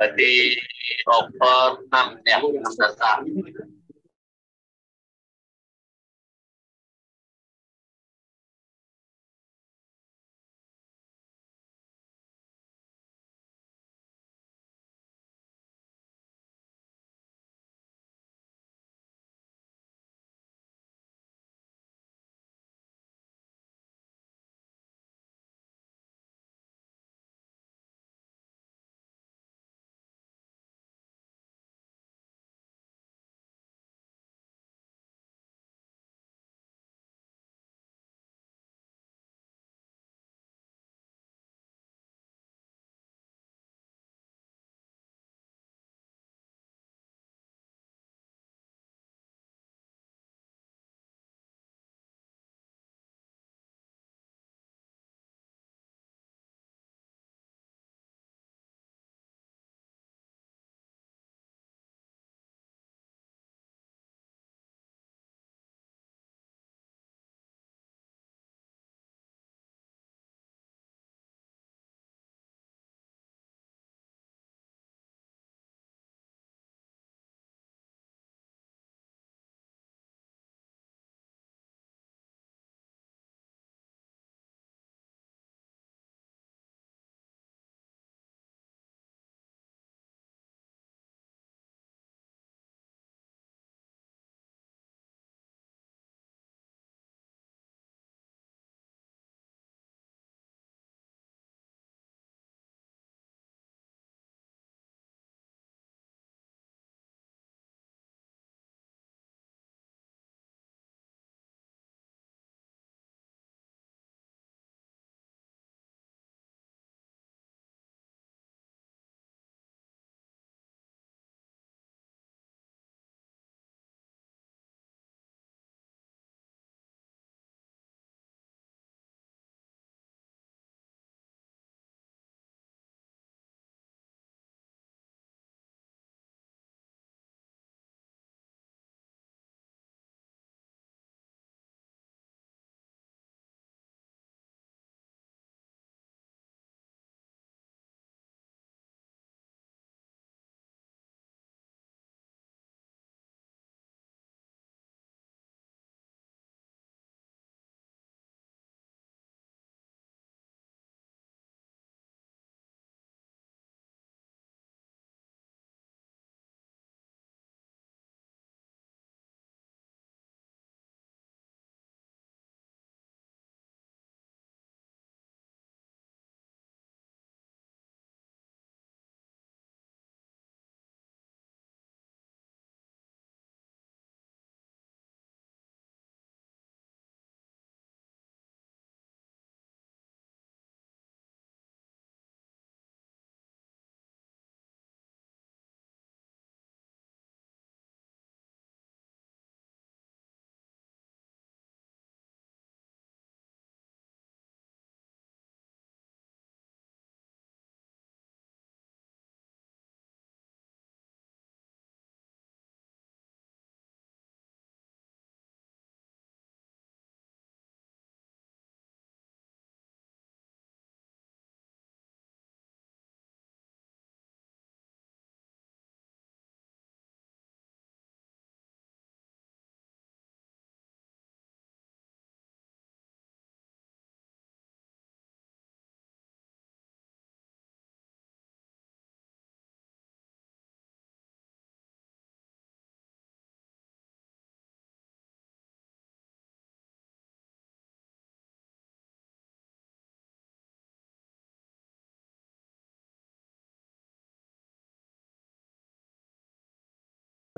berarti over 6 ya 6 dasar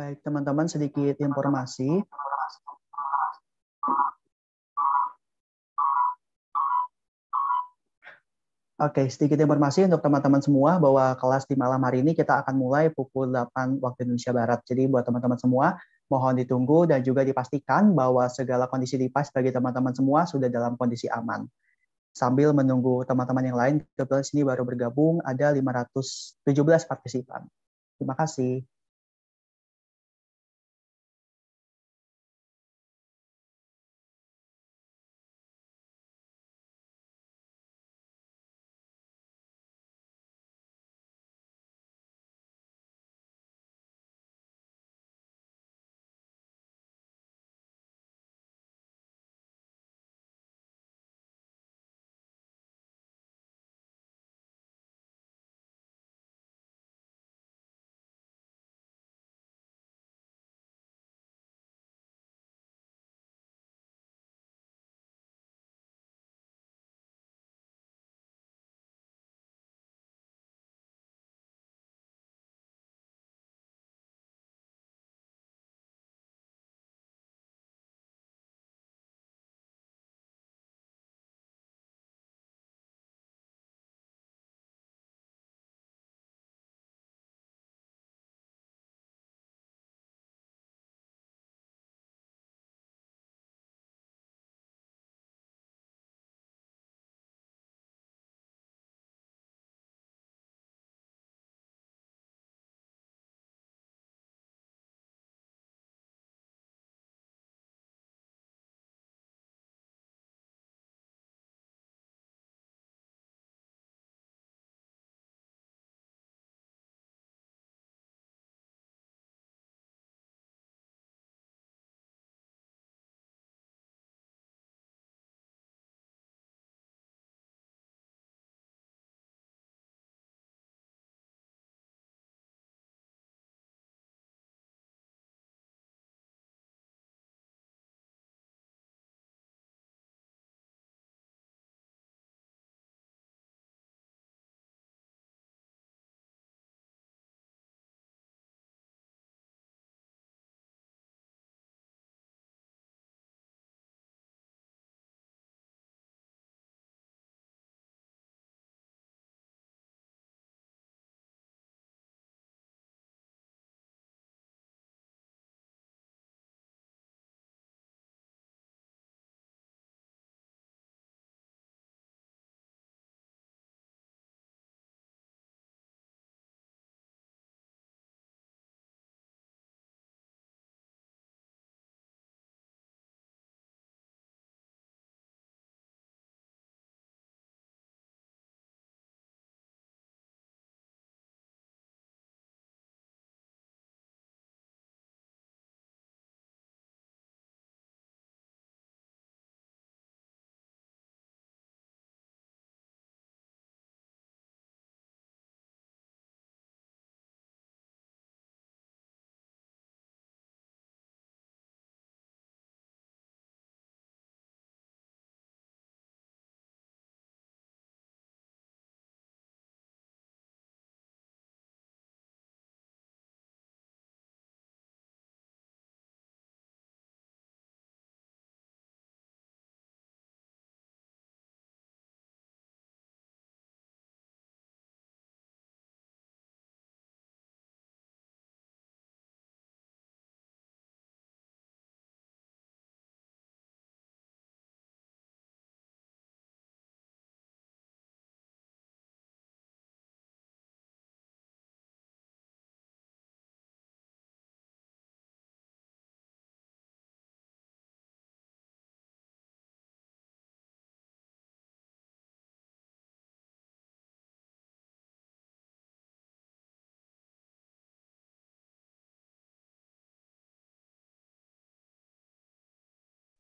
Baik, teman-teman sedikit informasi. Oke, sedikit informasi untuk teman-teman semua bahwa kelas di malam hari ini kita akan mulai pukul 8 waktu Indonesia Barat. Jadi buat teman-teman semua, mohon ditunggu dan juga dipastikan bahwa segala kondisi di-PAS bagi teman-teman semua sudah dalam kondisi aman. Sambil menunggu teman-teman yang lain, kebetulan sini baru bergabung ada 517 partisipan. Terima kasih.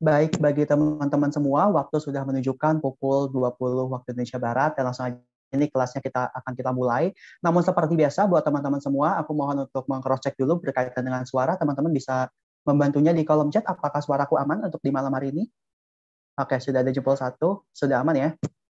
Baik, bagi teman-teman semua, waktu sudah menunjukkan pukul 20 waktu Indonesia Barat, dan langsung aja ini kelasnya kita akan kita mulai. Namun seperti biasa, buat teman-teman semua, aku mohon untuk mengcross-check dulu berkaitan dengan suara. Teman-teman bisa membantunya di kolom chat, apakah suaraku aman untuk di malam hari ini? Oke, sudah ada jempol satu, sudah aman ya?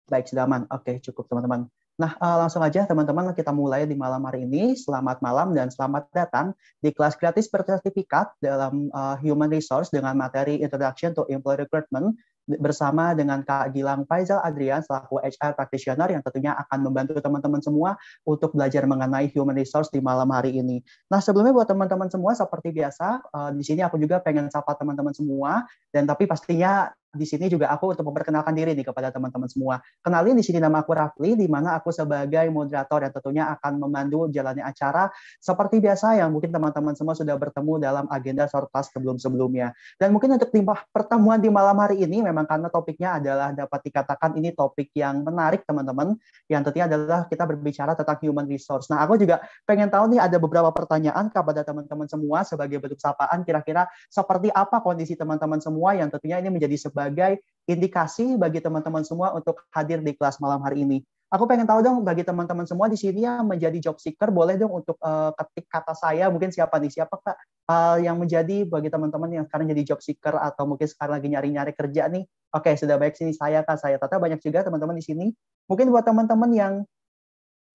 Baik, sudah aman. Oke, cukup teman-teman. Nah, eh, langsung aja teman-teman kita mulai di malam hari ini. Selamat malam dan selamat datang di kelas gratis bersertifikat dalam eh, Human Resource dengan materi Introduction to Employee Recruitment bersama dengan Kak Gilang Faisal Adrian selaku HR practitioner yang tentunya akan membantu teman-teman semua untuk belajar mengenai human resource di malam hari ini. Nah, sebelumnya buat teman-teman semua seperti biasa, eh, di sini aku juga pengen sapa teman-teman semua dan tapi pastinya di sini juga aku untuk memperkenalkan diri nih kepada teman-teman semua. Kenalin di sini nama aku Rafli, di mana aku sebagai moderator yang tentunya akan memandu jalannya acara seperti biasa yang mungkin teman-teman semua sudah bertemu dalam agenda short class sebelum-sebelumnya. Dan mungkin untuk timbah pertemuan di malam hari ini memang karena topiknya adalah dapat dikatakan ini topik yang menarik teman-teman, yang tentunya adalah kita berbicara tentang human resource. Nah, aku juga pengen tahu nih ada beberapa pertanyaan kepada teman-teman semua sebagai bentuk sapaan kira-kira seperti apa kondisi teman-teman semua yang tentunya ini menjadi sebuah sebagai indikasi bagi teman-teman semua untuk hadir di kelas malam hari ini. Aku pengen tahu dong bagi teman-teman semua di sini yang menjadi job seeker boleh dong untuk uh, ketik kata saya mungkin siapa nih siapa kak uh, yang menjadi bagi teman-teman yang sekarang jadi job seeker atau mungkin sekarang lagi nyari-nyari kerja nih. Oke okay, sudah baik sini saya kak saya Tata banyak juga teman-teman di sini. Mungkin buat teman-teman yang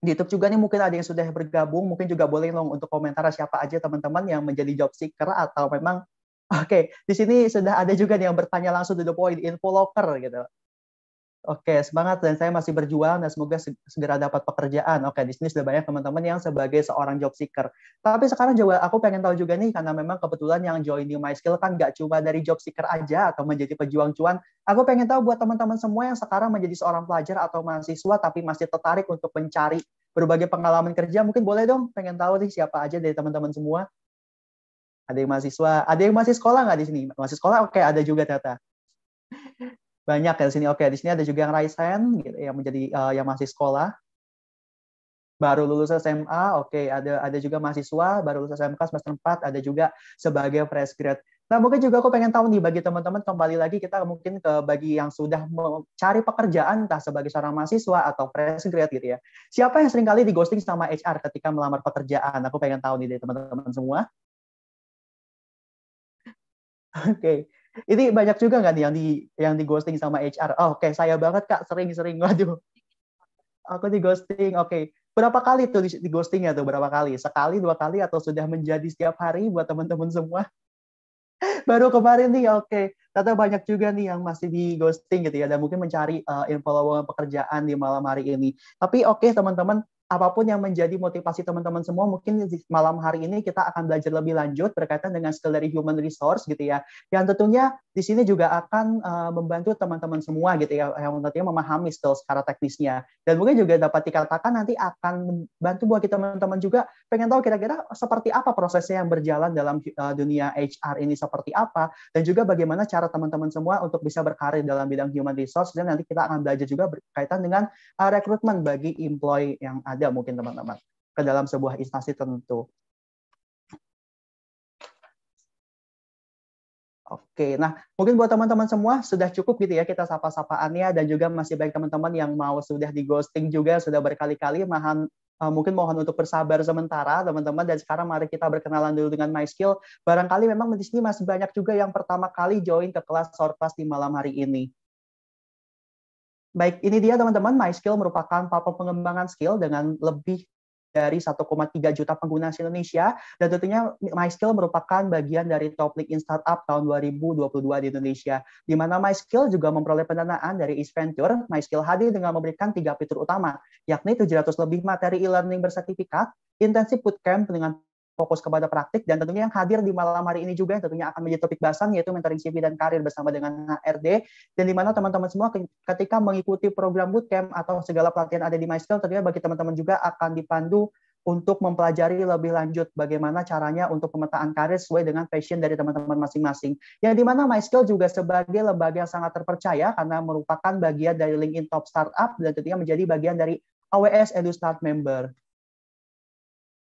di YouTube juga nih mungkin ada yang sudah bergabung, mungkin juga boleh dong untuk komentar siapa aja teman-teman yang menjadi job seeker atau memang Oke, di sini sudah ada juga yang bertanya langsung di the point, info locker gitu. Oke, semangat dan saya masih berjuang dan semoga segera dapat pekerjaan. Oke, di sini sudah banyak teman-teman yang sebagai seorang job seeker. Tapi sekarang juga aku pengen tahu juga nih karena memang kebetulan yang join New My Skill kan nggak cuma dari job seeker aja atau menjadi pejuang cuan. Aku pengen tahu buat teman-teman semua yang sekarang menjadi seorang pelajar atau mahasiswa tapi masih tertarik untuk mencari berbagai pengalaman kerja, mungkin boleh dong pengen tahu nih siapa aja dari teman-teman semua. Ada yang mahasiswa, ada yang masih sekolah nggak di sini? Masih sekolah, oke okay, ada juga ternyata. Banyak ya di sini. Oke, okay, di sini ada juga yang raisen gitu, yang menjadi uh, yang masih sekolah. Baru lulus SMA, oke okay, ada ada juga mahasiswa baru lulus SMK semester 4, ada juga sebagai fresh grad. Nah, mungkin juga aku pengen tahu nih bagi teman-teman kembali lagi kita mungkin ke bagi yang sudah mencari pekerjaan entah sebagai seorang mahasiswa atau fresh grad gitu ya. Siapa yang seringkali di ghosting sama HR ketika melamar pekerjaan? Aku pengen tahu nih dari teman-teman semua. Oke. Okay. Ini banyak juga nggak nih yang di yang di ghosting sama HR? Oh, oke, okay. saya banget Kak, sering-sering. Waduh. Aku di ghosting. Oke. Okay. Berapa kali tuh di, di ghostingnya tuh? Berapa kali? Sekali, dua kali atau sudah menjadi setiap hari buat teman-teman semua? Baru kemarin nih, oke. Okay. Ternyata banyak juga nih yang masih di ghosting gitu ya dan mungkin mencari uh, info lowongan pekerjaan di malam hari ini. Tapi oke okay, teman-teman, apapun yang menjadi motivasi teman-teman semua, mungkin di malam hari ini kita akan belajar lebih lanjut berkaitan dengan skill dari human resource gitu ya. Yang tentunya di sini juga akan uh, membantu teman-teman semua gitu ya yang tentunya memahami skill secara teknisnya. Dan mungkin juga dapat dikatakan nanti akan membantu buat kita teman-teman juga pengen tahu kira-kira seperti apa prosesnya yang berjalan dalam uh, dunia HR ini seperti apa dan juga bagaimana cara teman-teman semua untuk bisa berkarir dalam bidang human resource dan nanti kita akan belajar juga berkaitan dengan uh, rekrutmen bagi employee yang ada ada mungkin teman-teman ke dalam sebuah instansi tertentu. Oke, nah mungkin buat teman-teman semua sudah cukup gitu ya kita sapa-sapaannya dan juga masih baik teman-teman yang mau sudah di ghosting juga sudah berkali-kali mahan eh, mungkin mohon untuk bersabar sementara teman-teman dan sekarang mari kita berkenalan dulu dengan MySkill. Barangkali memang di sini masih banyak juga yang pertama kali join ke kelas Sorpas di malam hari ini. Baik, ini dia teman-teman, MySkill merupakan platform pengembangan skill dengan lebih dari 1,3 juta pengguna di Indonesia dan tentunya MySkill merupakan bagian dari Top League in Startup tahun 2022 di Indonesia di mana MySkill juga memperoleh pendanaan dari East Venture. MySkill hadir dengan memberikan tiga fitur utama yakni 700 lebih materi e-learning bersertifikat, intensif bootcamp dengan fokus kepada praktik dan tentunya yang hadir di malam hari ini juga yang tentunya akan menjadi topik bahasan yaitu mentoring CV dan karir bersama dengan HRD dan di mana teman-teman semua ketika mengikuti program bootcamp atau segala pelatihan ada di MySkill tentunya bagi teman-teman juga akan dipandu untuk mempelajari lebih lanjut bagaimana caranya untuk pemetaan karir sesuai dengan passion dari teman-teman masing-masing. Yang dimana MySkill juga sebagai lembaga yang sangat terpercaya karena merupakan bagian dari LinkedIn Top Startup dan tentunya menjadi bagian dari AWS Edu Start Member.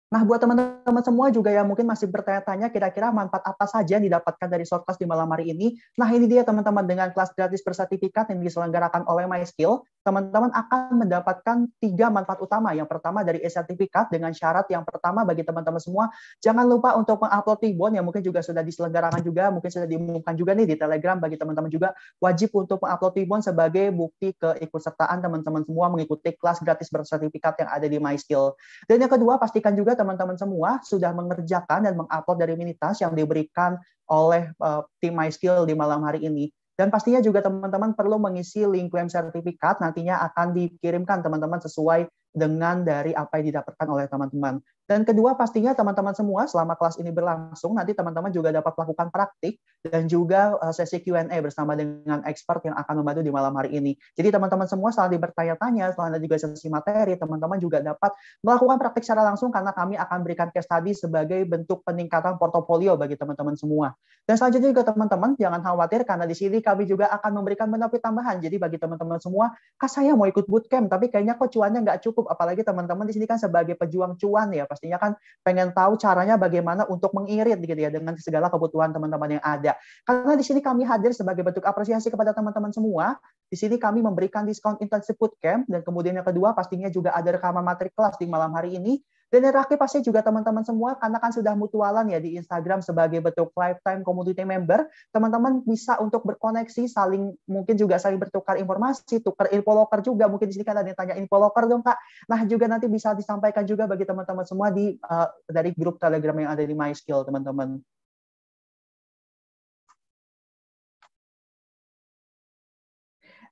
Nah, buat teman-teman semua juga yang mungkin masih bertanya-tanya kira-kira manfaat apa saja yang didapatkan dari short class di malam hari ini. Nah, ini dia teman-teman dengan kelas gratis bersertifikat yang diselenggarakan oleh MySkill. Teman-teman akan mendapatkan tiga manfaat utama. Yang pertama dari e-sertifikat dengan syarat yang pertama bagi teman-teman semua. Jangan lupa untuk mengupload ribbon yang mungkin juga sudah diselenggarakan juga, mungkin sudah diumumkan juga nih di Telegram bagi teman-teman juga. Wajib untuk mengupload ribbon sebagai bukti keikutsertaan teman-teman semua mengikuti kelas gratis bersertifikat yang ada di MySkill. Dan yang kedua, pastikan juga teman-teman semua sudah mengerjakan dan mengupload dari Minitas yang diberikan oleh uh, tim MySkill di malam hari ini. Dan pastinya juga teman-teman perlu mengisi link klaim sertifikat nantinya akan dikirimkan teman-teman sesuai dengan dari apa yang didapatkan oleh teman-teman. Dan kedua pastinya teman-teman semua selama kelas ini berlangsung nanti teman-teman juga dapat melakukan praktik dan juga eh, sesi Q&A bersama dengan expert yang akan membantu di malam hari ini. Jadi teman-teman semua selalu bertanya-tanya, selain juga sesi materi, teman-teman juga dapat melakukan praktik secara langsung karena kami akan berikan case study sebagai bentuk peningkatan portofolio bagi teman-teman semua. Dan selanjutnya juga teman-teman jangan khawatir karena di sini kami juga akan memberikan benefit tambahan. Jadi bagi teman-teman semua, kak saya mau ikut bootcamp tapi kayaknya kok cuannya nggak cukup apalagi teman-teman di sini kan sebagai pejuang cuan ya pastinya kan pengen tahu caranya bagaimana untuk mengirit gitu ya dengan segala kebutuhan teman-teman yang ada. Karena di sini kami hadir sebagai bentuk apresiasi kepada teman-teman semua. Di sini kami memberikan diskon intensif bootcamp dan kemudian yang kedua pastinya juga ada rekaman materi kelas di malam hari ini dan yang terakhir pasti juga teman-teman semua, karena kan sudah mutualan ya di Instagram sebagai bentuk lifetime community member, teman-teman bisa untuk berkoneksi, saling mungkin juga saling bertukar informasi, tukar info locker juga, mungkin di sini kan ada yang tanya info locker dong kak. Nah juga nanti bisa disampaikan juga bagi teman-teman semua di uh, dari grup Telegram yang ada di MySkill teman-teman.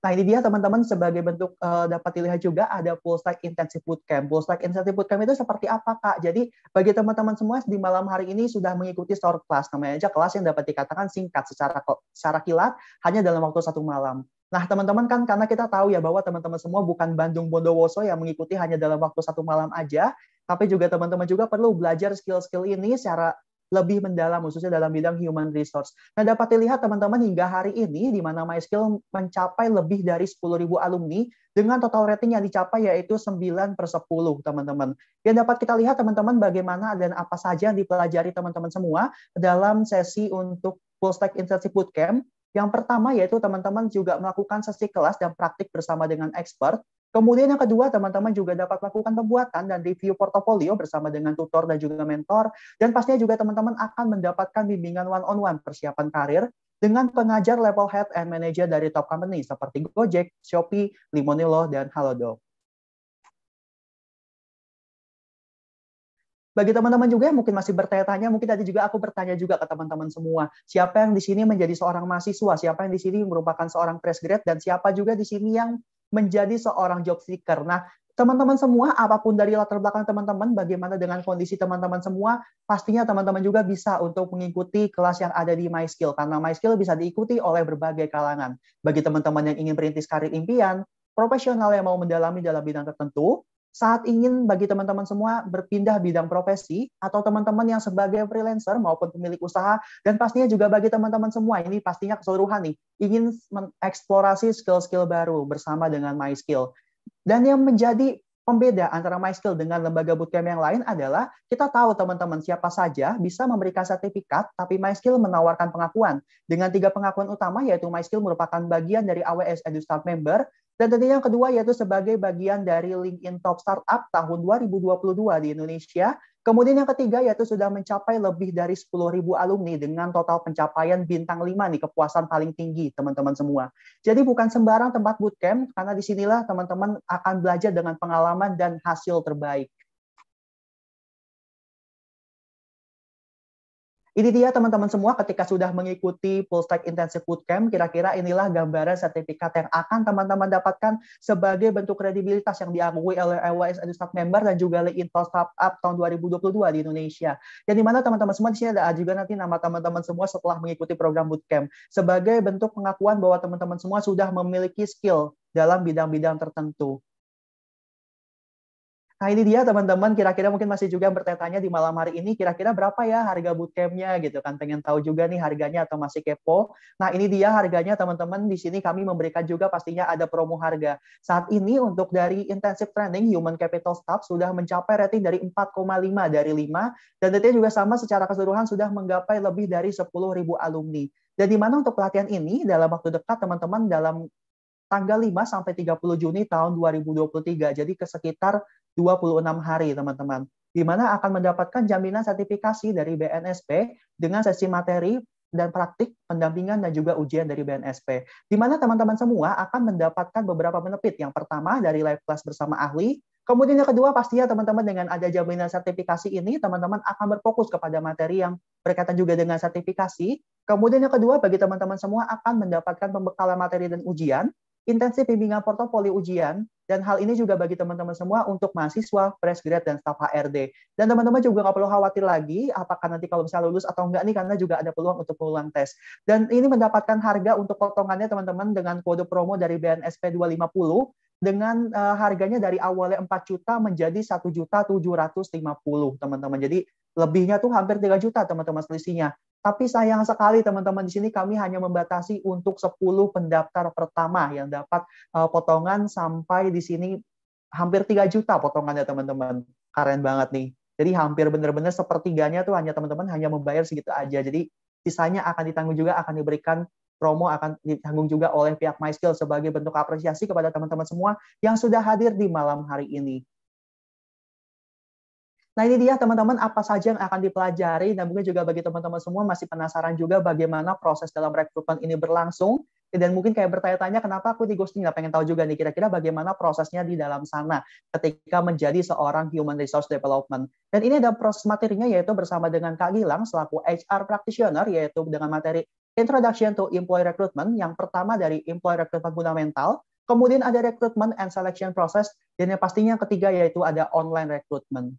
Nah ini dia teman-teman sebagai bentuk uh, dapat dilihat juga ada full stack intensive bootcamp. Full stack intensive bootcamp itu seperti apa kak? Jadi bagi teman-teman semua di malam hari ini sudah mengikuti short class namanya aja kelas yang dapat dikatakan singkat secara secara kilat hanya dalam waktu satu malam. Nah, teman-teman kan karena kita tahu ya bahwa teman-teman semua bukan Bandung Bondowoso yang mengikuti hanya dalam waktu satu malam aja, tapi juga teman-teman juga perlu belajar skill-skill ini secara lebih mendalam khususnya dalam bidang human resource. Nah, dapat dilihat teman-teman hingga hari ini di mana MySkill mencapai lebih dari 10.000 alumni dengan total rating yang dicapai yaitu 9 per 10, teman-teman. Yang dapat kita lihat, teman-teman, bagaimana dan apa saja yang dipelajari teman-teman semua dalam sesi untuk Full Stack Intensive Bootcamp yang pertama yaitu teman-teman juga melakukan sesi kelas dan praktik bersama dengan expert Kemudian yang kedua, teman-teman juga dapat melakukan pembuatan dan review portofolio bersama dengan tutor dan juga mentor. Dan pastinya juga teman-teman akan mendapatkan bimbingan one-on-one -on -one persiapan karir dengan pengajar level head and manager dari top company seperti Gojek, Shopee, Limonilo, dan Halodoc. bagi teman-teman juga yang mungkin masih bertanya-tanya, mungkin tadi juga aku bertanya juga ke teman-teman semua, siapa yang di sini menjadi seorang mahasiswa, siapa yang di sini merupakan seorang fresh grad, dan siapa juga di sini yang menjadi seorang job seeker. Nah, teman-teman semua, apapun dari latar belakang teman-teman, bagaimana dengan kondisi teman-teman semua, pastinya teman-teman juga bisa untuk mengikuti kelas yang ada di MySkill, karena MySkill bisa diikuti oleh berbagai kalangan. Bagi teman-teman yang ingin merintis karir impian, profesional yang mau mendalami dalam bidang tertentu, saat ingin bagi teman-teman semua berpindah bidang profesi atau teman-teman yang sebagai freelancer maupun pemilik usaha dan pastinya juga bagi teman-teman semua ini pastinya keseluruhan nih ingin mengeksplorasi skill-skill baru bersama dengan MySkill. Dan yang menjadi pembeda antara MySkill dengan lembaga bootcamp yang lain adalah kita tahu teman-teman siapa saja bisa memberikan sertifikat, tapi MySkill menawarkan pengakuan dengan tiga pengakuan utama yaitu MySkill merupakan bagian dari AWS EduStart member, dan tentunya yang kedua yaitu sebagai bagian dari LinkedIn Top Startup tahun 2022 di Indonesia. Kemudian yang ketiga yaitu sudah mencapai lebih dari 10.000 alumni dengan total pencapaian bintang 5 nih kepuasan paling tinggi teman-teman semua. Jadi bukan sembarang tempat bootcamp karena disinilah teman-teman akan belajar dengan pengalaman dan hasil terbaik. Ini dia teman-teman semua ketika sudah mengikuti Full Stack Intensive Bootcamp, kira-kira inilah gambaran sertifikat yang akan teman-teman dapatkan sebagai bentuk kredibilitas yang diakui oleh AWS Edustart Member dan juga Intel Startup tahun 2022 di Indonesia. Dan di mana teman-teman semua di sini ada juga nanti nama teman-teman semua setelah mengikuti program bootcamp sebagai bentuk pengakuan bahwa teman-teman semua sudah memiliki skill dalam bidang-bidang tertentu. Nah ini dia teman-teman, kira-kira mungkin masih juga bertanya di malam hari ini, kira-kira berapa ya harga bootcampnya gitu kan, pengen tahu juga nih harganya atau masih kepo. Nah ini dia harganya teman-teman, di sini kami memberikan juga pastinya ada promo harga. Saat ini untuk dari intensive training human capital staff sudah mencapai rating dari 4,5 dari 5, dan tentunya juga sama secara keseluruhan sudah menggapai lebih dari 10.000 alumni. Dan di mana untuk pelatihan ini dalam waktu dekat teman-teman dalam tanggal 5 sampai 30 Juni tahun 2023. Jadi ke sekitar 26 hari, teman-teman. Di mana akan mendapatkan jaminan sertifikasi dari BNSP dengan sesi materi dan praktik pendampingan dan juga ujian dari BNSP. Di mana teman-teman semua akan mendapatkan beberapa benefit. Yang pertama dari live class bersama ahli, Kemudian yang kedua pastinya teman-teman dengan ada jaminan sertifikasi ini teman-teman akan berfokus kepada materi yang berkaitan juga dengan sertifikasi. Kemudian yang kedua bagi teman-teman semua akan mendapatkan pembekalan materi dan ujian, intensif bimbingan portofolio ujian, dan hal ini juga bagi teman-teman semua untuk mahasiswa, fresh grad, dan staf HRD. Dan teman-teman juga nggak perlu khawatir lagi apakah nanti kalau misalnya lulus atau enggak nih, karena juga ada peluang untuk mengulang tes. Dan ini mendapatkan harga untuk potongannya teman-teman dengan kode promo dari BNSP 250 dengan uh, harganya dari awalnya 4 juta menjadi 1 juta 750 teman-teman. Jadi lebihnya tuh hampir 3 juta teman-teman selisihnya. Tapi sayang sekali teman-teman di sini kami hanya membatasi untuk 10 pendaftar pertama yang dapat uh, potongan sampai di sini hampir 3 juta potongannya teman-teman. Keren banget nih. Jadi hampir benar-benar sepertiganya tuh hanya teman-teman hanya membayar segitu aja. Jadi sisanya akan ditanggung juga akan diberikan promo akan ditanggung juga oleh pihak MySkill sebagai bentuk apresiasi kepada teman-teman semua yang sudah hadir di malam hari ini. Nah ini dia teman-teman apa saja yang akan dipelajari dan mungkin juga bagi teman-teman semua masih penasaran juga bagaimana proses dalam rekrutmen ini berlangsung dan mungkin kayak bertanya-tanya kenapa aku di ghosting nggak pengen tahu juga nih kira-kira bagaimana prosesnya di dalam sana ketika menjadi seorang human resource development dan ini ada proses materinya yaitu bersama dengan Kak Gilang selaku HR practitioner yaitu dengan materi Introduction to Employee Recruitment yang pertama dari Employee Recruitment Fundamental kemudian ada Recruitment and Selection Process dan yang pastinya yang ketiga yaitu ada Online Recruitment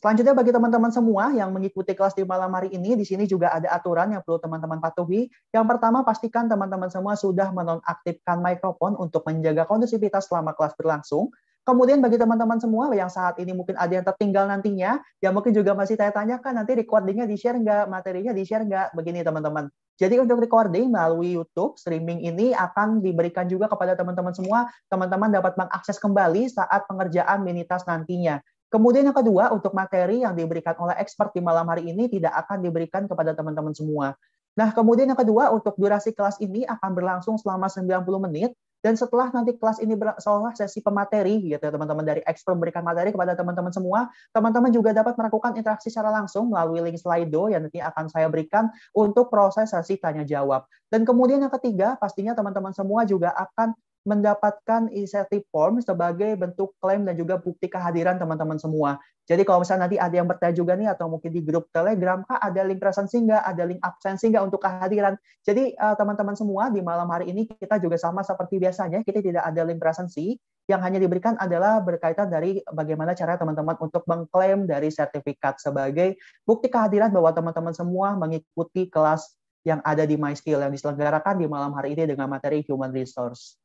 Selanjutnya bagi teman-teman semua yang mengikuti kelas di malam hari ini, di sini juga ada aturan yang perlu teman-teman patuhi. Yang pertama, pastikan teman-teman semua sudah menonaktifkan mikrofon untuk menjaga kondusivitas selama kelas berlangsung. Kemudian bagi teman-teman semua yang saat ini mungkin ada yang tertinggal nantinya, yang mungkin juga masih saya tanyakan nanti recordingnya di-share nggak, materinya di-share nggak, begini teman-teman. Jadi untuk recording melalui YouTube streaming ini akan diberikan juga kepada teman-teman semua. Teman-teman dapat mengakses kembali saat pengerjaan minitas nantinya. Kemudian yang kedua, untuk materi yang diberikan oleh expert di malam hari ini tidak akan diberikan kepada teman-teman semua. Nah, kemudian yang kedua, untuk durasi kelas ini akan berlangsung selama 90 menit, dan setelah nanti kelas ini seolah sesi pemateri, gitu ya teman-teman, dari expert memberikan materi kepada teman-teman semua, teman-teman juga dapat melakukan interaksi secara langsung melalui link Slido yang nanti akan saya berikan untuk proses sesi tanya-jawab. Dan kemudian yang ketiga, pastinya teman-teman semua juga akan mendapatkan insentif form sebagai bentuk klaim dan juga bukti kehadiran teman-teman semua. Jadi kalau misalnya nanti ada yang bertanya juga nih atau mungkin di grup Telegram Kak, ah, ada link presensi nggak, ada link absensi nggak untuk kehadiran. Jadi eh, teman-teman semua di malam hari ini kita juga sama seperti biasanya kita tidak ada link presensi, yang hanya diberikan adalah berkaitan dari bagaimana cara teman-teman untuk mengklaim dari sertifikat sebagai bukti kehadiran bahwa teman-teman semua mengikuti kelas yang ada di MySkill yang diselenggarakan di malam hari ini dengan materi human resource.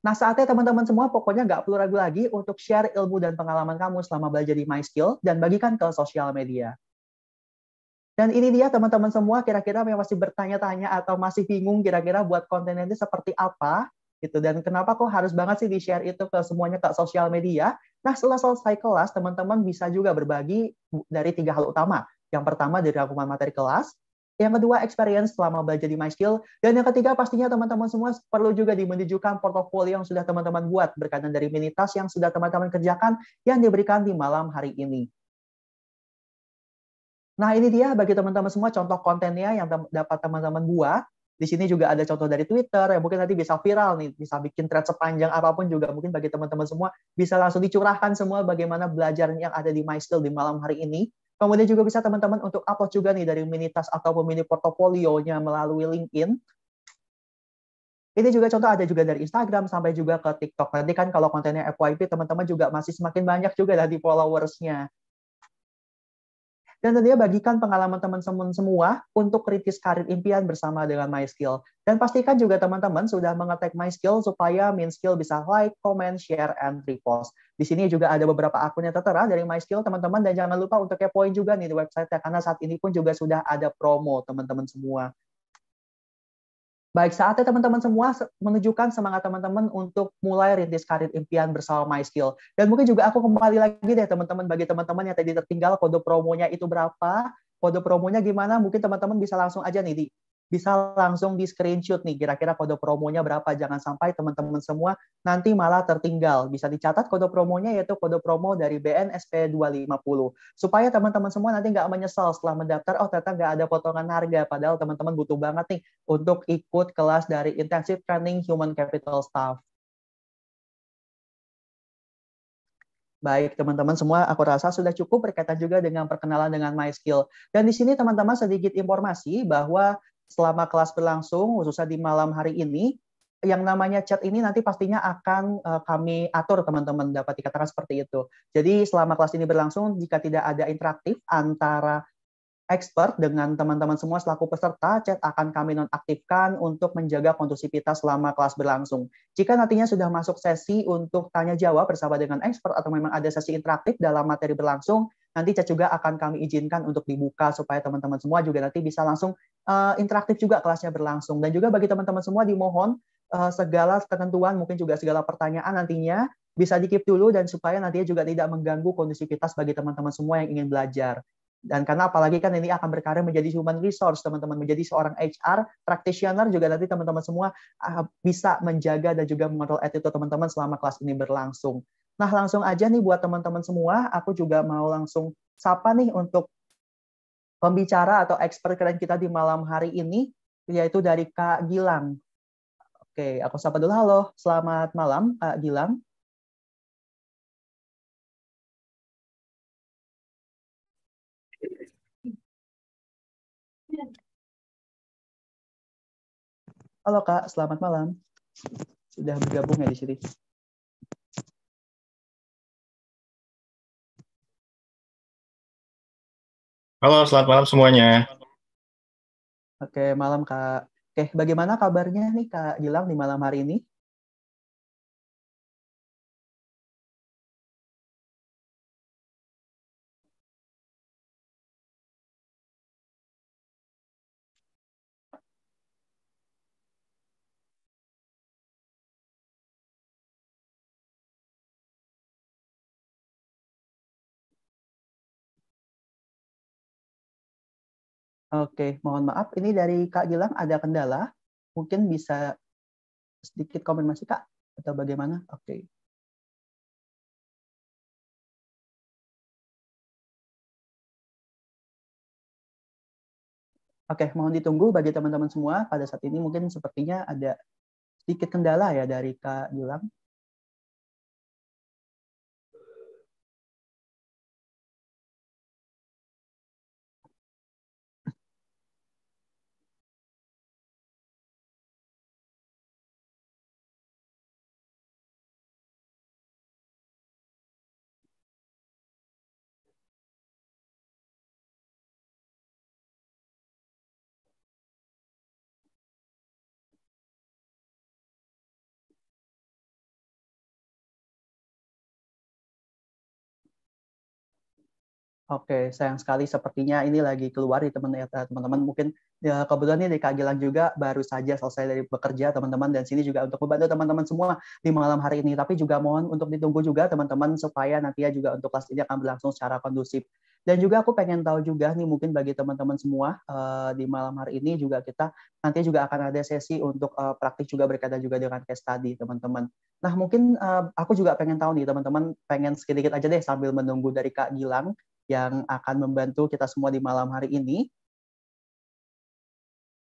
Nah saatnya teman-teman semua pokoknya nggak perlu ragu lagi untuk share ilmu dan pengalaman kamu selama belajar di MySkill dan bagikan ke sosial media. Dan ini dia teman-teman semua kira-kira yang masih bertanya-tanya atau masih bingung kira-kira buat kontennya itu seperti apa gitu dan kenapa kok harus banget sih di-share itu ke semuanya ke sosial media. Nah, setelah selesai kelas, teman-teman bisa juga berbagi dari tiga hal utama. Yang pertama dari rangkuman materi kelas, yang kedua, experience selama belajar di MySkill. Dan yang ketiga, pastinya teman-teman semua perlu juga menunjukkan portofolio yang sudah teman-teman buat berkaitan dari mini task yang sudah teman-teman kerjakan yang diberikan di malam hari ini. Nah, ini dia bagi teman-teman semua contoh kontennya yang tem dapat teman-teman buat. Di sini juga ada contoh dari Twitter yang mungkin nanti bisa viral nih, bisa bikin thread sepanjang apapun juga mungkin bagi teman-teman semua bisa langsung dicurahkan semua bagaimana belajarnya yang ada di MySkill di malam hari ini Kemudian juga bisa teman-teman untuk upload juga nih dari mini Minitas atau mini portofolionya melalui LinkedIn. Ini juga contoh ada juga dari Instagram sampai juga ke TikTok. Nanti kan kalau kontennya FYP, teman-teman juga masih semakin banyak juga dari followersnya. Dan tentunya bagikan pengalaman teman-teman semua untuk kritis karir impian bersama dengan MySkill. Dan pastikan juga teman-teman sudah mengetek MySkill supaya MinSkill bisa like, comment, share, and repost. Di sini juga ada beberapa akun yang tertera dari MySkill, teman-teman. Dan jangan lupa untuk kepoin juga nih di website-nya, karena saat ini pun juga sudah ada promo, teman-teman semua. Baik, saatnya teman-teman semua menunjukkan semangat teman-teman untuk mulai rintis karir impian bersama MySkill. Dan mungkin juga aku kembali lagi deh teman-teman, bagi teman-teman yang tadi tertinggal kode promonya itu berapa, kode promonya gimana, mungkin teman-teman bisa langsung aja nih di bisa langsung di screenshot nih kira-kira kode promonya berapa jangan sampai teman-teman semua nanti malah tertinggal bisa dicatat kode promonya yaitu kode promo dari BNSP 250 supaya teman-teman semua nanti nggak menyesal setelah mendaftar oh ternyata nggak ada potongan harga padahal teman-teman butuh banget nih untuk ikut kelas dari Intensive Training Human Capital Staff Baik, teman-teman semua, aku rasa sudah cukup berkaitan juga dengan perkenalan dengan MySkill. Dan di sini teman-teman sedikit informasi bahwa selama kelas berlangsung, khususnya di malam hari ini, yang namanya chat ini nanti pastinya akan eh, kami atur teman-teman dapat dikatakan seperti itu. Jadi selama kelas ini berlangsung jika tidak ada interaktif antara expert dengan teman-teman semua selaku peserta, chat akan kami nonaktifkan untuk menjaga kondusivitas selama kelas berlangsung. Jika nantinya sudah masuk sesi untuk tanya jawab bersama dengan expert atau memang ada sesi interaktif dalam materi berlangsung, Nanti juga akan kami izinkan untuk dibuka supaya teman-teman semua juga nanti bisa langsung uh, interaktif juga kelasnya berlangsung. Dan juga bagi teman-teman semua dimohon uh, segala ketentuan, mungkin juga segala pertanyaan nantinya bisa dikip dulu dan supaya nantinya juga tidak mengganggu kondusivitas bagi teman-teman semua yang ingin belajar dan karena apalagi kan ini akan berkarir menjadi human resource teman-teman menjadi seorang HR practitioner juga nanti teman-teman semua eh, bisa menjaga dan juga mengontrol attitude teman-teman selama kelas ini berlangsung Nah, langsung aja nih buat teman-teman semua, aku juga mau langsung sapa nih untuk pembicara atau expert keren kita di malam hari ini, yaitu dari Kak Gilang. Oke, aku sapa dulu. Halo, selamat malam Kak Gilang. Halo Kak, selamat malam. Sudah bergabung ya di sini. Halo, selamat malam semuanya. Oke, malam Kak. Oke, eh, bagaimana kabarnya nih Kak Gilang di malam hari ini? Oke, mohon maaf. Ini dari Kak Gilang ada kendala. Mungkin bisa sedikit komen konfirmasi Kak atau bagaimana? Oke. Oke, mohon ditunggu bagi teman-teman semua. Pada saat ini mungkin sepertinya ada sedikit kendala ya dari Kak Gilang. Oke, sayang sekali sepertinya ini lagi keluar di eh, teman teman mungkin ya, kebetulan ini Kak Gilang juga baru saja selesai dari bekerja teman-teman dan sini juga untuk membantu teman-teman semua di malam hari ini tapi juga mohon untuk ditunggu juga teman-teman supaya nantinya juga untuk kelas ini akan berlangsung secara kondusif. Dan juga aku pengen tahu juga nih mungkin bagi teman-teman semua uh, di malam hari ini juga kita nanti juga akan ada sesi untuk uh, praktik juga berkaitan juga dengan case study teman-teman. Nah mungkin uh, aku juga pengen tahu nih teman-teman pengen sedikit aja deh sambil menunggu dari Kak Gilang yang akan membantu kita semua di malam hari ini.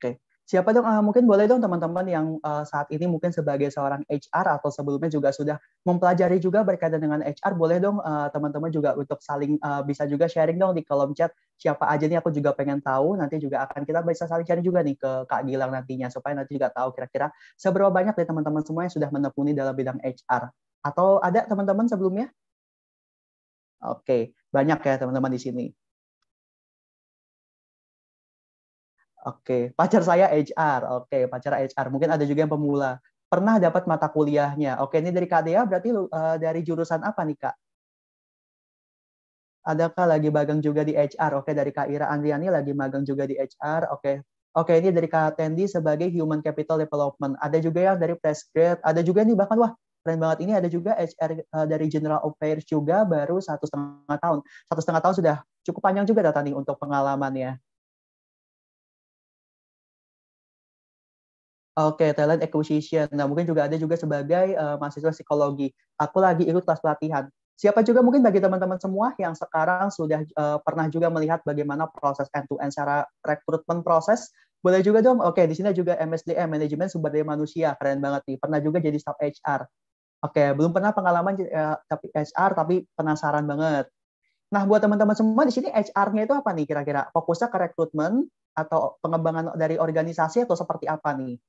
Oke, siapa dong? Ah, mungkin boleh dong teman-teman yang ah, saat ini mungkin sebagai seorang HR atau sebelumnya juga sudah mempelajari juga berkaitan dengan HR, boleh dong ah, teman-teman juga untuk saling bisa juga sharing dong di kolom chat siapa aja nih aku juga pengen tahu. Nanti juga akan kita bisa saling cari juga nih ke Kak Gilang nantinya supaya nanti juga tahu kira-kira seberapa banyak dari teman-teman semua yang sudah menekuni dalam bidang HR. Atau ada teman-teman sebelumnya? Oke, banyak ya teman-teman di sini. Oke, pacar saya HR. Oke, pacar HR. Mungkin ada juga yang pemula. Pernah dapat mata kuliahnya. Oke, ini dari KDA berarti uh, dari jurusan apa nih, Kak? Adakah lagi magang juga di HR? Oke, dari Kak Ira Andriani lagi magang juga di HR. Oke. Oke, ini dari Kak Tendi sebagai Human Capital Development. Ada juga yang dari Press Grade, ada juga nih bahkan wah keren banget ini ada juga HR uh, eh, dari General Affairs juga baru satu setengah tahun satu setengah tahun sudah cukup panjang juga data nih untuk pengalamannya Oke, okay, talent acquisition. Nah, mungkin juga ada juga sebagai uh, mahasiswa psikologi. Aku lagi ikut kelas pelatihan. Siapa juga mungkin bagi teman-teman semua yang sekarang sudah uh, pernah juga melihat bagaimana proses end-to-end secara rekrutmen proses, boleh juga dong. Oke, okay, di sini juga MSDM, manajemen sumber daya manusia, keren banget nih. Pernah juga jadi staff HR. Oke, belum pernah pengalaman eh, tapi HR tapi penasaran banget. Nah, buat teman-teman semua di sini HR-nya itu apa nih kira-kira? Fokusnya ke rekrutmen atau pengembangan dari organisasi atau seperti apa nih?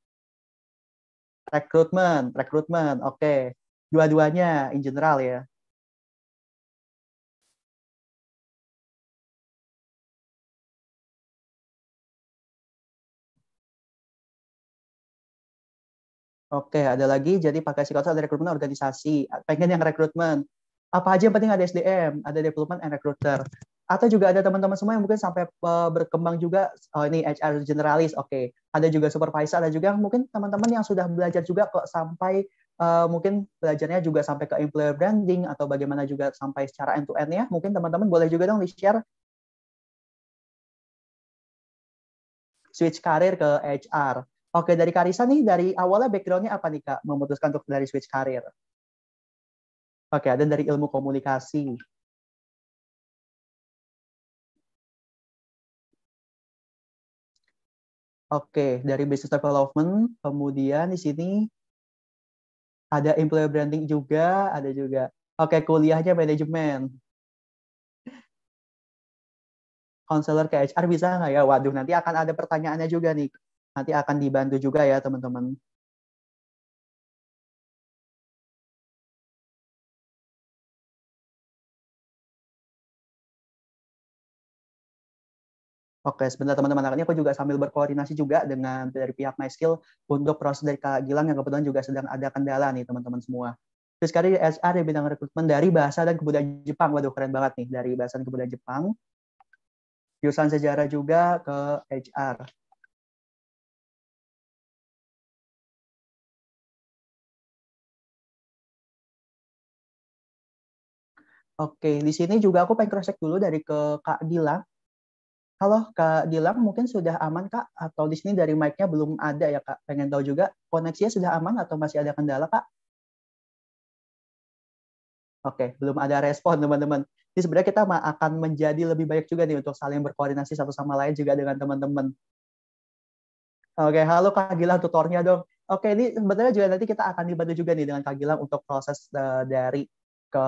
Rekrutmen, rekrutmen. Oke. Dua-duanya in general ya. Oke, ada lagi. Jadi pakai psikotes ada rekrutmen organisasi. Pengen yang rekrutmen. Apa aja yang penting ada SDM, ada development and recruiter. Atau juga ada teman-teman semua yang mungkin sampai eh, berkembang juga, oh, ini HR generalis, oke. Okay. Ada juga supervisor, ada juga mungkin teman-teman yang sudah belajar juga kok sampai uh, mungkin belajarnya juga sampai ke employer branding atau bagaimana juga sampai secara end to end ya. Mungkin teman-teman boleh juga dong di-share switch karir ke HR Oke, dari Karisa nih, dari awalnya backgroundnya apa nih Kak, memutuskan untuk dari switch karir? Oke, dan dari ilmu komunikasi. Oke, dari business development, kemudian di sini ada employer branding juga, ada juga. Oke, kuliahnya manajemen. Konselor ke HR bisa nggak ya? Waduh, nanti akan ada pertanyaannya juga nih nanti akan dibantu juga ya teman-teman. Oke, sebentar teman-teman. Akhirnya aku juga sambil berkoordinasi juga dengan dari pihak MySkill untuk proses dari Kak Gilang yang kebetulan juga sedang ada kendala nih teman-teman semua. Terus kali SR di bidang rekrutmen dari bahasa dan kebudayaan Jepang. Waduh, keren banget nih. Dari bahasa dan kebudayaan Jepang. Jurusan sejarah juga ke HR. Oke, di sini juga aku pengen cross-check dulu dari ke Kak Gilang. Halo Kak Gilang mungkin sudah aman Kak? Atau di sini dari mic-nya belum ada ya Kak? Pengen tahu juga koneksinya sudah aman atau masih ada kendala Kak? Oke, belum ada respon teman-teman. Jadi sebenarnya kita akan menjadi lebih banyak juga nih untuk saling berkoordinasi satu sama lain juga dengan teman-teman. Oke, halo Kak Gilang, tutornya dong. Oke, ini sebenarnya juga nanti kita akan dibantu juga nih dengan Kak Gilang untuk proses eh, dari ke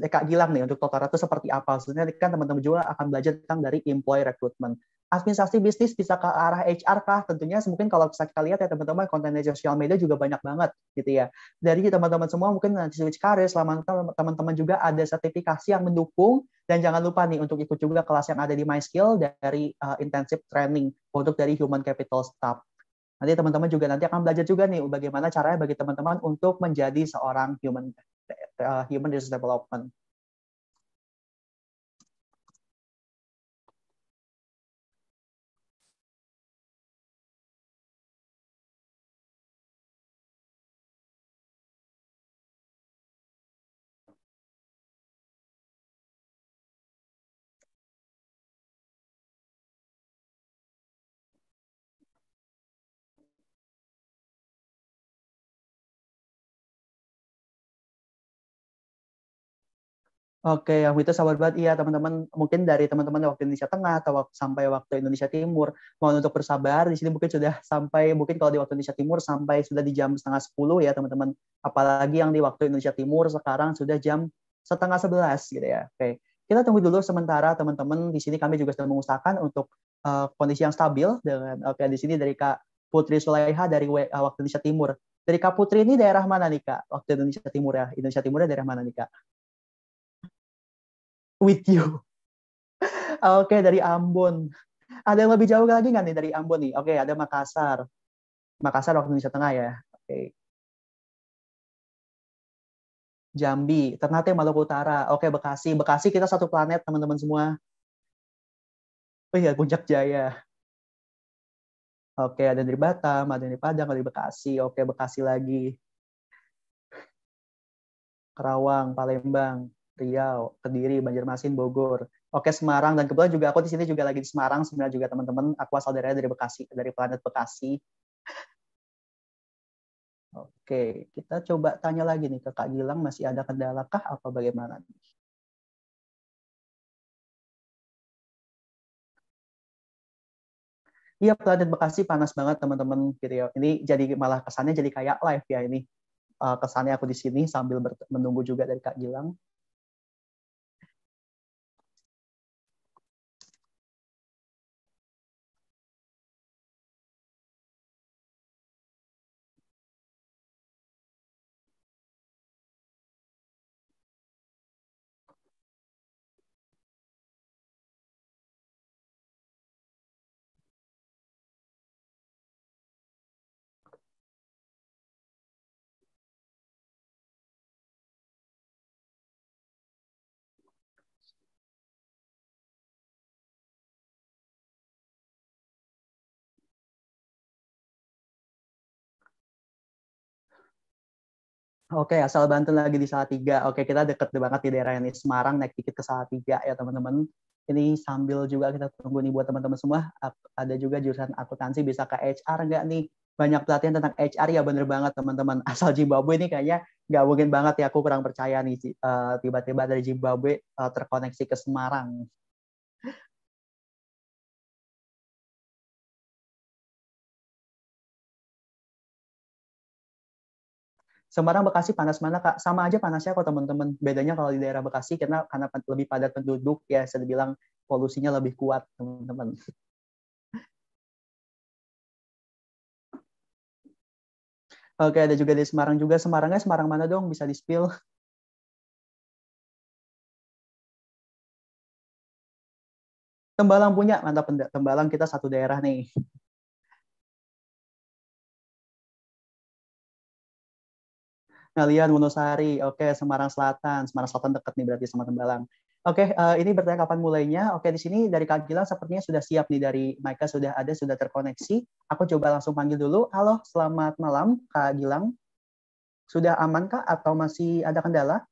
Kak Gilang nih untuk Totara itu seperti apa? Sebenarnya kan teman-teman juga akan belajar tentang dari employee recruitment. Administrasi bisnis bisa ke arah HR kah? Tentunya mungkin kalau bisa kita lihat ya teman-teman konten di sosial media juga banyak banget gitu ya. Dari teman-teman semua mungkin nanti switch career selama teman-teman juga ada sertifikasi yang mendukung dan jangan lupa nih untuk ikut juga kelas yang ada di MySkill dari uh, eh, intensive training untuk dari human capital staff. Nanti teman-teman juga nanti akan belajar juga nih bagaimana caranya bagi teman-teman untuk menjadi seorang human Uh, human resource development Oke, yang itu sahabat banget. Iya, teman-teman, mungkin dari teman-teman waktu Indonesia Tengah atau waktu, sampai waktu Indonesia Timur, mohon untuk bersabar. Di sini mungkin sudah sampai, mungkin kalau di waktu Indonesia Timur sampai sudah di jam setengah sepuluh ya, teman-teman. Apalagi yang di waktu Indonesia Timur sekarang sudah jam setengah sebelas gitu ya. Oke, kita tunggu dulu sementara teman-teman. Di sini kami juga sedang mengusahakan untuk uh, kondisi yang stabil. Dengan oke, di sini dari Kak Putri Sulaiha dari uh, waktu Indonesia Timur. Dari Kak Putri ini daerah mana nih Kak? Waktu Indonesia Timur ya. Indonesia Timurnya daerah mana nih Kak? with you. Oke, okay, dari Ambon. Ada yang lebih jauh lagi nggak nih dari Ambon nih? Oke, okay, ada Makassar. Makassar waktu Indonesia Tengah ya. Oke. Okay. Jambi, Ternate Maluku Utara. Oke, okay, Bekasi. Bekasi kita satu planet, teman-teman semua. Oh iya, Puncak Jaya. Oke, okay, ada dari Batam, ada dari Padang, ada dari Bekasi. Oke, okay, Bekasi lagi. Kerawang, Palembang. Riau, Kediri, Banjarmasin, Bogor. Oke, Semarang dan kebetulan juga aku di sini juga lagi di Semarang sebenarnya juga teman-teman. Aku asal daerah dari Bekasi, dari planet Bekasi. Oke, kita coba tanya lagi nih ke Kak Gilang masih ada kendala kah apa bagaimana Iya, planet Bekasi panas banget teman-teman gitu ya. Ini jadi malah kesannya jadi kayak live ya ini. Eh, kesannya aku di sini sambil menunggu juga dari Kak Gilang. Oke, okay, asal Banten lagi di Salatiga. Oke, okay, kita deket banget di daerah ini Semarang, naik dikit ke Salatiga ya teman-teman. Ini sambil juga kita tunggu nih buat teman-teman semua. Ada juga jurusan akuntansi bisa ke HR nggak nih? Banyak pelatihan tentang HR ya bener banget teman-teman. Asal Zimbabwe ini kayaknya nggak mungkin banget ya. Aku kurang percaya nih eh, tiba-tiba dari Zimbabwe eh, terkoneksi ke Semarang. Semarang Bekasi panas mana kak? Sama aja panasnya kok teman-teman. Bedanya kalau di daerah Bekasi karena karena lebih padat penduduk ya, saya bilang polusinya lebih kuat teman-teman. Oke, ada juga di Semarang juga. Semarangnya Semarang mana dong? Bisa di-spill. Tembalang punya, mantap Tembalang kita satu daerah nih. Ngalian Wonosari, oke okay, Semarang Selatan, Semarang Selatan dekat nih berarti sama Tembalang. Oke, okay, uh, eh, ini bertanya kapan mulainya. Oke, okay, di sini dari Kak Gilang sepertinya sudah siap nih dari Maika sudah ada, sudah terkoneksi. Aku coba langsung panggil dulu. Halo, selamat malam Kak Gilang. Sudah aman Kak atau masih ada kendala?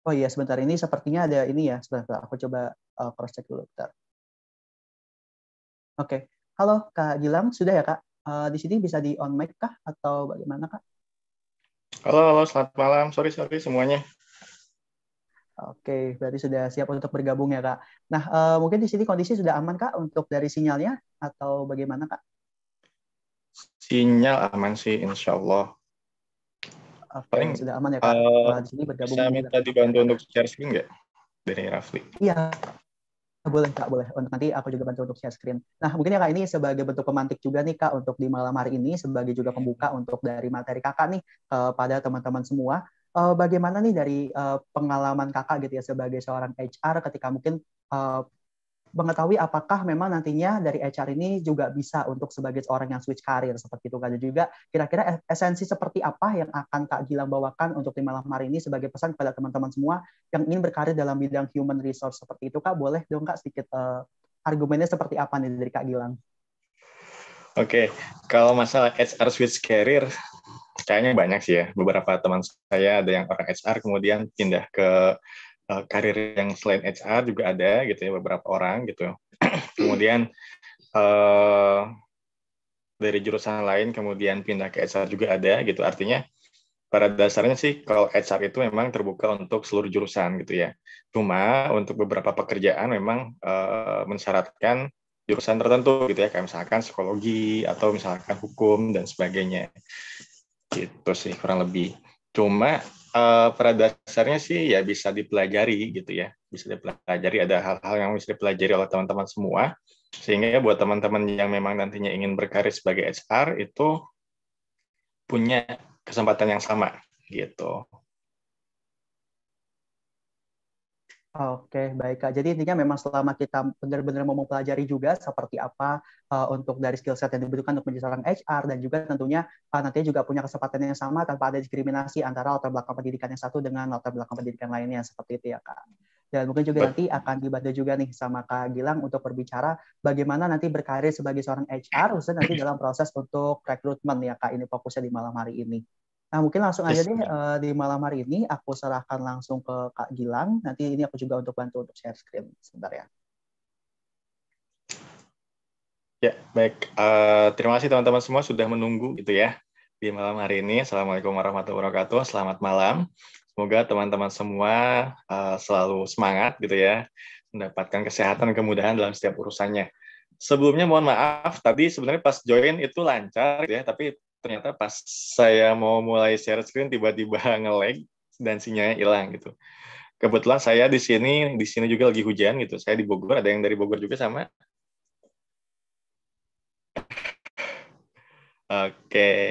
Oh iya, sebentar ini sepertinya ada ini ya. Sebentar, aku coba uh, eh, cross check dulu. Oke, okay. halo Kak Gilang, sudah ya Kak? Eh, di sini bisa di on mic kah atau bagaimana Kak? Halo, halo, selamat malam. Sorry, sorry semuanya. Oke, okay, berarti sudah siap untuk bergabung ya Kak. Nah, eh, mungkin di sini kondisi sudah aman Kak untuk dari sinyalnya atau bagaimana Kak? Sinyal aman sih, insya Allah. Paling, sudah aman ya Kak. Uh, di sini bergabung. Saya minta dibantu untuk share screen nggak dari Rafli? Iya, boleh kak boleh untuk nanti aku juga bantu untuk share screen nah mungkin ya kak ini sebagai bentuk pemantik juga nih kak untuk di malam hari ini sebagai juga pembuka untuk dari materi kakak nih uh, pada teman-teman semua uh, bagaimana nih dari uh, pengalaman kakak gitu ya sebagai seorang HR ketika mungkin uh, mengetahui apakah memang nantinya dari HR ini juga bisa untuk sebagai seorang yang switch karir seperti itu kan juga kira-kira esensi seperti apa yang akan Kak Gilang bawakan untuk di malam hari ini sebagai pesan kepada teman-teman semua yang ingin berkarir dalam bidang human resource seperti itu Kak boleh dong Kak sedikit uh, argumennya seperti apa nih dari Kak Gilang Oke, okay. kalau masalah HR switch career, kayaknya banyak sih ya. Beberapa teman saya ada yang orang HR kemudian pindah ke Eh, karir yang selain HR juga ada gitu ya beberapa orang gitu. kemudian uh, dari jurusan lain kemudian pindah ke HR juga ada gitu. Artinya pada dasarnya sih kalau HR itu memang terbuka untuk seluruh jurusan gitu ya. Cuma untuk beberapa pekerjaan memang uh, mensyaratkan jurusan tertentu gitu ya, kayak misalkan psikologi atau misalkan hukum dan sebagainya. Gitu sih kurang lebih. Cuma uh, pada dasarnya sih ya bisa dipelajari gitu ya bisa dipelajari ada hal-hal yang bisa dipelajari oleh teman-teman semua sehingga buat teman-teman yang memang nantinya ingin berkarir sebagai HR itu punya kesempatan yang sama gitu Oke, baik Kak. Jadi intinya memang selama kita benar-benar mau mempelajari juga seperti apa uh, untuk dari skill set yang dibutuhkan untuk menjadi seorang HR dan juga tentunya uh, nantinya juga punya kesempatan yang sama tanpa ada diskriminasi antara latar belakang pendidikan yang satu dengan latar belakang pendidikan lainnya seperti itu ya Kak. Dan mungkin juga nanti akan dibantu juga nih sama Kak Gilang untuk berbicara bagaimana nanti berkarir sebagai seorang HR khususnya nanti dalam proses untuk rekrutmen ya Kak. Ini fokusnya di malam hari ini. Nah, mungkin langsung aja deh uh, di malam hari ini aku serahkan langsung ke Kak Gilang. Nanti ini aku juga untuk bantu untuk share screen sebentar ya. Ya, baik. Uh, terima kasih teman-teman semua sudah menunggu gitu ya di malam hari ini. Assalamualaikum warahmatullahi wabarakatuh. Selamat malam. Semoga teman-teman semua uh, selalu semangat gitu ya, mendapatkan kesehatan dan kemudahan dalam setiap urusannya sebelumnya mohon maaf tadi sebenarnya pas join itu lancar ya tapi ternyata pas saya mau mulai share screen tiba-tiba nge-lag dan sinyalnya hilang gitu. Kebetulan saya di sini di sini juga lagi hujan gitu. Saya di Bogor, ada yang dari Bogor juga sama. Oke. Okay.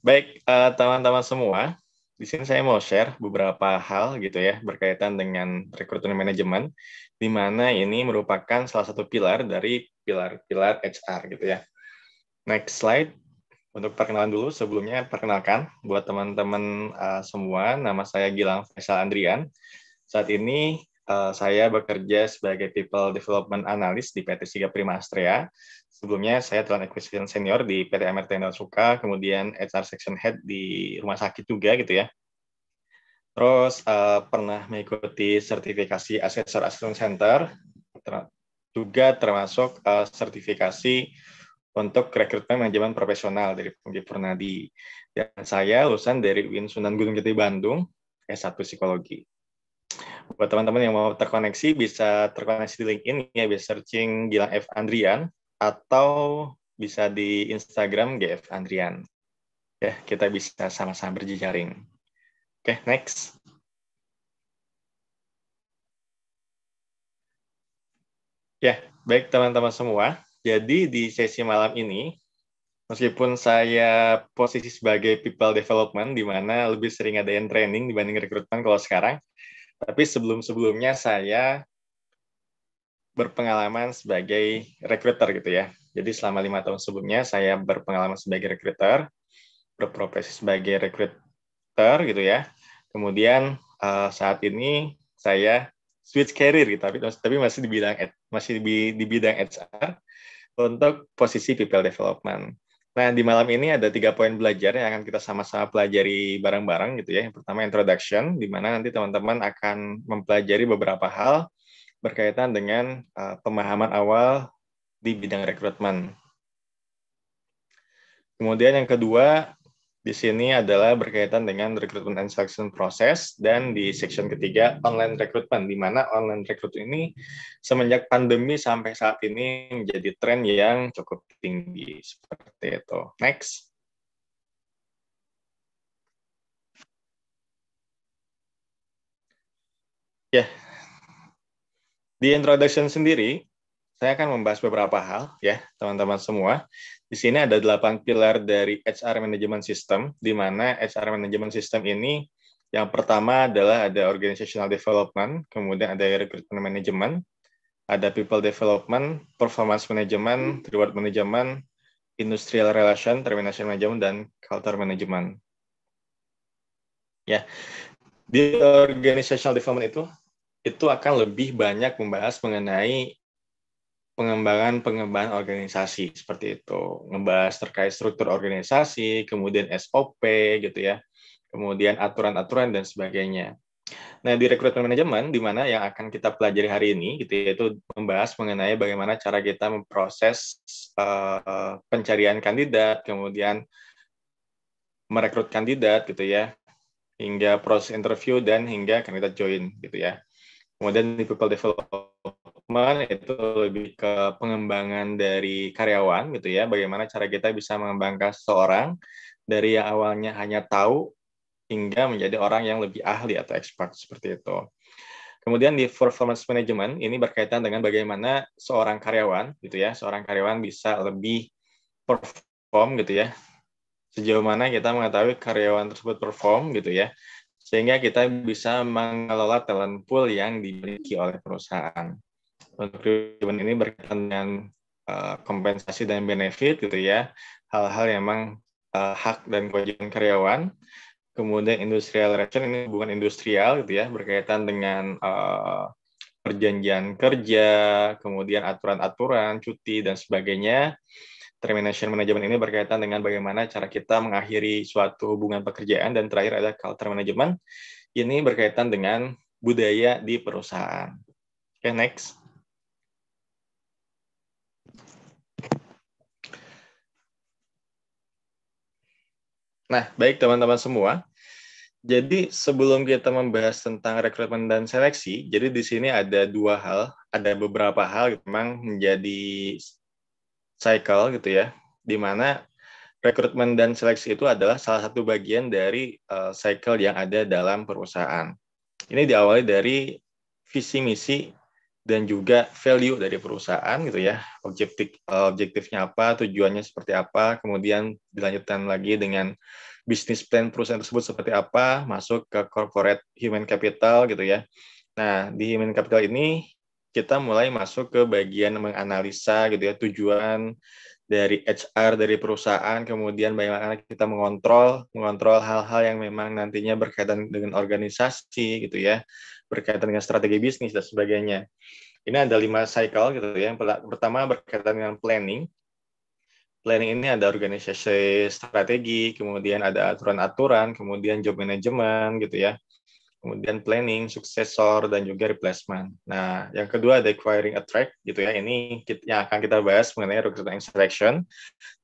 Baik, eh, teman-teman uh, semua, di sini saya mau share beberapa hal gitu ya berkaitan dengan recruitment management, di mana ini merupakan salah satu pilar dari pilar-pilar HR gitu ya. Next slide untuk perkenalan dulu, sebelumnya perkenalkan buat teman-teman uh, semua, nama saya Gilang Faisal Andrian. Saat ini uh, saya bekerja sebagai People Development Analyst di PT Siga Prima Astrea. Sebelumnya saya telah acquisition senior di PT MRT Suka, kemudian HR Section Head di rumah sakit juga gitu ya. Terus uh, pernah mengikuti sertifikasi Assessor Assessment Center, juga termasuk uh, sertifikasi untuk rekrutmen manajemen profesional dari Pungki Purnadi. Dan saya lulusan dari UIN Sunan Gunung Jati Bandung, S1 Psikologi. Buat teman-teman yang mau terkoneksi, bisa terkoneksi di LinkedIn, ya bisa searching Gilang F. Andrian, atau bisa di Instagram GF Andrian. Ya, kita bisa sama-sama berjejaring. Oke, okay, next. Ya, baik teman-teman semua jadi di sesi malam ini, meskipun saya posisi sebagai people development, di mana lebih sering ada yang training dibanding rekrutmen kalau sekarang, tapi sebelum-sebelumnya saya berpengalaman sebagai rekruter gitu ya. Jadi selama lima tahun sebelumnya saya berpengalaman sebagai rekruter, berprofesi sebagai rekruter gitu ya. Kemudian eh, saat ini saya switch career gitu, tapi, tapi masih dibilang masih di, di bidang HR untuk posisi people development. Nah, di malam ini ada tiga poin belajar yang akan kita sama-sama pelajari bareng-bareng gitu ya. Yang pertama introduction, di mana nanti teman-teman akan mempelajari beberapa hal berkaitan dengan uh, pemahaman awal di bidang rekrutmen. Kemudian yang kedua di sini adalah berkaitan dengan recruitment and selection process dan di section ketiga online recruitment di mana online recruitment ini semenjak pandemi sampai saat ini menjadi tren yang cukup tinggi seperti itu. Next. Ya. Yeah. Di introduction sendiri saya akan membahas beberapa hal ya, teman-teman semua. Di sini ada delapan pilar dari HR Management System, di mana HR Management System ini yang pertama adalah ada organizational development, kemudian ada recruitment management, ada people development, performance management, reward management, industrial relation, termination management, dan culture management. Ya, di organizational development itu itu akan lebih banyak membahas mengenai pengembangan-pengembangan organisasi seperti itu. Ngebahas terkait struktur organisasi, kemudian SOP gitu ya, kemudian aturan-aturan dan sebagainya. Nah, di rekrutmen manajemen di mana yang akan kita pelajari hari ini gitu yaitu membahas mengenai bagaimana cara kita memproses uh, pencarian kandidat, kemudian merekrut kandidat gitu ya, hingga proses interview dan hingga kandidat join gitu ya. Kemudian di people development cuman itu lebih ke pengembangan dari karyawan gitu ya. Bagaimana cara kita bisa mengembangkan seseorang dari yang awalnya hanya tahu hingga menjadi orang yang lebih ahli atau expert seperti itu. Kemudian di performance management ini berkaitan dengan bagaimana seorang karyawan gitu ya, seorang karyawan bisa lebih perform gitu ya. Sejauh mana kita mengetahui karyawan tersebut perform gitu ya, sehingga kita bisa mengelola talent pool yang dimiliki oleh perusahaan. Nutrition ini berkaitan dengan uh, kompensasi dan benefit gitu ya. Hal-hal yang memang uh, hak dan kewajiban karyawan. Kemudian industrial relation ini hubungan industrial gitu ya, berkaitan dengan uh, perjanjian kerja, kemudian aturan-aturan, cuti dan sebagainya. Termination manajemen ini berkaitan dengan bagaimana cara kita mengakhiri suatu hubungan pekerjaan dan terakhir ada culture management. Ini berkaitan dengan budaya di perusahaan. Oke, okay, next. Nah, baik teman-teman semua. Jadi sebelum kita membahas tentang rekrutmen dan seleksi, jadi di sini ada dua hal, ada beberapa hal yang memang menjadi cycle gitu ya, di mana rekrutmen dan seleksi itu adalah salah satu bagian dari eh, cycle yang ada dalam perusahaan. Ini diawali dari visi misi dan juga value dari perusahaan gitu ya objektif eh, objektifnya apa tujuannya seperti apa kemudian dilanjutkan lagi dengan bisnis plan perusahaan tersebut seperti apa masuk ke corporate human capital gitu ya nah di human capital ini kita mulai masuk ke bagian menganalisa gitu ya tujuan dari HR dari perusahaan kemudian bagaimana kita mengontrol mengontrol hal-hal yang memang nantinya berkaitan dengan organisasi gitu ya berkaitan dengan strategi bisnis dan sebagainya. Ini ada lima cycle gitu ya. Yang pertama berkaitan dengan planning. Planning ini ada organisasi strategi, kemudian ada aturan-aturan, kemudian job management gitu ya. Kemudian planning, suksesor, dan juga replacement. Nah, yang kedua ada acquiring attract gitu ya. Ini yang akan kita bahas mengenai recruitment selection.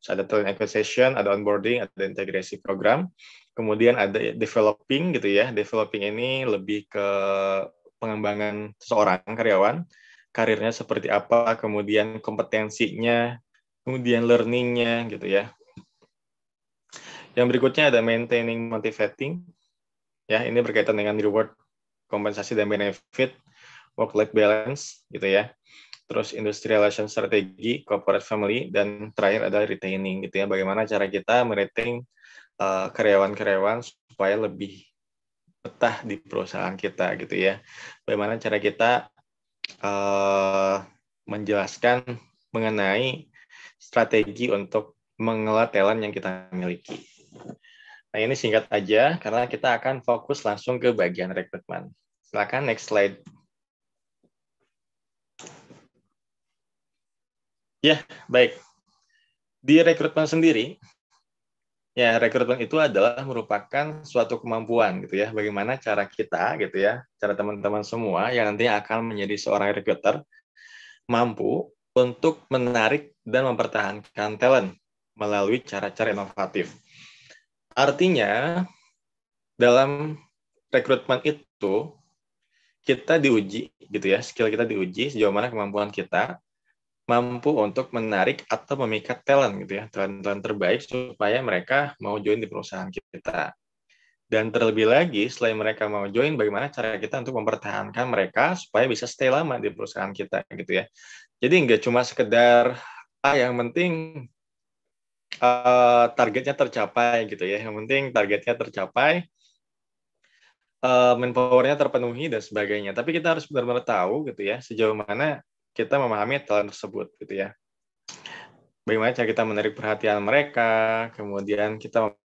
Terus ada talent acquisition, ada onboarding, ada integrasi program Kemudian ada developing gitu ya. Developing ini lebih ke pengembangan seseorang karyawan, karirnya seperti apa, kemudian kompetensinya, kemudian learningnya gitu ya. Yang berikutnya ada maintaining motivating. Ya, ini berkaitan dengan reward, kompensasi dan benefit, work life balance gitu ya. Terus industrial relation strategi, corporate family dan terakhir adalah retaining gitu ya. Bagaimana cara kita meretain Eh, karyawan-karyawan supaya lebih betah di perusahaan kita gitu ya. Bagaimana cara kita uh, menjelaskan mengenai strategi untuk mengelola talent yang kita miliki. Nah ini singkat aja karena kita akan fokus langsung ke bagian rekrutmen. Silakan next slide. Ya, baik. Di rekrutmen sendiri, Ya, rekrutmen itu adalah merupakan suatu kemampuan gitu ya. Bagaimana cara kita gitu ya, cara teman-teman semua yang nantinya akan menjadi seorang recruiter mampu untuk menarik dan mempertahankan talent melalui cara-cara inovatif. Artinya, dalam rekrutmen itu kita diuji gitu ya, skill kita diuji sejauh mana kemampuan kita mampu untuk menarik atau memikat talent gitu ya, talent-talent terbaik supaya mereka mau join di perusahaan kita. Dan terlebih lagi, selain mereka mau join, bagaimana cara kita untuk mempertahankan mereka supaya bisa stay lama di perusahaan kita gitu ya. Jadi nggak cuma sekedar, ah yang penting uh, targetnya tercapai gitu ya, yang penting targetnya tercapai, uh, manpowernya terpenuhi dan sebagainya. Tapi kita harus benar-benar tahu gitu ya, sejauh mana kita memahami talent tersebut gitu ya. Bagaimana cara kita menarik perhatian mereka, kemudian kita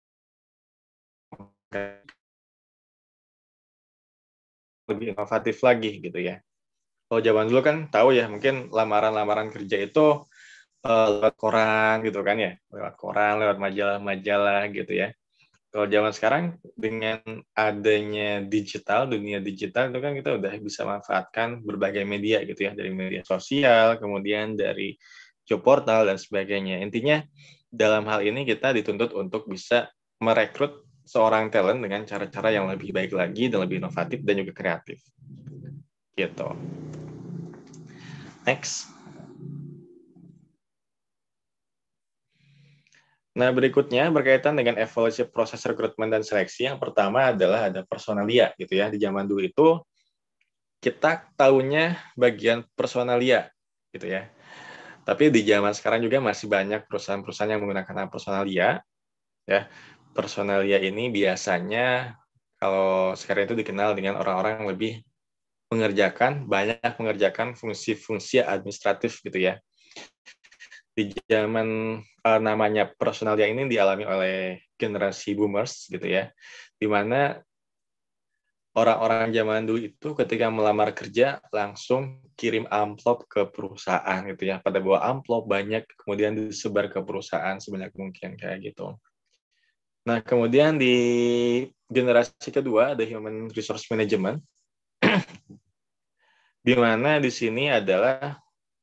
lebih inovatif lagi gitu ya. Kalau zaman dulu kan tahu ya mungkin lamaran-lamaran kerja itu uh, lewat koran gitu kan ya, lewat koran, lewat majalah-majalah gitu ya kalau zaman sekarang dengan adanya digital, dunia digital itu kan kita udah bisa manfaatkan berbagai media gitu ya, dari media sosial, kemudian dari job portal dan sebagainya. Intinya dalam hal ini kita dituntut untuk bisa merekrut seorang talent dengan cara-cara yang lebih baik lagi dan lebih inovatif dan juga kreatif. Gitu. Next. Nah, berikutnya berkaitan dengan evaluasi proses rekrutmen dan seleksi. Yang pertama adalah ada personalia gitu ya. Di zaman dulu itu kita tahunya bagian personalia gitu ya. Tapi di zaman sekarang juga masih banyak perusahaan-perusahaan yang menggunakan personalia ya. Personalia ini biasanya kalau sekarang itu dikenal dengan orang-orang yang lebih mengerjakan banyak mengerjakan fungsi-fungsi administratif gitu ya di zaman uh, namanya yang ini dialami oleh generasi boomers gitu ya, di mana orang-orang zaman dulu itu ketika melamar kerja langsung kirim amplop ke perusahaan gitu ya, pada bawa amplop banyak kemudian disebar ke perusahaan sebanyak mungkin kayak gitu. Nah, kemudian di generasi kedua ada human resource management di mana di sini adalah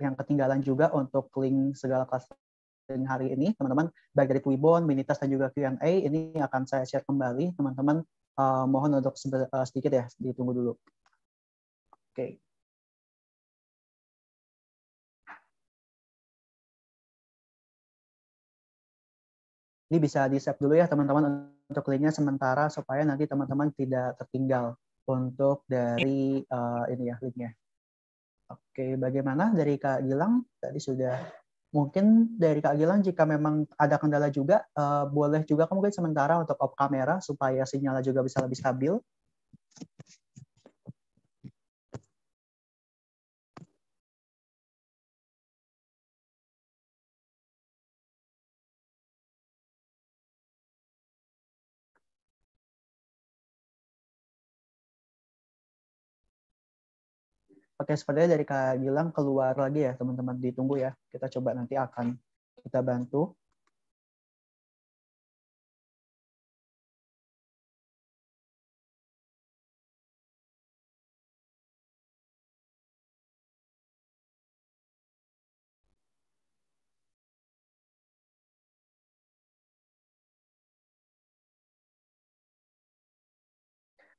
yang ketinggalan juga untuk link segala kelas hari ini, teman-teman, baik dari Twibbon, Minitas, dan juga Q&A, ini akan saya share kembali, teman-teman. Uh, mohon untuk eh, sedikit ya, ditunggu dulu. Oke. Okay. Ini bisa di-save dulu ya, teman-teman, untuk linknya sementara, supaya nanti teman-teman tidak tertinggal untuk dari uh, ini ya, linknya. Oke, bagaimana dari Kak Gilang? Tadi sudah mungkin dari Kak Gilang jika memang ada kendala juga uh, boleh juga mungkin sementara untuk off kamera supaya sinyalnya juga bisa lebih stabil. Oke, sepertinya dari Kak Gilang keluar lagi ya, teman-teman. Ditunggu ya. Kita coba nanti akan kita bantu.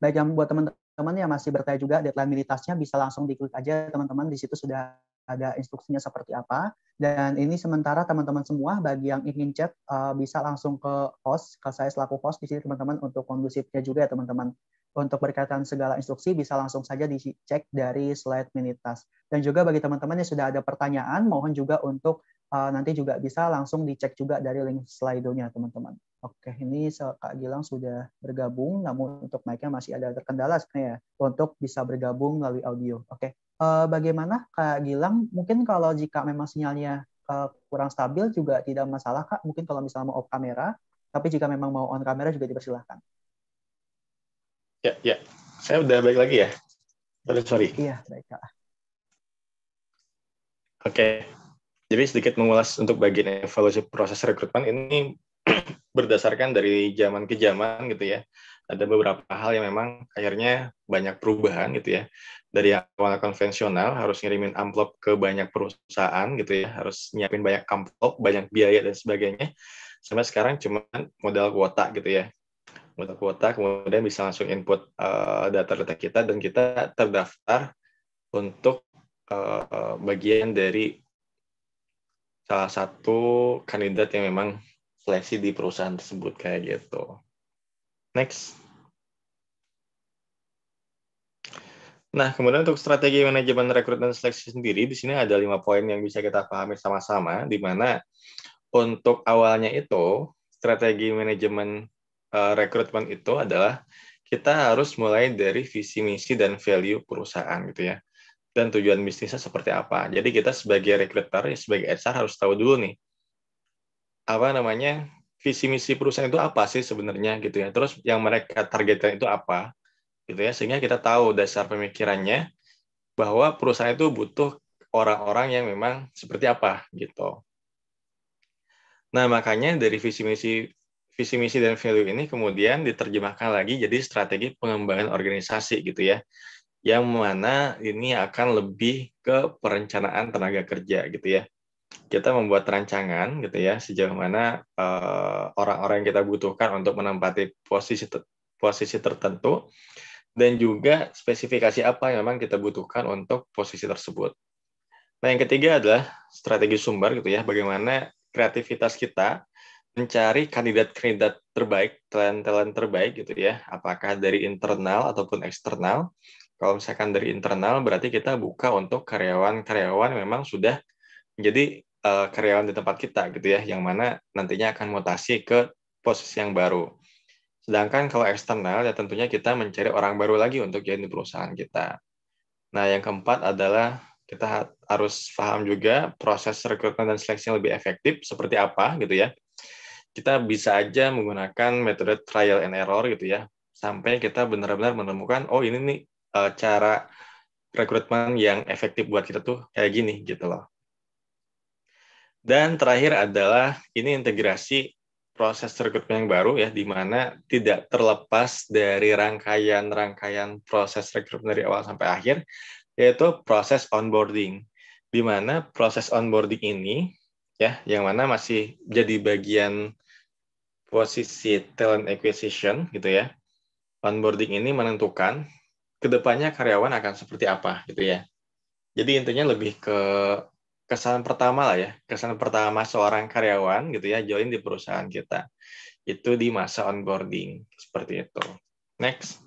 Baik, yang buat teman-teman teman-teman yang masih bertanya juga deadline militasnya bisa langsung diklik aja teman-teman di situ sudah ada instruksinya seperti apa dan ini sementara teman-teman semua bagi yang ingin chat eh, bisa langsung ke host ke saya selaku host di sini teman-teman untuk kondusifnya juga ya teman-teman untuk berkaitan segala instruksi bisa langsung saja dicek dari slide militas dan juga bagi teman-teman yang sudah ada pertanyaan mohon juga untuk eh, nanti juga bisa langsung dicek juga dari link slide nya teman-teman Oke, ini Kak Gilang sudah bergabung, namun untuk mic-nya masih ada terkendala sebenarnya ya, untuk bisa bergabung melalui audio. Oke, eh, bagaimana Kak Gilang? Mungkin kalau jika memang sinyalnya eh, kurang stabil juga tidak masalah Kak. Mungkin kalau misalnya mau off kamera, tapi jika memang mau on kamera juga dipersilahkan. Ya, ya. Saya udah baik lagi ya? Sorry, sorry. Iya, baik Kak. Oke, jadi sedikit mengulas untuk bagian evaluasi proses rekrutmen ini berdasarkan dari zaman ke zaman gitu ya ada beberapa hal yang memang akhirnya banyak perubahan gitu ya dari awal konvensional harus ngirimin amplop ke banyak perusahaan gitu ya harus nyiapin banyak amplop banyak biaya dan sebagainya sampai sekarang cuma modal kuota gitu ya modal kuota kemudian bisa langsung input eh, data-data uh, kita dan kita terdaftar untuk uh, bagian dari salah satu kandidat yang memang seleksi di perusahaan tersebut kayak gitu. Next. Nah, kemudian untuk strategi manajemen rekrutmen seleksi sendiri, di sini ada lima poin yang bisa kita pahami sama-sama, di mana untuk awalnya itu, strategi manajemen uh, rekrutmen itu adalah kita harus mulai dari visi, misi, dan value perusahaan gitu ya. Dan tujuan bisnisnya seperti apa. Jadi kita sebagai rekruter, ya sebagai HR harus tahu dulu nih, apa namanya visi misi perusahaan itu apa sih sebenarnya gitu ya terus yang mereka targetkan itu apa gitu ya sehingga kita tahu dasar pemikirannya bahwa perusahaan itu butuh orang-orang yang memang seperti apa gitu nah makanya dari visi misi visi misi dan value ini kemudian diterjemahkan lagi jadi strategi pengembangan organisasi gitu ya yang mana ini akan lebih ke perencanaan tenaga kerja gitu ya kita membuat rancangan gitu ya sejauh mana eh, orang-orang uh, yang kita butuhkan untuk menempati posisi ter posisi tertentu dan juga spesifikasi apa yang memang kita butuhkan untuk posisi tersebut. Nah, yang ketiga adalah strategi sumber gitu ya, bagaimana kreativitas kita mencari kandidat-kandidat terbaik, talent-talent terbaik gitu ya, apakah dari internal ataupun eksternal. Kalau misalkan dari internal berarti kita buka untuk karyawan-karyawan memang sudah jadi uh, karyawan di tempat kita gitu ya, yang mana nantinya akan mutasi ke posisi yang baru. Sedangkan kalau eksternal ya tentunya kita mencari orang baru lagi untuk jadi perusahaan kita. Nah, yang keempat adalah kita harus paham juga proses rekrutmen dan seleksi yang lebih efektif seperti apa gitu ya. Kita bisa aja menggunakan metode trial and error gitu ya, sampai kita benar-benar menemukan oh ini nih eh, cara rekrutmen yang efektif buat kita tuh kayak gini gitu loh. Dan terakhir adalah ini integrasi proses rekrutmen yang baru ya, di mana tidak terlepas dari rangkaian-rangkaian proses rekrutmen dari awal sampai akhir, yaitu proses onboarding. Di mana proses onboarding ini ya, yang mana masih jadi bagian posisi talent acquisition gitu ya. Onboarding ini menentukan kedepannya karyawan akan seperti apa gitu ya. Jadi intinya lebih ke kesan pertama lah ya, kesan pertama seorang karyawan gitu ya join di perusahaan kita. Itu di masa onboarding seperti itu. Next.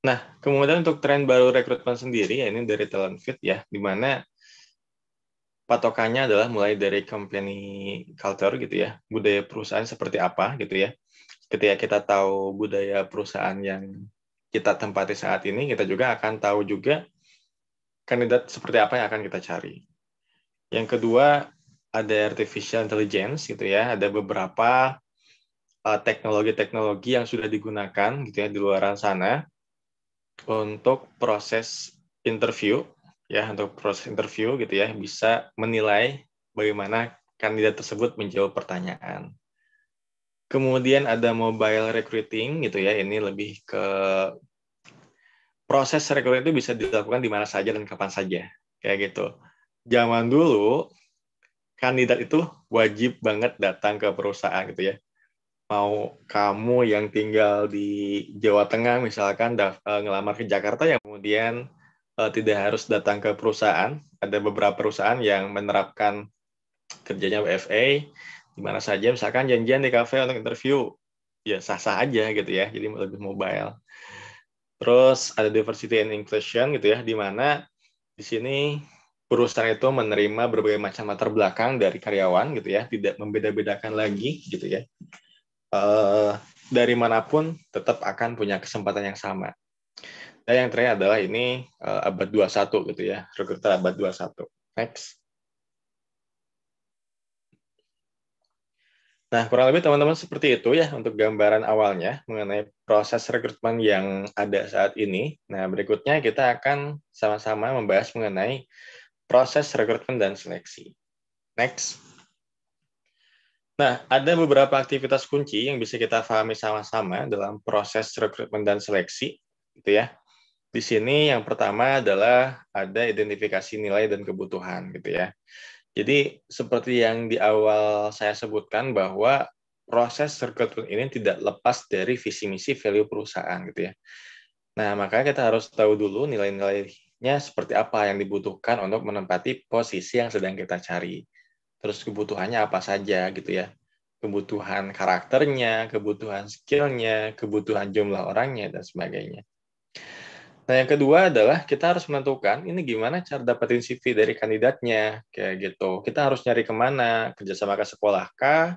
Nah, kemudian untuk tren baru rekrutmen sendiri, ya ini dari Talent Fit ya, di mana patokannya adalah mulai dari company culture gitu ya, budaya perusahaan seperti apa gitu ya. Ketika kita tahu budaya perusahaan yang kita tempati saat ini, kita juga akan tahu juga kandidat seperti apa yang akan kita cari. Yang kedua, ada artificial intelligence gitu ya, ada beberapa eh, teknologi-teknologi uh, yang sudah digunakan gitu ya di luar sana untuk proses interview ya untuk proses interview gitu ya bisa menilai bagaimana kandidat tersebut menjawab pertanyaan. Kemudian ada mobile recruiting gitu ya, ini lebih ke proses rekrutmen itu bisa dilakukan di mana saja dan kapan saja. Kayak gitu. Zaman dulu, kandidat itu wajib banget datang ke perusahaan gitu ya. Mau kamu yang tinggal di Jawa Tengah misalkan eh, ngelamar ke Jakarta yang kemudian uh, tidak harus datang ke perusahaan. Ada beberapa perusahaan yang menerapkan kerjanya WFA di mana saja misalkan janjian di kafe untuk interview ya sah-sah aja gitu ya. Jadi lebih mobile. Terus ada diversity and inclusion gitu ya, di mana di sini perusahaan itu menerima berbagai macam latar belakang dari karyawan gitu ya, tidak membeda-bedakan lagi gitu ya. Uh, dari manapun tetap akan punya kesempatan yang sama. Dan yang terakhir adalah ini uh, abad 21 gitu ya, rekruter abad 21. Next. Nah, kurang lebih teman-teman seperti itu ya untuk gambaran awalnya mengenai proses rekrutmen yang ada saat ini. Nah, berikutnya kita akan sama-sama membahas mengenai proses rekrutmen dan seleksi. Next. Nah, ada beberapa aktivitas kunci yang bisa kita pahami sama-sama dalam proses rekrutmen dan seleksi, gitu ya. Di sini yang pertama adalah ada identifikasi nilai dan kebutuhan, gitu ya. Jadi seperti yang di awal saya sebutkan bahwa proses recruitment ini tidak lepas dari visi misi value perusahaan gitu ya. Nah, makanya kita harus tahu dulu nilai-nilainya seperti apa yang dibutuhkan untuk menempati posisi yang sedang kita cari. Terus kebutuhannya apa saja gitu ya. Kebutuhan karakternya, kebutuhan skillnya, kebutuhan jumlah orangnya, dan sebagainya. Nah, yang kedua adalah kita harus menentukan ini gimana cara dapetin CV dari kandidatnya, kayak gitu. Kita harus nyari kemana, kerjasama ke sekolah kah,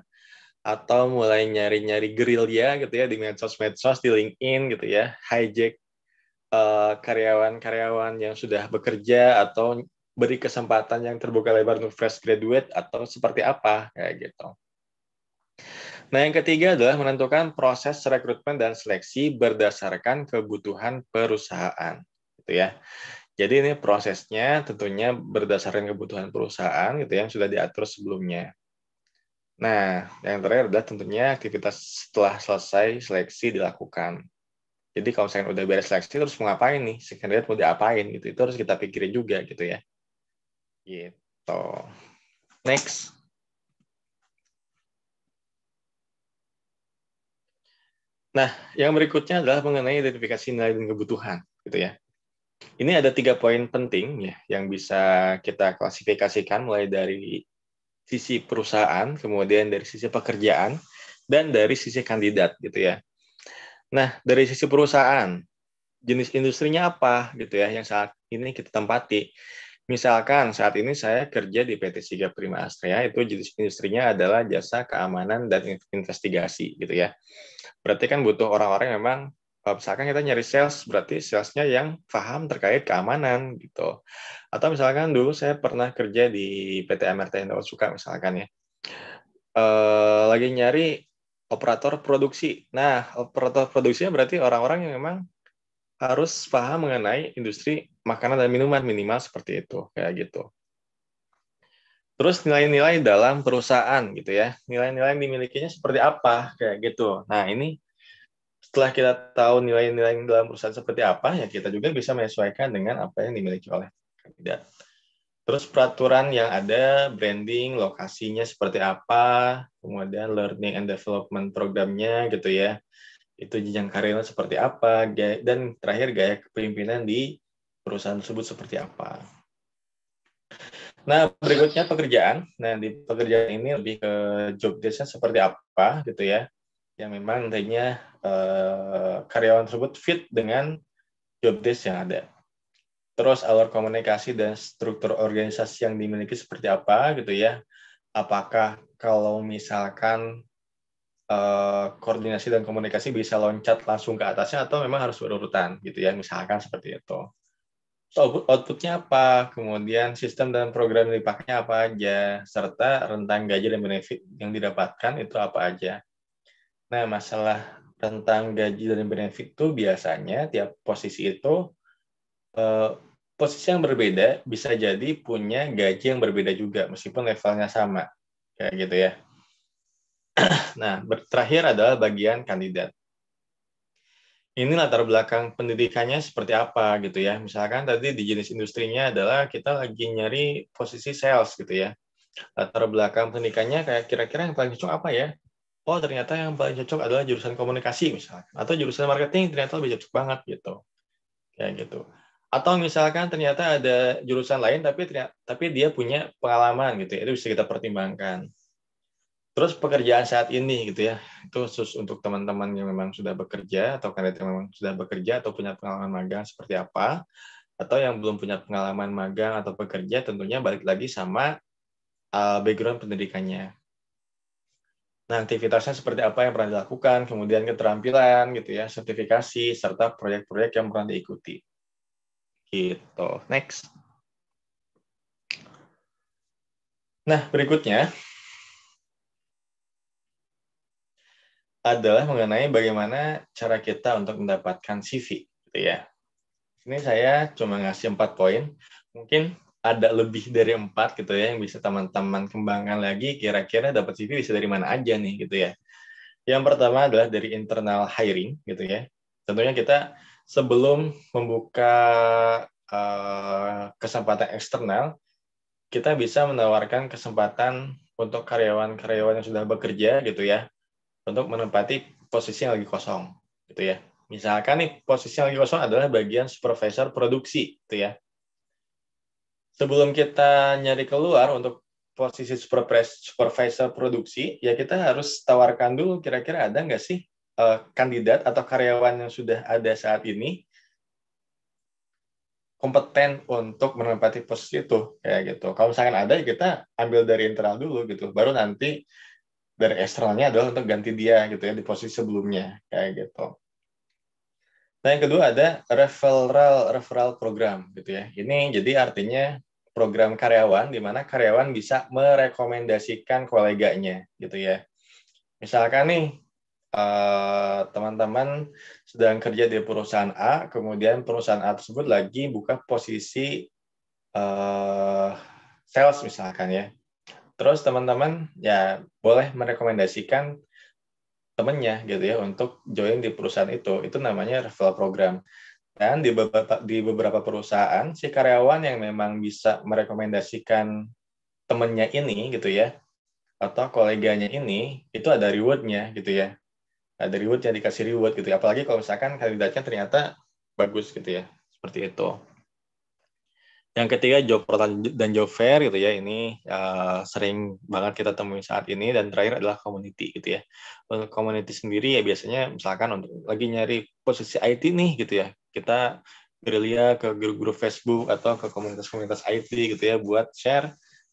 atau mulai nyari-nyari gerilya gitu ya di medsos-medsos, di LinkedIn gitu ya, hijack karyawan eh, karyawan-karyawan yang sudah bekerja atau beri kesempatan yang terbuka lebar untuk fresh graduate atau seperti apa, kayak gitu. Nah, yang ketiga adalah menentukan proses rekrutmen dan seleksi berdasarkan kebutuhan perusahaan, gitu ya. Jadi ini prosesnya tentunya berdasarkan kebutuhan perusahaan gitu ya, yang sudah diatur sebelumnya. Nah, yang terakhir adalah tentunya aktivitas setelah selesai seleksi dilakukan. Jadi kalau misalnya udah beres seleksi terus mau ngapain nih? Si kandidat mau diapain gitu. Itu harus kita pikirin juga gitu ya. Gitu. Next. Nah, yang berikutnya adalah mengenai identifikasi nilai dan kebutuhan, gitu ya. Ini ada tiga poin penting ya yang bisa kita klasifikasikan mulai dari sisi perusahaan, kemudian dari sisi pekerjaan, dan dari sisi kandidat, gitu ya. Nah, dari sisi perusahaan, jenis industrinya apa, gitu ya, yang saat ini kita tempati Misalkan saat ini saya kerja di PT Siga Prima Astrea, itu industrinya adalah jasa keamanan dan investigasi gitu ya. Berarti kan butuh orang-orang yang memang misalkan kita nyari sales, berarti salesnya yang paham terkait keamanan gitu. Atau misalkan dulu saya pernah kerja di PT MRT Indonesia Suka misalkan ya. E, lagi nyari operator produksi. Nah, operator produksinya berarti orang-orang yang memang harus paham mengenai industri makanan dan minuman minimal seperti itu kayak gitu. Terus nilai-nilai dalam perusahaan gitu ya, nilai-nilai yang dimilikinya seperti apa kayak gitu. Nah ini setelah kita tahu nilai-nilai dalam perusahaan seperti apa, ya kita juga bisa menyesuaikan dengan apa yang dimiliki oleh kandidat. Terus peraturan yang ada, branding, lokasinya seperti apa, kemudian learning and development programnya gitu ya itu jenjang karirnya seperti apa, gaya, dan terakhir gaya kepemimpinan di perusahaan tersebut seperti apa. Nah, berikutnya pekerjaan. Nah, di pekerjaan ini lebih ke job desk seperti apa gitu ya. Yang memang intinya eh, karyawan tersebut fit dengan job desk yang ada. Terus alur komunikasi dan struktur organisasi yang dimiliki seperti apa gitu ya. Apakah kalau misalkan Eh, koordinasi dan komunikasi bisa loncat langsung ke atasnya atau memang harus berurutan gitu ya misalkan seperti itu output outputnya apa kemudian sistem dan program yang dipakainya apa aja serta rentang gaji dan benefit yang didapatkan itu apa aja nah masalah rentang gaji dan benefit itu biasanya tiap posisi itu eh, posisi yang berbeda bisa jadi punya gaji yang berbeda juga meskipun levelnya sama kayak gitu ya nah, terakhir adalah bagian kandidat. Ini latar belakang pendidikannya seperti apa gitu ya. Misalkan tadi di jenis industrinya adalah kita lagi nyari posisi sales gitu ya. Latar nah, belakang pendidikannya kayak kira-kira yang paling cocok apa ya? Oh ternyata yang paling cocok adalah jurusan komunikasi misalkan. Atau jurusan marketing ternyata lebih cocok banget gitu. Kayak gitu atau misalkan ternyata ada jurusan lain tapi tapi dia punya pengalaman gitu ya, itu bisa kita pertimbangkan Terus pekerjaan saat ini gitu ya, itu khusus untuk teman-teman yang memang sudah bekerja atau kandidat yang memang sudah bekerja atau punya pengalaman magang seperti apa, atau yang belum punya pengalaman magang atau bekerja tentunya balik lagi sama eh, background pendidikannya. Nah, aktivitasnya seperti apa yang pernah dilakukan, kemudian keterampilan gitu ya, sertifikasi, serta proyek-proyek yang pernah diikuti. Gitu. Next. Nah, berikutnya adalah mengenai bagaimana cara kita untuk mendapatkan CV, gitu ya. Ini saya cuma ngasih empat poin. Mungkin ada lebih dari empat gitu ya yang bisa teman-teman kembangkan lagi. Kira-kira dapat CV bisa dari mana aja nih, gitu ya. Yang pertama adalah dari internal hiring, gitu ya. Tentunya kita sebelum membuka uh, kesempatan eksternal, kita bisa menawarkan kesempatan untuk karyawan-karyawan yang sudah bekerja gitu ya untuk menempati posisi yang lagi kosong, gitu ya. Misalkan nih posisi yang lagi kosong adalah bagian supervisor produksi, gitu ya. Sebelum kita nyari keluar untuk posisi supervisor produksi, ya kita harus tawarkan dulu kira-kira ada nggak sih uh, kandidat atau karyawan yang sudah ada saat ini kompeten untuk menempati posisi itu, kayak gitu. Kalau misalkan ada, ya kita ambil dari internal dulu gitu, baru nanti dari eksternalnya adalah untuk ganti dia gitu ya di posisi sebelumnya kayak gitu. Nah yang kedua ada referral referral program gitu ya. Ini jadi artinya program karyawan di mana karyawan bisa merekomendasikan koleganya gitu ya. Misalkan nih eh, teman-teman sedang kerja di perusahaan A, kemudian perusahaan A tersebut lagi buka posisi eh, sales misalkan ya Terus teman-teman ya boleh merekomendasikan temennya gitu ya untuk join di perusahaan itu. Itu namanya referral program. Dan di beberapa di beberapa perusahaan si karyawan yang memang bisa merekomendasikan temennya ini gitu ya atau koleganya ini itu ada rewardnya gitu ya ada reward yang dikasih reward gitu ya apalagi kalau misalkan kandidatnya ternyata bagus gitu ya seperti itu yang ketiga job Protan dan job Fair gitu ya. Ini uh, sering banget kita temui saat ini dan terakhir adalah community gitu ya. Untuk community sendiri ya biasanya misalkan untuk lagi nyari posisi IT nih gitu ya. Kita gerilya ke grup-grup Facebook atau ke komunitas-komunitas IT gitu ya buat share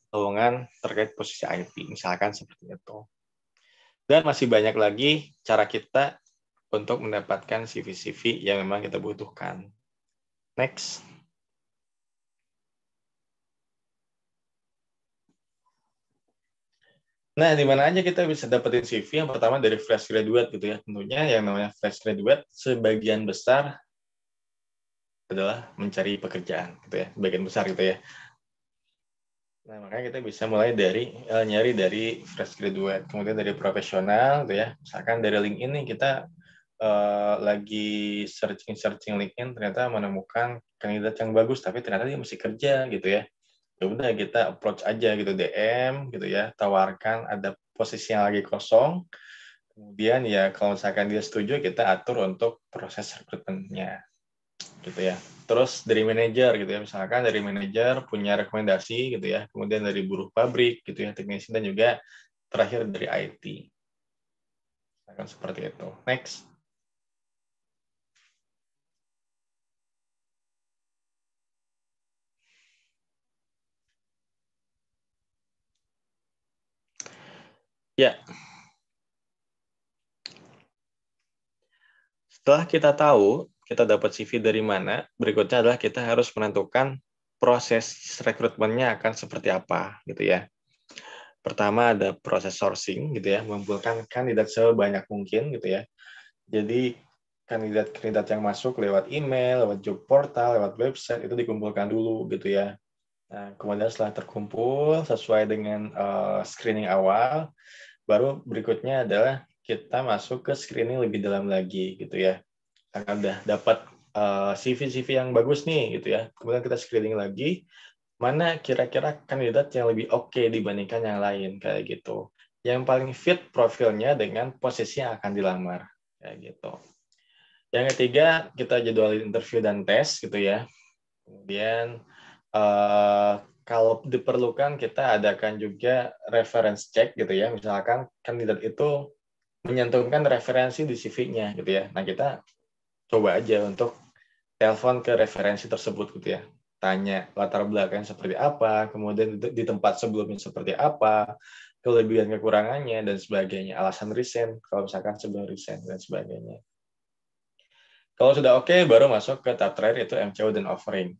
lowongan terkait posisi IT misalkan seperti itu. Dan masih banyak lagi cara kita untuk mendapatkan CV-CV yang memang kita butuhkan. Next. Nah, di mana aja kita bisa dapetin CV? Yang pertama dari fresh graduate gitu ya. Tentunya yang namanya fresh graduate sebagian besar adalah mencari pekerjaan gitu ya, bagian besar gitu ya. Nah, makanya kita bisa mulai dari uh, nyari dari fresh graduate, kemudian dari profesional gitu ya. Misalkan dari link ini kita uh, lagi searching-searching LinkedIn ternyata menemukan kandidat yang bagus tapi ternyata dia masih kerja gitu ya ya udah kita approach aja gitu DM gitu ya tawarkan ada posisi yang lagi kosong kemudian ya kalau misalkan dia setuju kita atur untuk proses rekrutmennya gitu ya terus dari manajer gitu ya misalkan dari manajer punya rekomendasi gitu ya kemudian dari buruh pabrik gitu ya teknisi dan juga terakhir dari IT akan seperti itu next Ya. Setelah kita tahu kita dapat CV dari mana, berikutnya adalah kita harus menentukan proses rekrutmennya akan seperti apa, gitu ya. Pertama ada proses sourcing, gitu ya, mengumpulkan kandidat sebanyak mungkin, gitu ya. Jadi kandidat-kandidat yang masuk lewat email, lewat job portal, lewat website itu dikumpulkan dulu, gitu ya. Nah, kemudian setelah terkumpul sesuai dengan uh, screening awal, Baru berikutnya adalah kita masuk ke screening lebih dalam lagi gitu ya. Karena udah dapat eh, CV-CV yang bagus nih gitu ya. Kemudian kita screening lagi mana kira-kira kandidat yang lebih oke okay dibandingkan yang lain kayak gitu. Yang paling fit profilnya dengan posisi yang akan dilamar kayak gitu. Yang ketiga kita jadwalin interview dan tes gitu ya. Kemudian eh, kalau diperlukan kita adakan juga reference check gitu ya. Misalkan kandidat itu menyantumkan referensi di CV-nya gitu ya. Nah, kita coba aja untuk telepon ke referensi tersebut gitu ya. Tanya latar belakang seperti apa, kemudian di tempat sebelumnya seperti apa, kelebihan kekurangannya dan sebagainya, alasan recent kalau misalkan sebelum recent dan sebagainya. Kalau sudah oke, okay, baru masuk ke tahap terakhir yaitu MCO dan offering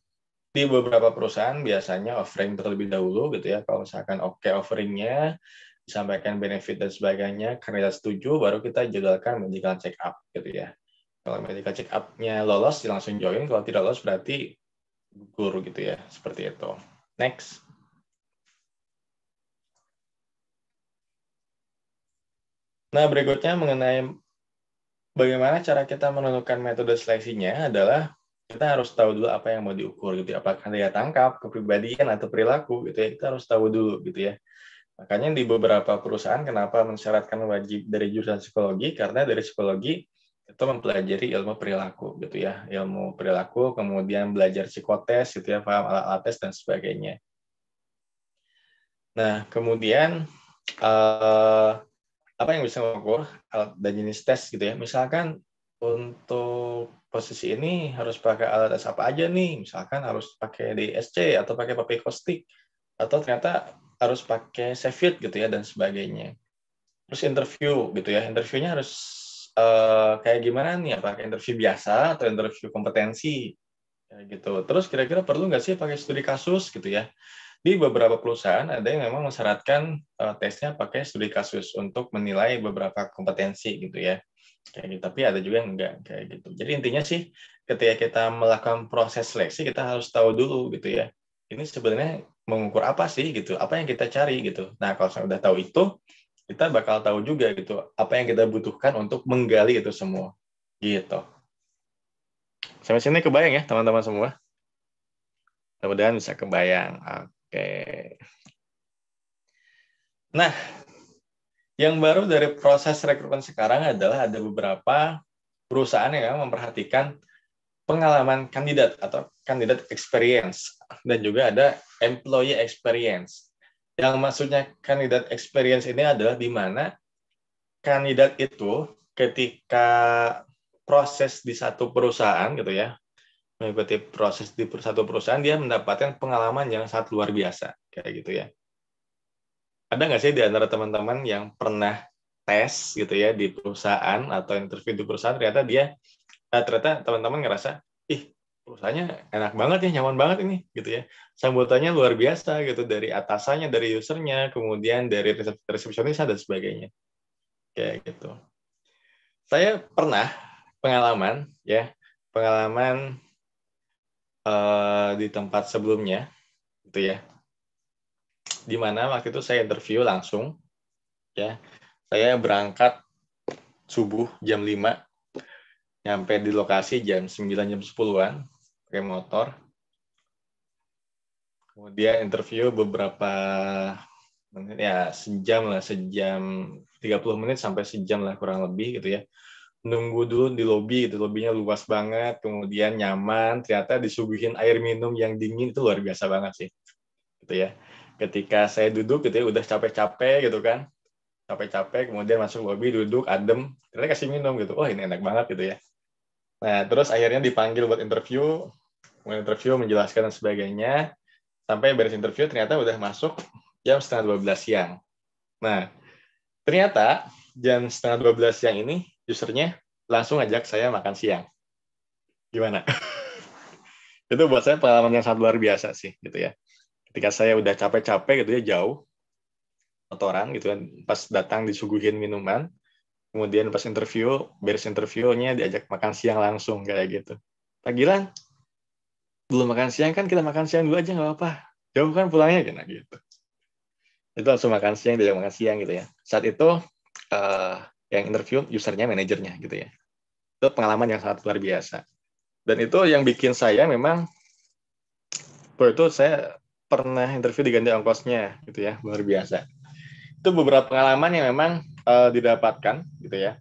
di beberapa perusahaan biasanya offering terlebih dahulu gitu ya kalau misalkan oke okay offeringnya disampaikan benefit dan sebagainya karena setuju baru kita jadwalkan medical check up gitu ya kalau medical check up-nya lolos langsung join kalau tidak lolos berarti gugur gitu ya seperti itu next Nah, berikutnya mengenai bagaimana cara kita menentukan metode seleksinya adalah kita harus tahu dulu apa yang mau diukur gitu ya. apakah dia tangkap kepribadian atau perilaku gitu ya kita harus tahu dulu gitu ya makanya di beberapa perusahaan kenapa mensyaratkan wajib dari jurusan psikologi karena dari psikologi itu mempelajari ilmu perilaku gitu ya ilmu perilaku kemudian belajar psikotes gitu ya paham alat-alat tes dan sebagainya nah kemudian uh, apa yang bisa mengukur alat dan jenis tes gitu ya misalkan untuk posisi ini harus pakai alat tes apa aja nih? Misalkan harus pakai DSC atau pakai papi kostik atau ternyata harus pakai Sevit gitu ya dan sebagainya. Terus interview gitu ya. Interviewnya harus uh, kayak gimana nih? Apakah interview biasa atau interview kompetensi? Ya, gitu. Terus kira-kira perlu nggak sih pakai studi kasus gitu ya? Di beberapa perusahaan ada yang memang mensyaratkan uh, tesnya pakai studi kasus untuk menilai beberapa kompetensi gitu ya kayak gitu. tapi ada juga yang enggak kayak gitu jadi intinya sih ketika kita melakukan proses seleksi kita harus tahu dulu gitu ya ini sebenarnya mengukur apa sih gitu apa yang kita cari gitu nah kalau saya udah tahu itu kita bakal tahu juga gitu apa yang kita butuhkan untuk menggali itu semua gitu sampai sini kebayang ya teman-teman semua mudah bisa kebayang oke nah yang baru dari proses rekrutmen sekarang adalah ada beberapa perusahaan yang memperhatikan pengalaman kandidat atau kandidat experience dan juga ada employee experience. Yang maksudnya kandidat experience ini adalah di mana kandidat itu ketika proses di satu perusahaan gitu ya mengikuti proses di satu perusahaan dia mendapatkan pengalaman yang sangat luar biasa kayak gitu ya ada nggak sih di antara teman-teman yang pernah tes gitu ya di perusahaan atau interview di perusahaan ternyata dia nah, ternyata teman-teman ngerasa ih perusahaannya enak banget ya nyaman banget ini gitu ya sambutannya luar biasa gitu dari atasannya dari usernya kemudian dari resepsionis dan sebagainya kayak gitu saya pernah pengalaman ya pengalaman uh, di tempat sebelumnya gitu ya di mana waktu itu saya interview langsung ya saya berangkat subuh jam 5 nyampe di lokasi jam 9 jam 10-an pakai motor kemudian interview beberapa menit ya sejam lah sejam 30 menit sampai sejam lah kurang lebih gitu ya nunggu dulu di lobi itu lobinya luas banget kemudian nyaman ternyata disuguhin air minum yang dingin itu luar biasa banget sih gitu ya ketika saya duduk gitu ya udah capek-capek gitu kan capek-capek kemudian masuk lobby duduk adem ternyata kasih minum gitu wah ini enak banget gitu ya nah terus akhirnya dipanggil buat interview interview menjelaskan dan sebagainya sampai beres interview ternyata udah masuk jam setengah dua belas siang nah ternyata jam setengah dua belas siang ini usernya langsung ajak saya makan siang gimana itu buat saya pengalaman yang sangat luar biasa sih gitu ya ketika saya udah capek-capek gitu ya jauh motoran gitu kan pas datang disuguhin minuman kemudian pas interview beres interviewnya diajak makan siang langsung kayak gitu Pak belum makan siang kan kita makan siang dulu aja nggak apa-apa jauh kan pulangnya kena gitu itu langsung makan siang diajak makan siang gitu ya saat itu uh, yang interview usernya manajernya gitu ya itu pengalaman yang sangat luar biasa dan itu yang bikin saya memang waktu itu saya pernah interview diganti ongkosnya gitu ya luar biasa itu beberapa pengalaman yang memang uh, didapatkan gitu ya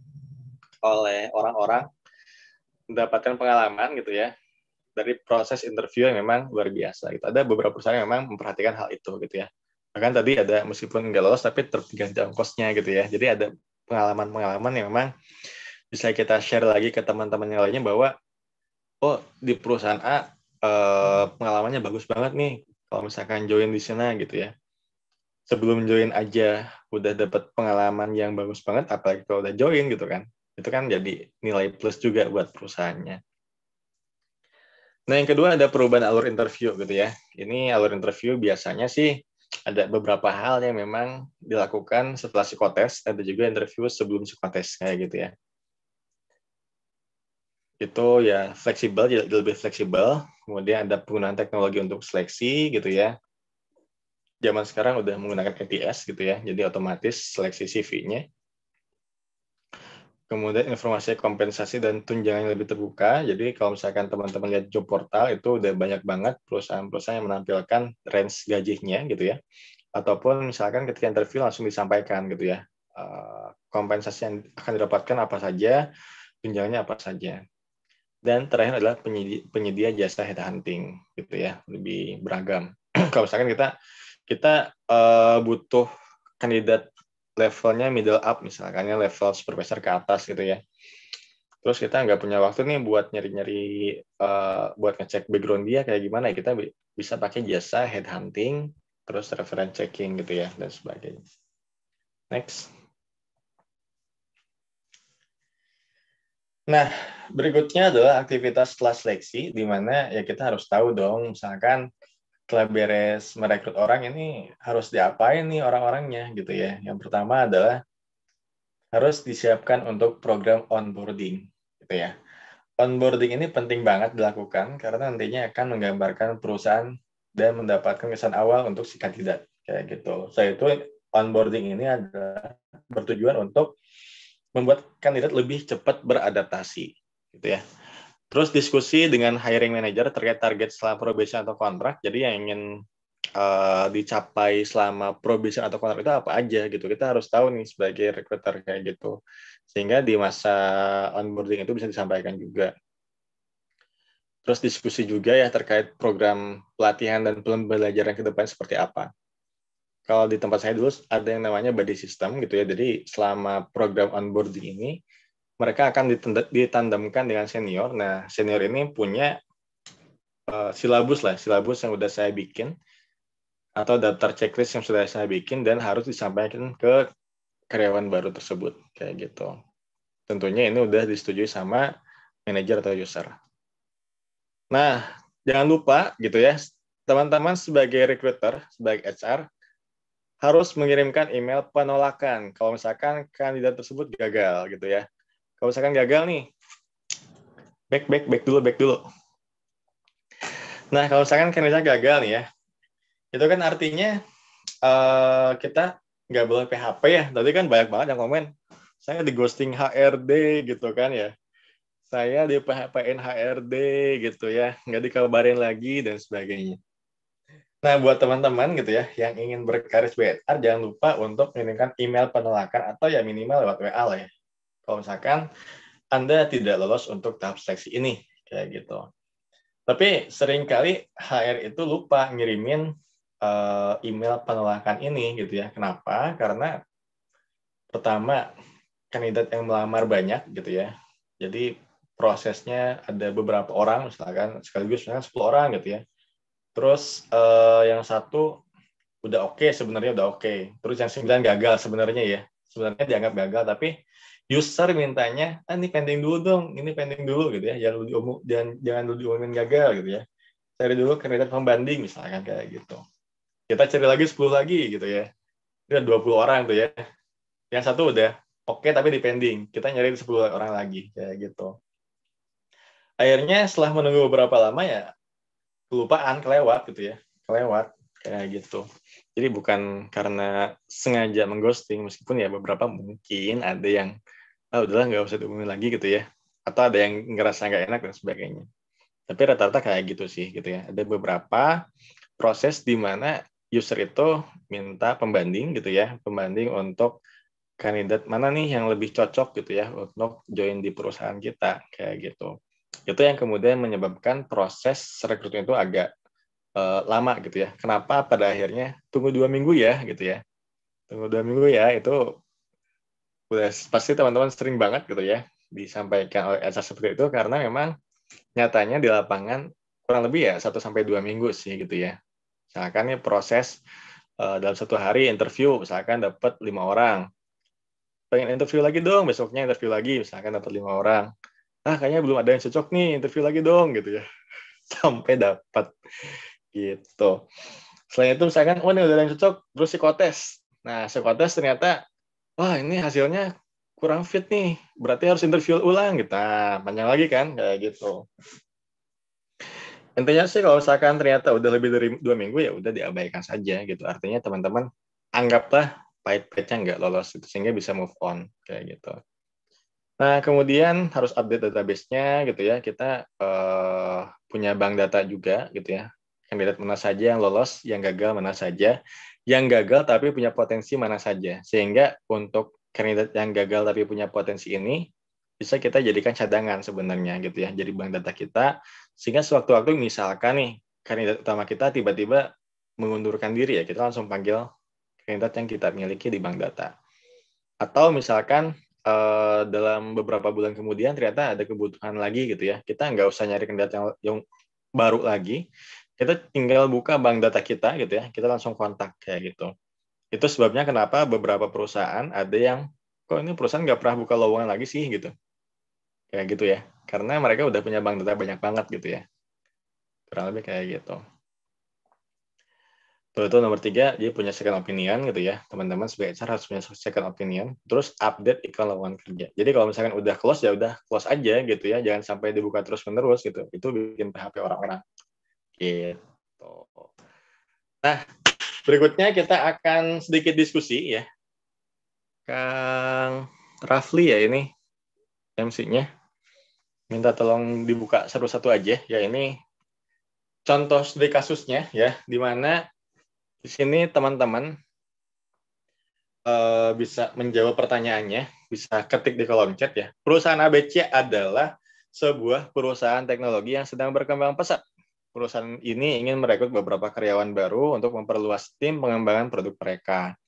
oleh orang-orang mendapatkan pengalaman gitu ya dari proses interview yang memang luar biasa gitu ada beberapa perusahaan yang memang memperhatikan hal itu gitu ya bahkan tadi ada meskipun nggak lolos tapi terganti ongkosnya gitu ya jadi ada pengalaman-pengalaman yang memang bisa kita share lagi ke teman-teman yang lainnya bahwa oh di perusahaan A eh, pengalamannya bagus banget nih kalau misalkan join di sana gitu ya sebelum join aja udah dapat pengalaman yang bagus banget apalagi kalau udah join gitu kan itu kan jadi nilai plus juga buat perusahaannya nah yang kedua ada perubahan alur interview gitu ya ini alur interview biasanya sih ada beberapa hal yang memang dilakukan setelah psikotes ada juga interview sebelum psikotes kayak gitu ya itu ya fleksibel jadi lebih fleksibel kemudian ada penggunaan teknologi untuk seleksi gitu ya zaman sekarang udah menggunakan ATS e gitu ya jadi otomatis seleksi CV-nya kemudian informasi kompensasi dan tunjangan yang lebih terbuka jadi kalau misalkan teman-teman lihat job portal itu udah banyak banget perusahaan-perusahaan yang menampilkan range gajinya gitu ya ataupun misalkan ketika interview langsung disampaikan gitu ya eh, kompensasi yang akan didapatkan apa saja tunjangannya apa saja dan terakhir adalah penyedia, penyedia jasa headhunting, gitu ya, lebih beragam. Kalau misalkan kita kita uh, butuh kandidat levelnya middle up, misalkannya level supervisor ke atas gitu ya. Terus kita nggak punya waktu nih buat nyari-nyari, uh, buat ngecek background dia kayak gimana. Kita bisa pakai jasa headhunting, terus reference checking gitu ya, dan sebagainya. Next. Nah, berikutnya adalah aktivitas setelah seleksi, di mana ya kita harus tahu dong, misalkan setelah beres merekrut orang ini harus diapain nih orang-orangnya gitu ya. Yang pertama adalah harus disiapkan untuk program onboarding gitu ya. Onboarding ini penting banget dilakukan karena nantinya akan menggambarkan perusahaan dan mendapatkan kesan awal untuk si kandidat kayak gitu. Saya so, itu onboarding ini adalah bertujuan untuk membuat kandidat lebih cepat beradaptasi gitu ya terus diskusi dengan hiring manager terkait target selama probation atau kontrak jadi yang ingin uh, dicapai selama probation atau kontrak itu apa aja gitu kita harus tahu nih sebagai recruiter kayak gitu sehingga di masa onboarding itu bisa disampaikan juga terus diskusi juga ya terkait program pelatihan dan pembelajaran ke depan seperti apa kalau di tempat saya dulu ada yang namanya body system gitu ya. Jadi selama program onboarding ini mereka akan ditandemkan dengan senior. Nah, senior ini punya uh, silabus lah, silabus yang sudah saya bikin atau daftar checklist yang sudah saya bikin dan harus disampaikan ke karyawan baru tersebut kayak gitu. Tentunya ini udah disetujui sama manajer atau user. Nah, jangan lupa gitu ya, teman-teman sebagai recruiter, sebagai HR, harus mengirimkan email penolakan kalau misalkan kandidat tersebut gagal gitu ya. Kalau misalkan gagal nih, back back back dulu back dulu. Nah kalau misalkan kandidat gagal nih ya, itu kan artinya uh, kita nggak boleh PHP ya. Tadi kan banyak banget yang komen, saya di ghosting HRD gitu kan ya saya di PHP HRD gitu ya, nggak dikabarin lagi dan sebagainya. Nah, buat teman-teman gitu ya yang ingin berkarir sebagai HR, jangan lupa untuk mengirimkan email penolakan atau ya minimal lewat WA lah ya. Kalau misalkan Anda tidak lolos untuk tahap seleksi ini, kayak gitu. Tapi seringkali HR itu lupa ngirimin uh, email penolakan ini gitu ya. Kenapa? Karena pertama kandidat yang melamar banyak gitu ya. Jadi prosesnya ada beberapa orang misalkan sekaligus misalkan 10 orang gitu ya Terus uh, yang satu udah oke okay, sebenarnya udah oke. Okay. Terus yang sembilan gagal sebenarnya ya. Sebenarnya dianggap gagal tapi user mintanya, ah, ini pending dulu dong, ini pending dulu gitu ya. Jangan dulu diumum, jangan jangan dulu diumumin gagal gitu ya. Cari dulu kandidat pembanding misalkan kayak gitu. Kita cari lagi 10 lagi gitu ya. Ini ada 20 orang tuh ya. Yang satu udah oke okay, tapi depending. Kita nyari 10 orang lagi kayak gitu. Akhirnya setelah menunggu beberapa lama ya kelupaan kelewat gitu ya kelewat kayak gitu jadi bukan karena sengaja mengghosting meskipun ya beberapa mungkin ada yang ah oh, udahlah nggak usah dihubungi lagi gitu ya atau ada yang ngerasa nggak enak dan sebagainya tapi rata-rata kayak gitu sih gitu ya ada beberapa proses di mana user itu minta pembanding gitu ya pembanding untuk kandidat mana nih yang lebih cocok gitu ya untuk join di perusahaan kita kayak gitu itu yang kemudian menyebabkan proses rekrutmen itu agak uh, lama gitu ya. Kenapa pada akhirnya tunggu dua minggu ya gitu ya. Tunggu dua minggu ya itu udah pasti teman-teman sering banget gitu ya disampaikan oleh HR seperti itu karena memang nyatanya di lapangan kurang lebih ya satu sampai dua minggu sih gitu ya. Misalkan ya proses uh, dalam satu hari interview misalkan dapat lima orang. Pengen interview lagi dong, besoknya interview lagi misalkan dapat lima orang ah kayaknya belum ada yang cocok nih interview lagi dong gitu ya sampai dapat gitu selain itu misalkan oh ini udah ada yang cocok terus psikotes nah psikotes ternyata wah ini hasilnya kurang fit nih berarti harus interview ulang gitu ah, panjang lagi kan kayak gitu intinya sih kalau misalkan ternyata udah lebih dari dua minggu ya udah diabaikan saja gitu artinya teman-teman anggaplah pahit-pahitnya nggak lolos itu sehingga bisa move on kayak gitu Nah, kemudian harus update database-nya gitu ya. Kita uh, punya bank data juga gitu ya. Kandidat mana saja yang lolos, yang gagal mana saja, yang gagal tapi punya potensi mana saja. Sehingga untuk kandidat yang gagal tapi punya potensi ini bisa kita jadikan cadangan sebenarnya gitu ya. Jadi bank data kita sehingga sewaktu-waktu misalkan nih kandidat utama kita tiba-tiba mengundurkan diri ya, kita langsung panggil kandidat yang kita miliki di bank data. Atau misalkan Eh, dalam beberapa bulan kemudian ternyata ada kebutuhan lagi gitu ya kita nggak usah nyari kandidat yang, yang baru lagi kita tinggal buka bank data kita gitu ya kita langsung kontak kayak gitu itu sebabnya kenapa beberapa perusahaan ada yang kok ini perusahaan nggak pernah buka lowongan lagi sih gitu kayak gitu ya karena mereka udah punya bank data banyak banget gitu ya kurang lebih kayak gitu itu nomor tiga, dia punya second opinion gitu ya. Teman-teman sebagai HR harus punya second opinion. Terus update iklan lowongan kerja. Jadi kalau misalkan udah close ya udah close aja gitu ya. Jangan sampai dibuka terus menerus gitu. Itu bikin PHP orang-orang. Gitu. Nah, berikutnya kita akan sedikit diskusi ya. Kang Rafli ya ini MC-nya. Minta tolong dibuka satu-satu aja. Ya ini contoh studi kasusnya ya, di mana di sini teman-teman uh, bisa menjawab pertanyaannya, bisa ketik di kolom chat ya. Perusahaan ABC adalah sebuah perusahaan teknologi yang sedang berkembang pesat. Perusahaan ini ingin merekrut beberapa karyawan baru untuk memperluas tim pengembangan produk mereka.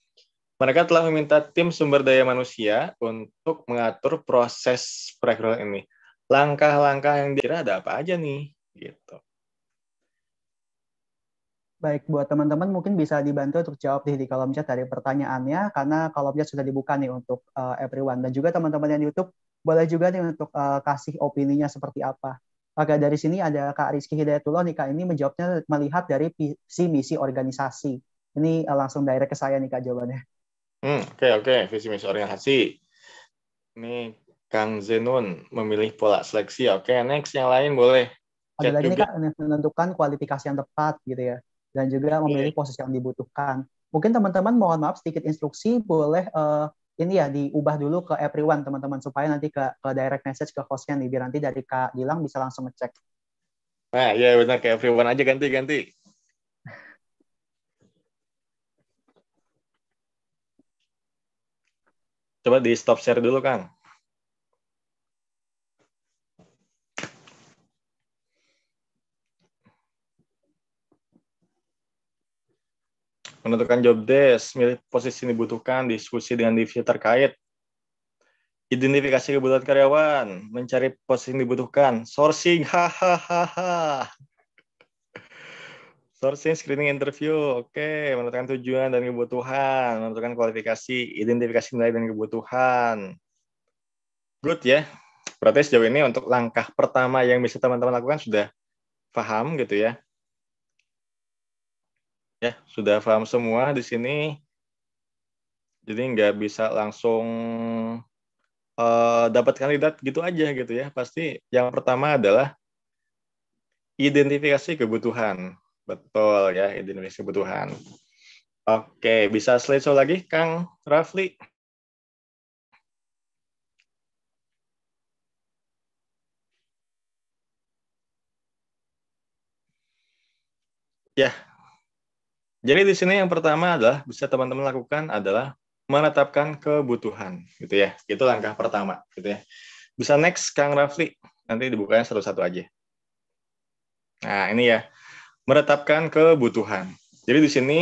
Mereka telah meminta tim sumber daya manusia untuk mengatur proses perekrutan ini. Langkah-langkah yang dikira ada apa aja nih? Gitu. Baik, buat teman-teman mungkin bisa dibantu untuk jawab di, kolom chat dari pertanyaannya, karena kolom chat sudah dibuka nih untuk uh, everyone. Dan juga teman-teman yang di YouTube, boleh juga nih untuk uh, kasih opininya seperti apa. oke dari sini ada Kak Rizky Hidayatullah nih, Kak ini menjawabnya melihat dari visi misi organisasi. Ini uh, langsung direct ke saya nih Kak jawabannya. Hmm, oke okay, oke, okay. visi misi organisasi. Ini Kang Zenun memilih pola seleksi. Oke, okay, next yang lain boleh. Ada lagi ini nih Kak, menentukan kualifikasi yang tepat gitu ya dan juga memilih posisi yang dibutuhkan. Mungkin teman-teman mohon maaf sedikit instruksi boleh uh, ini ya diubah dulu ke everyone teman-teman supaya nanti ke, ke direct message ke hostnya nih biar nanti dari Kak Gilang bisa langsung ngecek. Nah, ya benar ke everyone aja ganti-ganti. Coba di stop share dulu, Kang. menentukan job desk, milih posisi yang dibutuhkan, diskusi dengan divisi terkait, identifikasi kebutuhan karyawan, mencari posisi yang dibutuhkan, sourcing, hahaha. sourcing, screening, interview, oke, okay. menentukan tujuan dan kebutuhan, menentukan kualifikasi, identifikasi nilai dan kebutuhan. Good ya. Berarti sejauh ini untuk langkah pertama yang bisa teman-teman lakukan sudah paham gitu ya Ya, sudah paham semua di sini. Jadi nggak bisa langsung uh, dapat kandidat gitu aja gitu ya. Pasti yang pertama adalah identifikasi kebutuhan. Betul ya, identifikasi kebutuhan. Oke, bisa slide show lagi Kang Rafli. Ya, jadi di sini yang pertama adalah bisa teman-teman lakukan adalah menetapkan kebutuhan, gitu ya. Itu langkah pertama, gitu ya. Bisa next Kang Rafli, nanti dibukanya satu-satu aja. Nah ini ya, menetapkan kebutuhan. Jadi di sini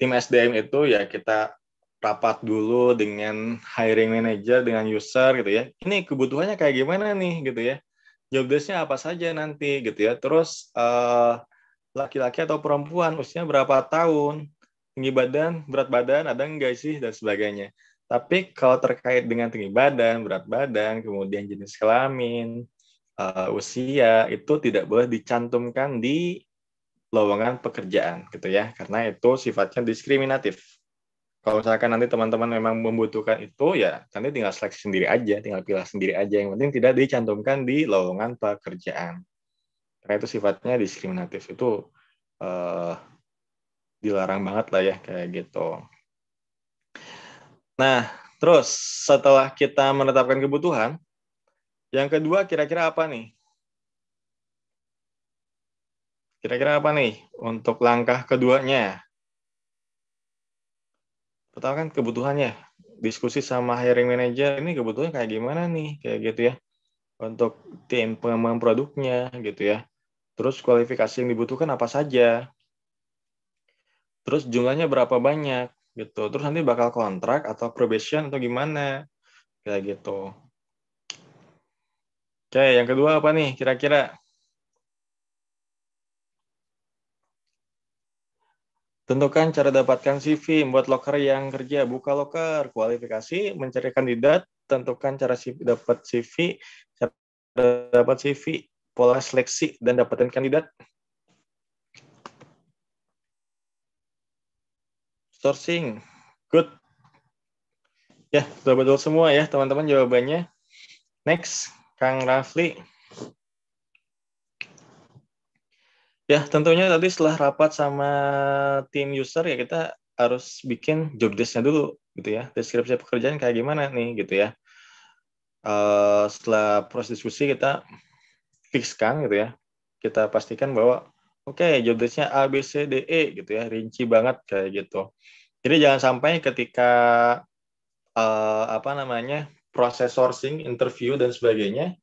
tim SDM itu ya kita rapat dulu dengan hiring manager, dengan user gitu ya. Ini kebutuhannya kayak gimana nih gitu ya. Jobdesknya apa saja nanti gitu ya. Terus uh, laki-laki atau perempuan, usianya berapa tahun, tinggi badan, berat badan, ada enggak sih, dan sebagainya. Tapi kalau terkait dengan tinggi badan, berat badan, kemudian jenis kelamin, uh, usia, itu tidak boleh dicantumkan di lowongan pekerjaan, gitu ya, karena itu sifatnya diskriminatif. Kalau misalkan nanti teman-teman memang membutuhkan itu, ya nanti tinggal seleksi sendiri aja, tinggal pilih sendiri aja. Yang penting tidak dicantumkan di lowongan pekerjaan karena itu sifatnya diskriminatif itu uh, dilarang banget lah ya kayak gitu. Nah, terus setelah kita menetapkan kebutuhan, yang kedua kira-kira apa nih? Kira-kira apa nih untuk langkah keduanya? Pertama kan kebutuhannya. Diskusi sama hiring manager ini kebutuhannya kayak gimana nih? Kayak gitu ya. Untuk tim pengembangan produknya gitu ya. Terus kualifikasi yang dibutuhkan apa saja? Terus jumlahnya berapa banyak gitu. Terus nanti bakal kontrak atau probation atau gimana? Kayak gitu. Oke, yang kedua apa nih kira-kira? Tentukan cara dapatkan CV, membuat loker yang kerja, buka loker, kualifikasi, mencari kandidat, tentukan cara dapat CV, cara dapat CV, pola seleksi dan dapatkan kandidat? Sourcing, good. Ya, sudah betul semua ya teman-teman jawabannya. Next, Kang Rafli. Ya, tentunya tadi setelah rapat sama tim user ya kita harus bikin job desk dulu gitu ya. Deskripsi pekerjaan kayak gimana nih gitu ya. Uh, setelah proses diskusi kita fixkan gitu ya kita pastikan bahwa oke okay, job desk-nya A B C D E gitu ya rinci banget kayak gitu jadi jangan sampai ketika uh, apa namanya proses sourcing interview dan sebagainya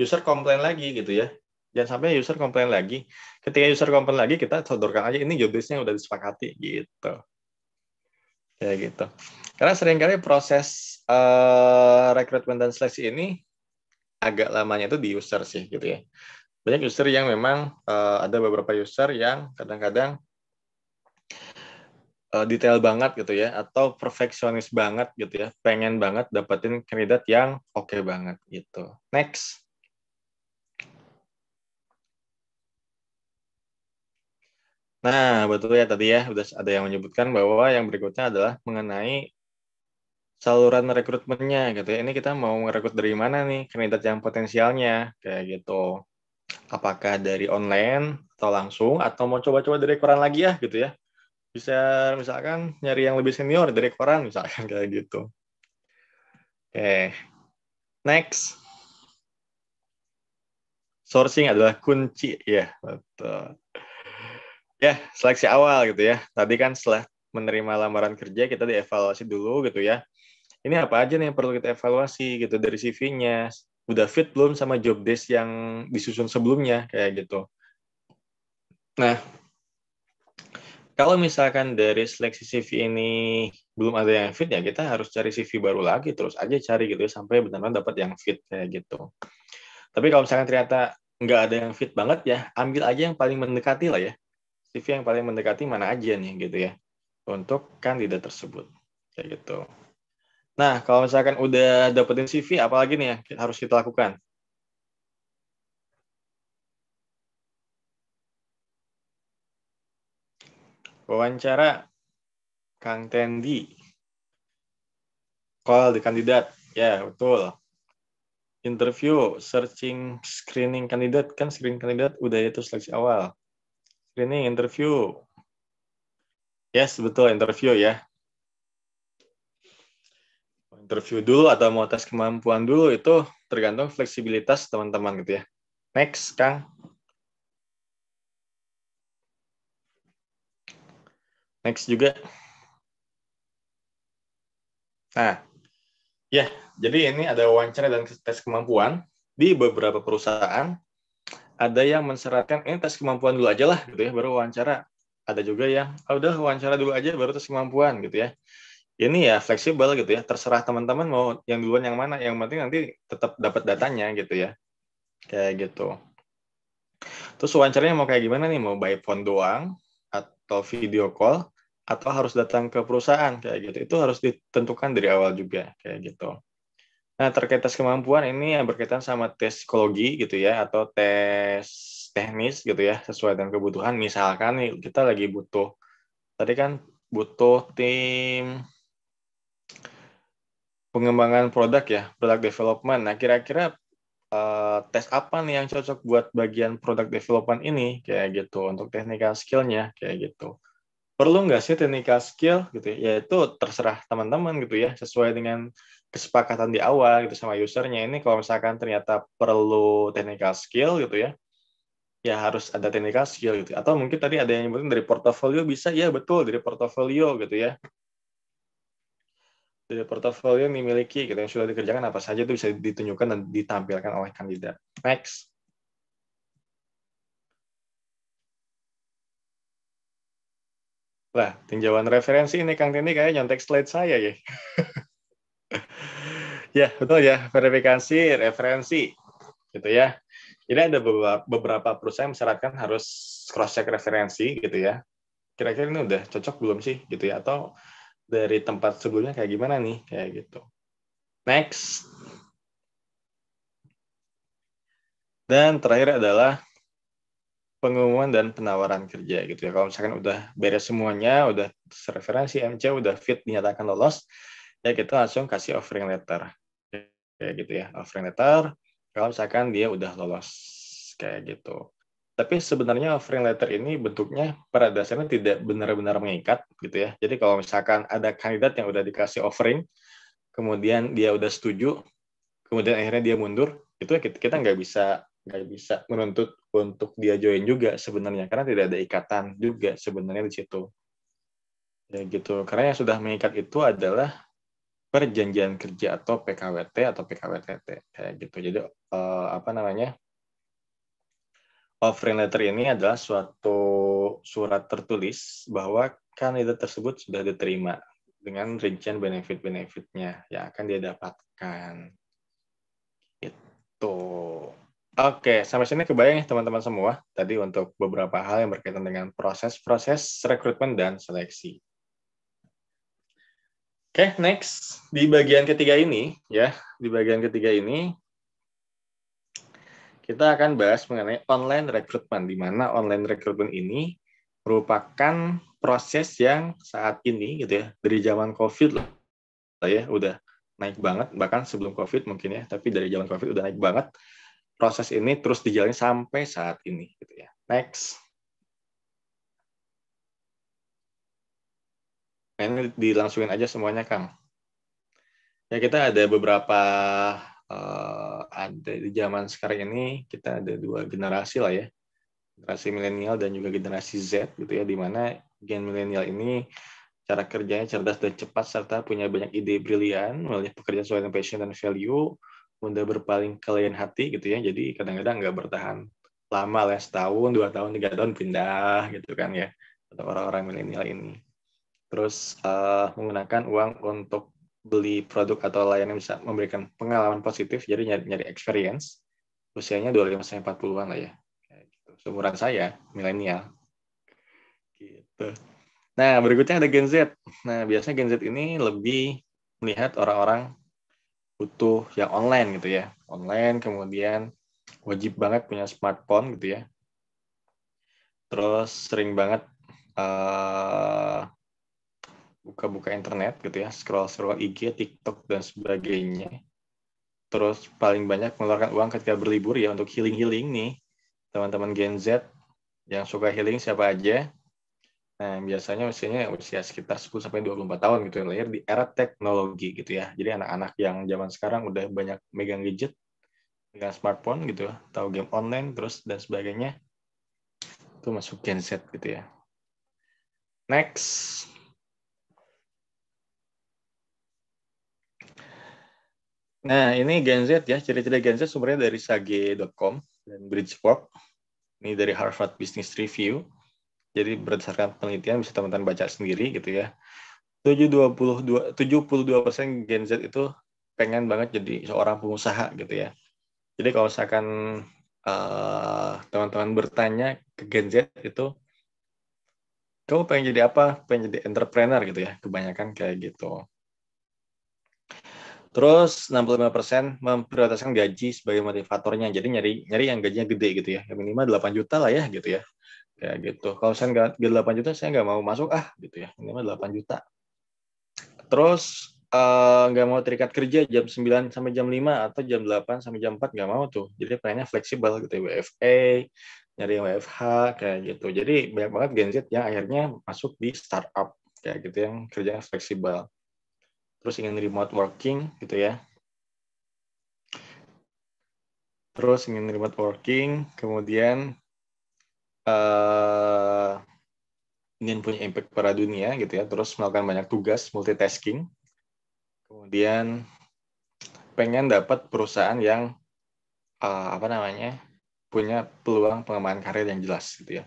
user komplain lagi gitu ya jangan sampai user komplain lagi ketika user komplain lagi kita sodorkan aja ini job desk-nya udah disepakati gitu kayak gitu karena seringkali proses uh, rekrutmen dan seleksi ini agak lamanya itu di user sih gitu iya. ya. Banyak user yang memang uh, ada beberapa user yang kadang-kadang uh, detail banget gitu ya atau perfeksionis banget gitu ya. Pengen banget dapetin kandidat yang oke okay banget gitu. Next. Nah, betul ya tadi ya udah ada yang menyebutkan bahwa yang berikutnya adalah mengenai saluran rekrutmennya gitu ya. Ini kita mau merekrut dari mana nih kandidat yang potensialnya kayak gitu. Apakah dari online atau langsung atau mau coba-coba dari koran lagi ya gitu ya. Bisa misalkan nyari yang lebih senior dari koran misalkan kayak gitu. Oke. Okay. Next. Sourcing adalah kunci ya, yeah, betul. Ya, yeah, seleksi awal gitu ya. Tadi kan setelah menerima lamaran kerja kita dievaluasi dulu gitu ya ini apa aja nih yang perlu kita evaluasi gitu dari CV-nya udah fit belum sama job desk yang disusun sebelumnya kayak gitu nah kalau misalkan dari seleksi CV ini belum ada yang fit ya kita harus cari CV baru lagi terus aja cari gitu ya, sampai benar-benar dapat yang fit kayak gitu tapi kalau misalkan ternyata nggak ada yang fit banget ya ambil aja yang paling mendekati lah ya CV yang paling mendekati mana aja nih gitu ya untuk kandidat tersebut kayak gitu Nah, kalau misalkan udah dapetin CV, apalagi nih yang harus kita lakukan? Wawancara Kang Tendi. Call the kandidat. Ya, yeah, betul. Interview, searching, screening kandidat. Kan screening kandidat udah itu seleksi awal. Screening, interview. Yes, betul interview ya interview dulu atau mau tes kemampuan dulu itu tergantung fleksibilitas teman-teman gitu ya. Next, Kang. Next juga. Nah, ya, jadi ini ada wawancara dan tes kemampuan di beberapa perusahaan. Ada yang mensyaratkan ini eh, tes kemampuan dulu aja lah gitu ya, baru wawancara. Ada juga yang, oh, udah wawancara dulu aja baru tes kemampuan gitu ya ini ya fleksibel gitu ya terserah teman-teman mau yang duluan yang mana yang penting nanti tetap dapat datanya gitu ya kayak gitu terus wawancaranya mau kayak gimana nih mau by phone doang atau video call atau harus datang ke perusahaan kayak gitu itu harus ditentukan dari awal juga kayak gitu nah terkait tes kemampuan ini yang berkaitan sama tes psikologi gitu ya atau tes teknis gitu ya sesuai dengan kebutuhan misalkan kita lagi butuh tadi kan butuh tim pengembangan produk ya, produk development. Nah, kira-kira uh, tes apa nih yang cocok buat bagian produk development ini kayak gitu untuk technical skillnya kayak gitu. Perlu nggak sih technical skill gitu ya? ya? itu terserah teman-teman gitu ya, sesuai dengan kesepakatan di awal gitu sama usernya. Ini kalau misalkan ternyata perlu technical skill gitu ya, ya harus ada technical skill gitu atau mungkin tadi ada yang nyebutin dari portfolio bisa ya betul dari portfolio gitu ya dari portofolio yang dimiliki gitu yang sudah dikerjakan apa saja itu bisa ditunjukkan dan ditampilkan oleh kandidat. Next. Lah, tinjauan referensi ini Kang Tini kayak nyontek slide saya ya. ya, betul ya, verifikasi referensi. Gitu ya. Ini ada beberapa perusahaan yang mensyaratkan harus cross check referensi gitu ya. Kira-kira ini udah cocok belum sih gitu ya atau dari tempat sebelumnya kayak gimana nih kayak gitu next dan terakhir adalah pengumuman dan penawaran kerja gitu ya kalau misalkan udah beres semuanya udah referensi MC udah fit dinyatakan lolos ya kita langsung kasih offering letter kayak gitu ya offering letter kalau misalkan dia udah lolos kayak gitu tapi sebenarnya offering letter ini bentuknya pada dasarnya tidak benar-benar mengikat gitu ya. Jadi kalau misalkan ada kandidat yang udah dikasih offering, kemudian dia udah setuju, kemudian akhirnya dia mundur, itu ya kita nggak bisa nggak bisa menuntut untuk dia join juga sebenarnya karena tidak ada ikatan juga sebenarnya di situ. Ya gitu. Karena yang sudah mengikat itu adalah perjanjian kerja atau PKWT atau PKWTT kayak gitu. Jadi eh, apa namanya? offering letter ini adalah suatu surat tertulis bahwa kandidat tersebut sudah diterima dengan rincian benefit-benefitnya yang akan dia dapatkan. Itu. Oke, sampai sini kebayang ya teman-teman semua tadi untuk beberapa hal yang berkaitan dengan proses-proses rekrutmen dan seleksi. Oke, next di bagian ketiga ini ya, di bagian ketiga ini kita akan bahas mengenai online recruitment, di mana online recruitment ini merupakan proses yang saat ini gitu ya dari zaman COVID loh, ya udah naik banget bahkan sebelum COVID mungkin ya, tapi dari zaman COVID udah naik banget. Proses ini terus dijalani sampai saat ini gitu ya. Next. Nah, ini dilangsungin aja semuanya, Kang. Ya kita ada beberapa Eh, ada di zaman sekarang ini kita ada dua generasi lah ya generasi milenial dan juga generasi Z gitu ya di mana gen milenial ini cara kerjanya cerdas dan cepat serta punya banyak ide brilian melihat pekerjaan sesuai dengan passion dan value mudah berpaling ke lain hati gitu ya jadi kadang-kadang nggak bertahan lama lah setahun dua tahun tiga tahun pindah gitu kan ya untuk orang-orang milenial ini terus uh, menggunakan uang untuk beli produk atau layanan yang bisa memberikan pengalaman positif, jadi nyari, nyari experience, usianya 25 40-an lah ya. Gitu. Seumuran saya, milenial. Gitu. Nah, berikutnya ada Gen Z. Nah, biasanya Gen Z ini lebih melihat orang-orang butuh yang online gitu ya. Online, kemudian wajib banget punya smartphone gitu ya. Terus sering banget uh, buka-buka internet gitu ya, scroll-scroll IG, TikTok dan sebagainya. Terus paling banyak mengeluarkan uang ketika berlibur ya untuk healing-healing nih. Teman-teman Gen Z yang suka healing siapa aja? Nah, biasanya usianya usia sekitar 10 24 tahun gitu ya, lahir di era teknologi gitu ya. Jadi anak-anak yang zaman sekarang udah banyak megang gadget, megang smartphone gitu, tahu game online terus dan sebagainya. Itu masuk Gen Z gitu ya. Next, Nah, ini Gen Z ya, ciri-ciri Gen Z sebenarnya dari sage.com dan Bridgeport. Ini dari Harvard Business Review. Jadi berdasarkan penelitian bisa teman-teman baca sendiri gitu ya. dua persen Gen Z itu pengen banget jadi seorang pengusaha gitu ya. Jadi kalau misalkan teman eh, teman-teman bertanya ke Gen Z itu kamu pengen jadi apa? Pengen jadi entrepreneur gitu ya, kebanyakan kayak gitu. Terus 65% memprioritaskan gaji sebagai motivatornya. Jadi nyari nyari yang gajinya gede gitu ya. Yang minimal 8 juta lah ya gitu ya. Kayak gitu. Kalau saya nggak 8 juta saya nggak mau masuk ah gitu ya. Minimal 8 juta. Terus uh, nggak mau terikat kerja jam 9 sampai jam 5 atau jam 8 sampai jam 4 nggak mau tuh. Jadi pengennya fleksibel gitu ya. WFA, nyari yang WFH kayak gitu. Jadi banyak banget Gen Z yang akhirnya masuk di startup kayak gitu yang kerjanya fleksibel terus ingin remote working gitu ya. Terus ingin remote working, kemudian uh, ingin punya impact pada dunia gitu ya, terus melakukan banyak tugas, multitasking. Kemudian pengen dapat perusahaan yang uh, apa namanya? punya peluang pengembangan karir yang jelas gitu ya.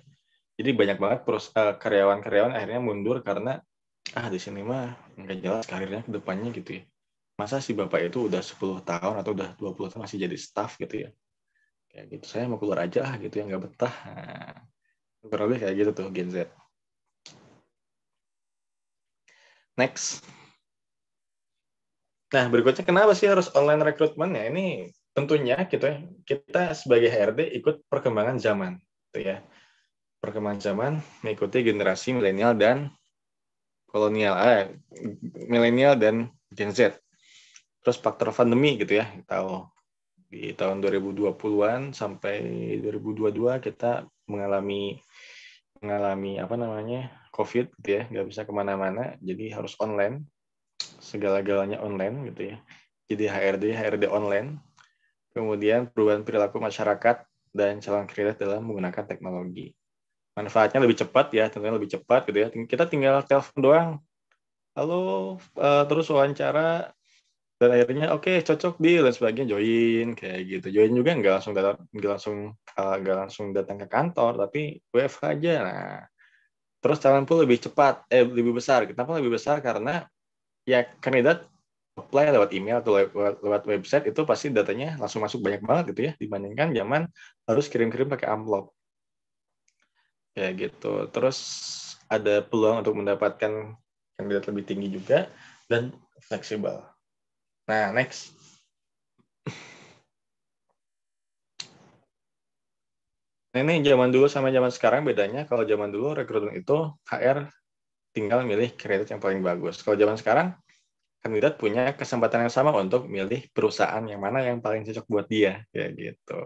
Jadi banyak banget eh, karyawan-karyawan akhirnya mundur karena ah di sini mah nggak jelas karirnya ke depannya gitu ya. Masa si bapak itu udah 10 tahun atau udah 20 tahun masih jadi staff gitu ya. Kayak gitu, saya mau keluar aja gitu ya, nggak betah. Nah, kurang lebih kayak gitu tuh Gen Z. Next. Nah, berikutnya kenapa sih harus online recruitment ya? Ini tentunya kita gitu ya, kita sebagai HRD ikut perkembangan zaman, gitu ya. Perkembangan zaman mengikuti generasi milenial dan kolonial, eh, milenial dan Gen Z. Terus faktor pandemi gitu ya, kita tahu di tahun 2020-an sampai 2022 kita mengalami mengalami apa namanya COVID gitu ya, nggak bisa kemana-mana, jadi harus online, segala-galanya online gitu ya. Jadi HRD, HRD online. Kemudian perubahan perilaku masyarakat dan calon kreatif dalam menggunakan teknologi manfaatnya lebih cepat ya tentunya lebih cepat gitu ya kita tinggal telepon doang halo uh, terus wawancara dan akhirnya oke okay, cocok di dan sebagainya join kayak gitu join juga nggak langsung datang nggak langsung eh, nggak langsung datang ke kantor tapi WFH aja nah terus calon pun lebih cepat eh lebih besar kenapa lebih besar karena ya kandidat apply lewat email atau lewat, lewat website itu pasti datanya langsung masuk banyak banget gitu ya dibandingkan zaman harus kirim-kirim pakai amplop ya gitu terus ada peluang untuk mendapatkan kandidat lebih tinggi juga dan fleksibel nah next nah, ini zaman dulu sama zaman sekarang bedanya kalau zaman dulu rekrutmen itu HR tinggal milih kandidat yang paling bagus. Kalau zaman sekarang kandidat punya kesempatan yang sama untuk milih perusahaan yang mana yang paling cocok buat dia kayak gitu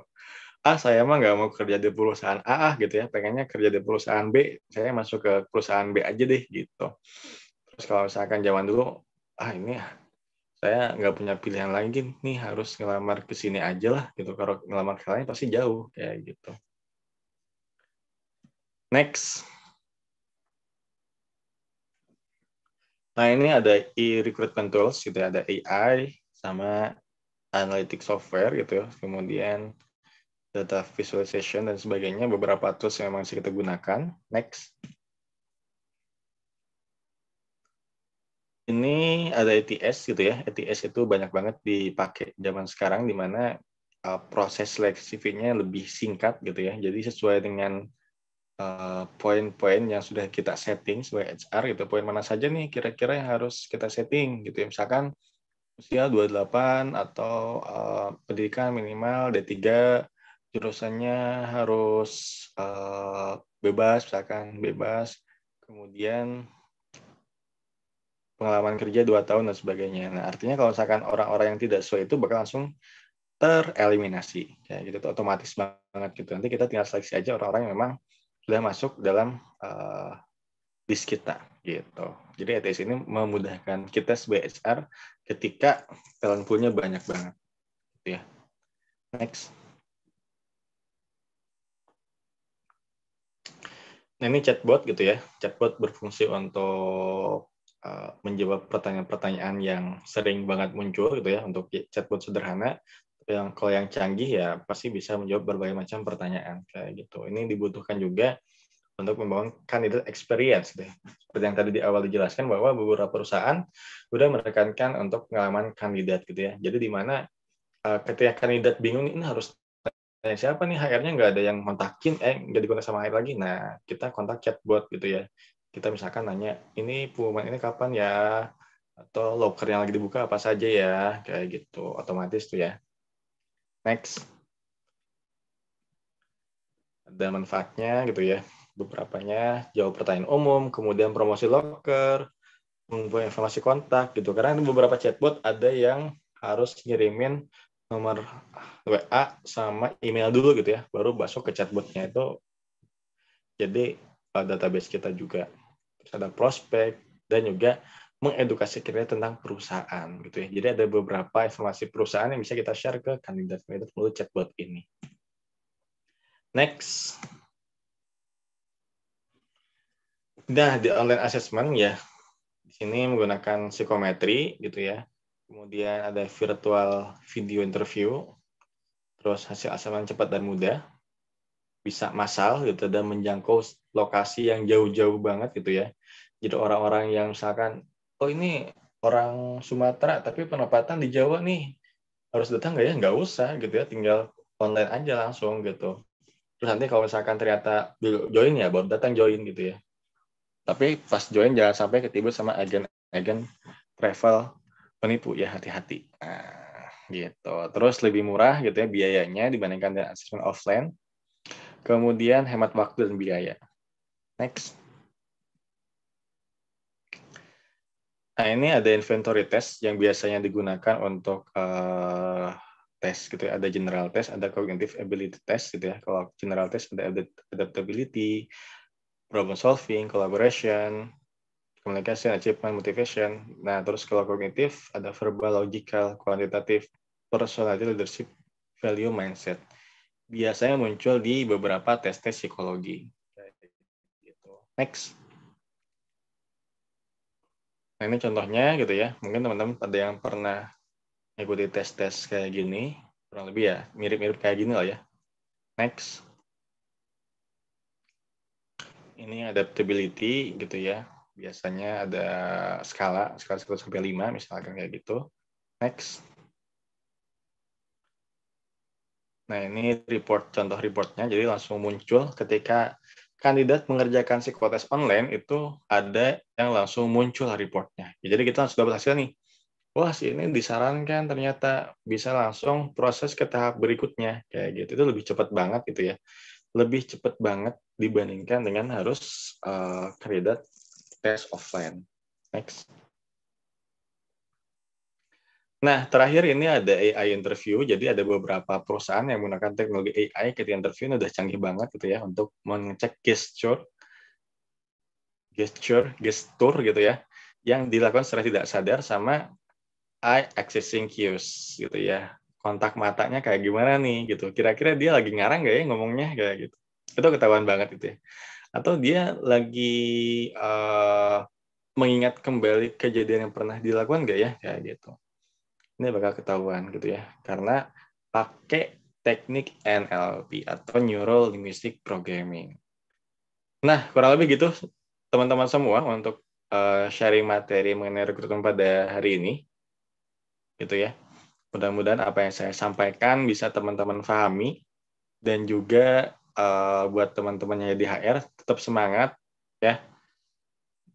ah saya mah nggak mau kerja di perusahaan A ah gitu ya pengennya kerja di perusahaan B saya masuk ke perusahaan B aja deh gitu terus kalau misalkan zaman dulu ah ini ya saya nggak punya pilihan lagi nih harus ngelamar ke sini aja lah gitu kalau ngelamar ke lain pasti jauh kayak gitu next nah ini ada e-recruitment tools gitu ya. ada AI sama analytics software gitu ya. kemudian data visualization dan sebagainya, beberapa tools yang masih kita gunakan. Next. Ini ada ETS gitu ya. ETS itu banyak banget dipakai zaman sekarang di mana uh, proses fee-nya lebih singkat gitu ya. Jadi sesuai dengan uh, poin-poin yang sudah kita setting sebagai HR gitu. Poin mana saja nih kira-kira yang harus kita setting gitu ya. Misalkan usia 28 atau uh, pendidikan minimal D3 jurusannya harus uh, bebas misalkan bebas kemudian pengalaman kerja dua tahun dan sebagainya nah artinya kalau misalkan orang-orang yang tidak sesuai itu bakal langsung tereliminasi Ya, gitu otomatis banget gitu nanti kita tinggal seleksi aja orang-orang yang memang sudah masuk dalam uh, eh, list kita gitu. Jadi ETS ini memudahkan kita sebagai HR ketika talent punya banyak banget. Gitu ya. Next. Nah, ini chatbot gitu ya. Chatbot berfungsi untuk uh, menjawab pertanyaan-pertanyaan yang sering banget muncul gitu ya untuk chatbot sederhana. Yang kalau yang canggih ya pasti bisa menjawab berbagai macam pertanyaan kayak gitu. Ini dibutuhkan juga untuk membangun kandidat experience deh. Seperti yang tadi di awal dijelaskan bahwa beberapa perusahaan sudah menekankan untuk pengalaman kandidat gitu ya. Jadi di mana uh, ketika kandidat bingung ini harus tanya siapa nih HR-nya nggak ada yang kontakin, eh nggak dikontak sama HR lagi. Nah, kita kontak chatbot gitu ya. Kita misalkan nanya, ini pengumuman ini kapan ya? Atau locker yang lagi dibuka apa saja ya? Kayak gitu, otomatis tuh ya. Next. Ada manfaatnya gitu ya. Beberapanya, jawab pertanyaan umum, kemudian promosi locker, membuat informasi kontak gitu. Karena beberapa chatbot ada yang harus ngirimin nomor WA sama email dulu gitu ya, baru masuk ke chatbotnya itu. Jadi eh, database kita juga terus ada prospek dan juga mengedukasi kita tentang perusahaan gitu ya. Jadi ada beberapa informasi perusahaan yang bisa kita share ke kandidat-kandidat melalui chatbot ini. Next. Nah, di online assessment ya, di sini menggunakan psikometri gitu ya kemudian ada virtual video interview, terus hasil asaman cepat dan mudah, bisa massal gitu dan menjangkau lokasi yang jauh-jauh banget gitu ya. Jadi orang-orang yang misalkan, oh ini orang Sumatera tapi penempatan di Jawa nih harus datang nggak ya? Nggak usah gitu ya, tinggal online aja langsung gitu. Terus nanti kalau misalkan ternyata join ya baru datang join gitu ya. Tapi pas join jangan sampai ketibus sama agen-agen travel penipu ya hati-hati. Nah, gitu. Terus lebih murah gitu ya biayanya dibandingkan dengan assessment offline. Kemudian hemat waktu dan biaya. Next. Nah, ini ada inventory test yang biasanya digunakan untuk uh, tes gitu ya. Ada general test, ada cognitive ability test gitu ya. Kalau general test ada adaptability, problem solving, collaboration, communication, achievement, motivation. Nah, terus kalau kognitif ada verbal, logical, kuantitatif, personality, leadership, value, mindset. Biasanya muncul di beberapa tes-tes psikologi. Next. Nah, ini contohnya gitu ya. Mungkin teman-teman ada yang pernah ikuti tes-tes kayak gini. Kurang lebih ya, mirip-mirip kayak gini lah ya. Next. Ini adaptability gitu ya biasanya ada skala skala 1 sampai 5 misalkan kayak gitu. Next. Nah, ini report contoh reportnya jadi langsung muncul ketika kandidat mengerjakan psikotes online itu ada yang langsung muncul reportnya. Ya, jadi kita sudah berhasil nih. Wah, sih ini disarankan ternyata bisa langsung proses ke tahap berikutnya kayak gitu. Itu lebih cepat banget gitu ya. Lebih cepat banget dibandingkan dengan harus uh, kandidat test offline. Next. Nah, terakhir ini ada AI interview. Jadi ada beberapa perusahaan yang menggunakan teknologi AI ketika interview ini udah canggih banget gitu ya untuk mengecek gesture, gesture, gestur gitu ya, yang dilakukan secara tidak sadar sama eye accessing cues gitu ya. Kontak matanya kayak gimana nih gitu. Kira-kira dia lagi ngarang gak ya ngomongnya kayak gitu. Itu ketahuan banget itu ya atau dia lagi uh, mengingat kembali kejadian yang pernah dilakukan nggak ya kayak gitu ini bakal ketahuan gitu ya karena pakai teknik NLP atau Neural Linguistic Programming. Nah kurang lebih gitu teman-teman semua untuk uh, sharing materi mengenai rekrutmen pada hari ini gitu ya. Mudah-mudahan apa yang saya sampaikan bisa teman-teman pahami dan juga uh, buat teman-temannya di HR tetap semangat ya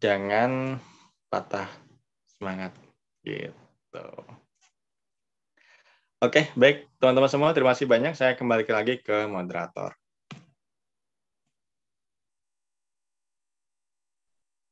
jangan patah semangat gitu oke baik teman-teman semua terima kasih banyak saya kembali lagi ke moderator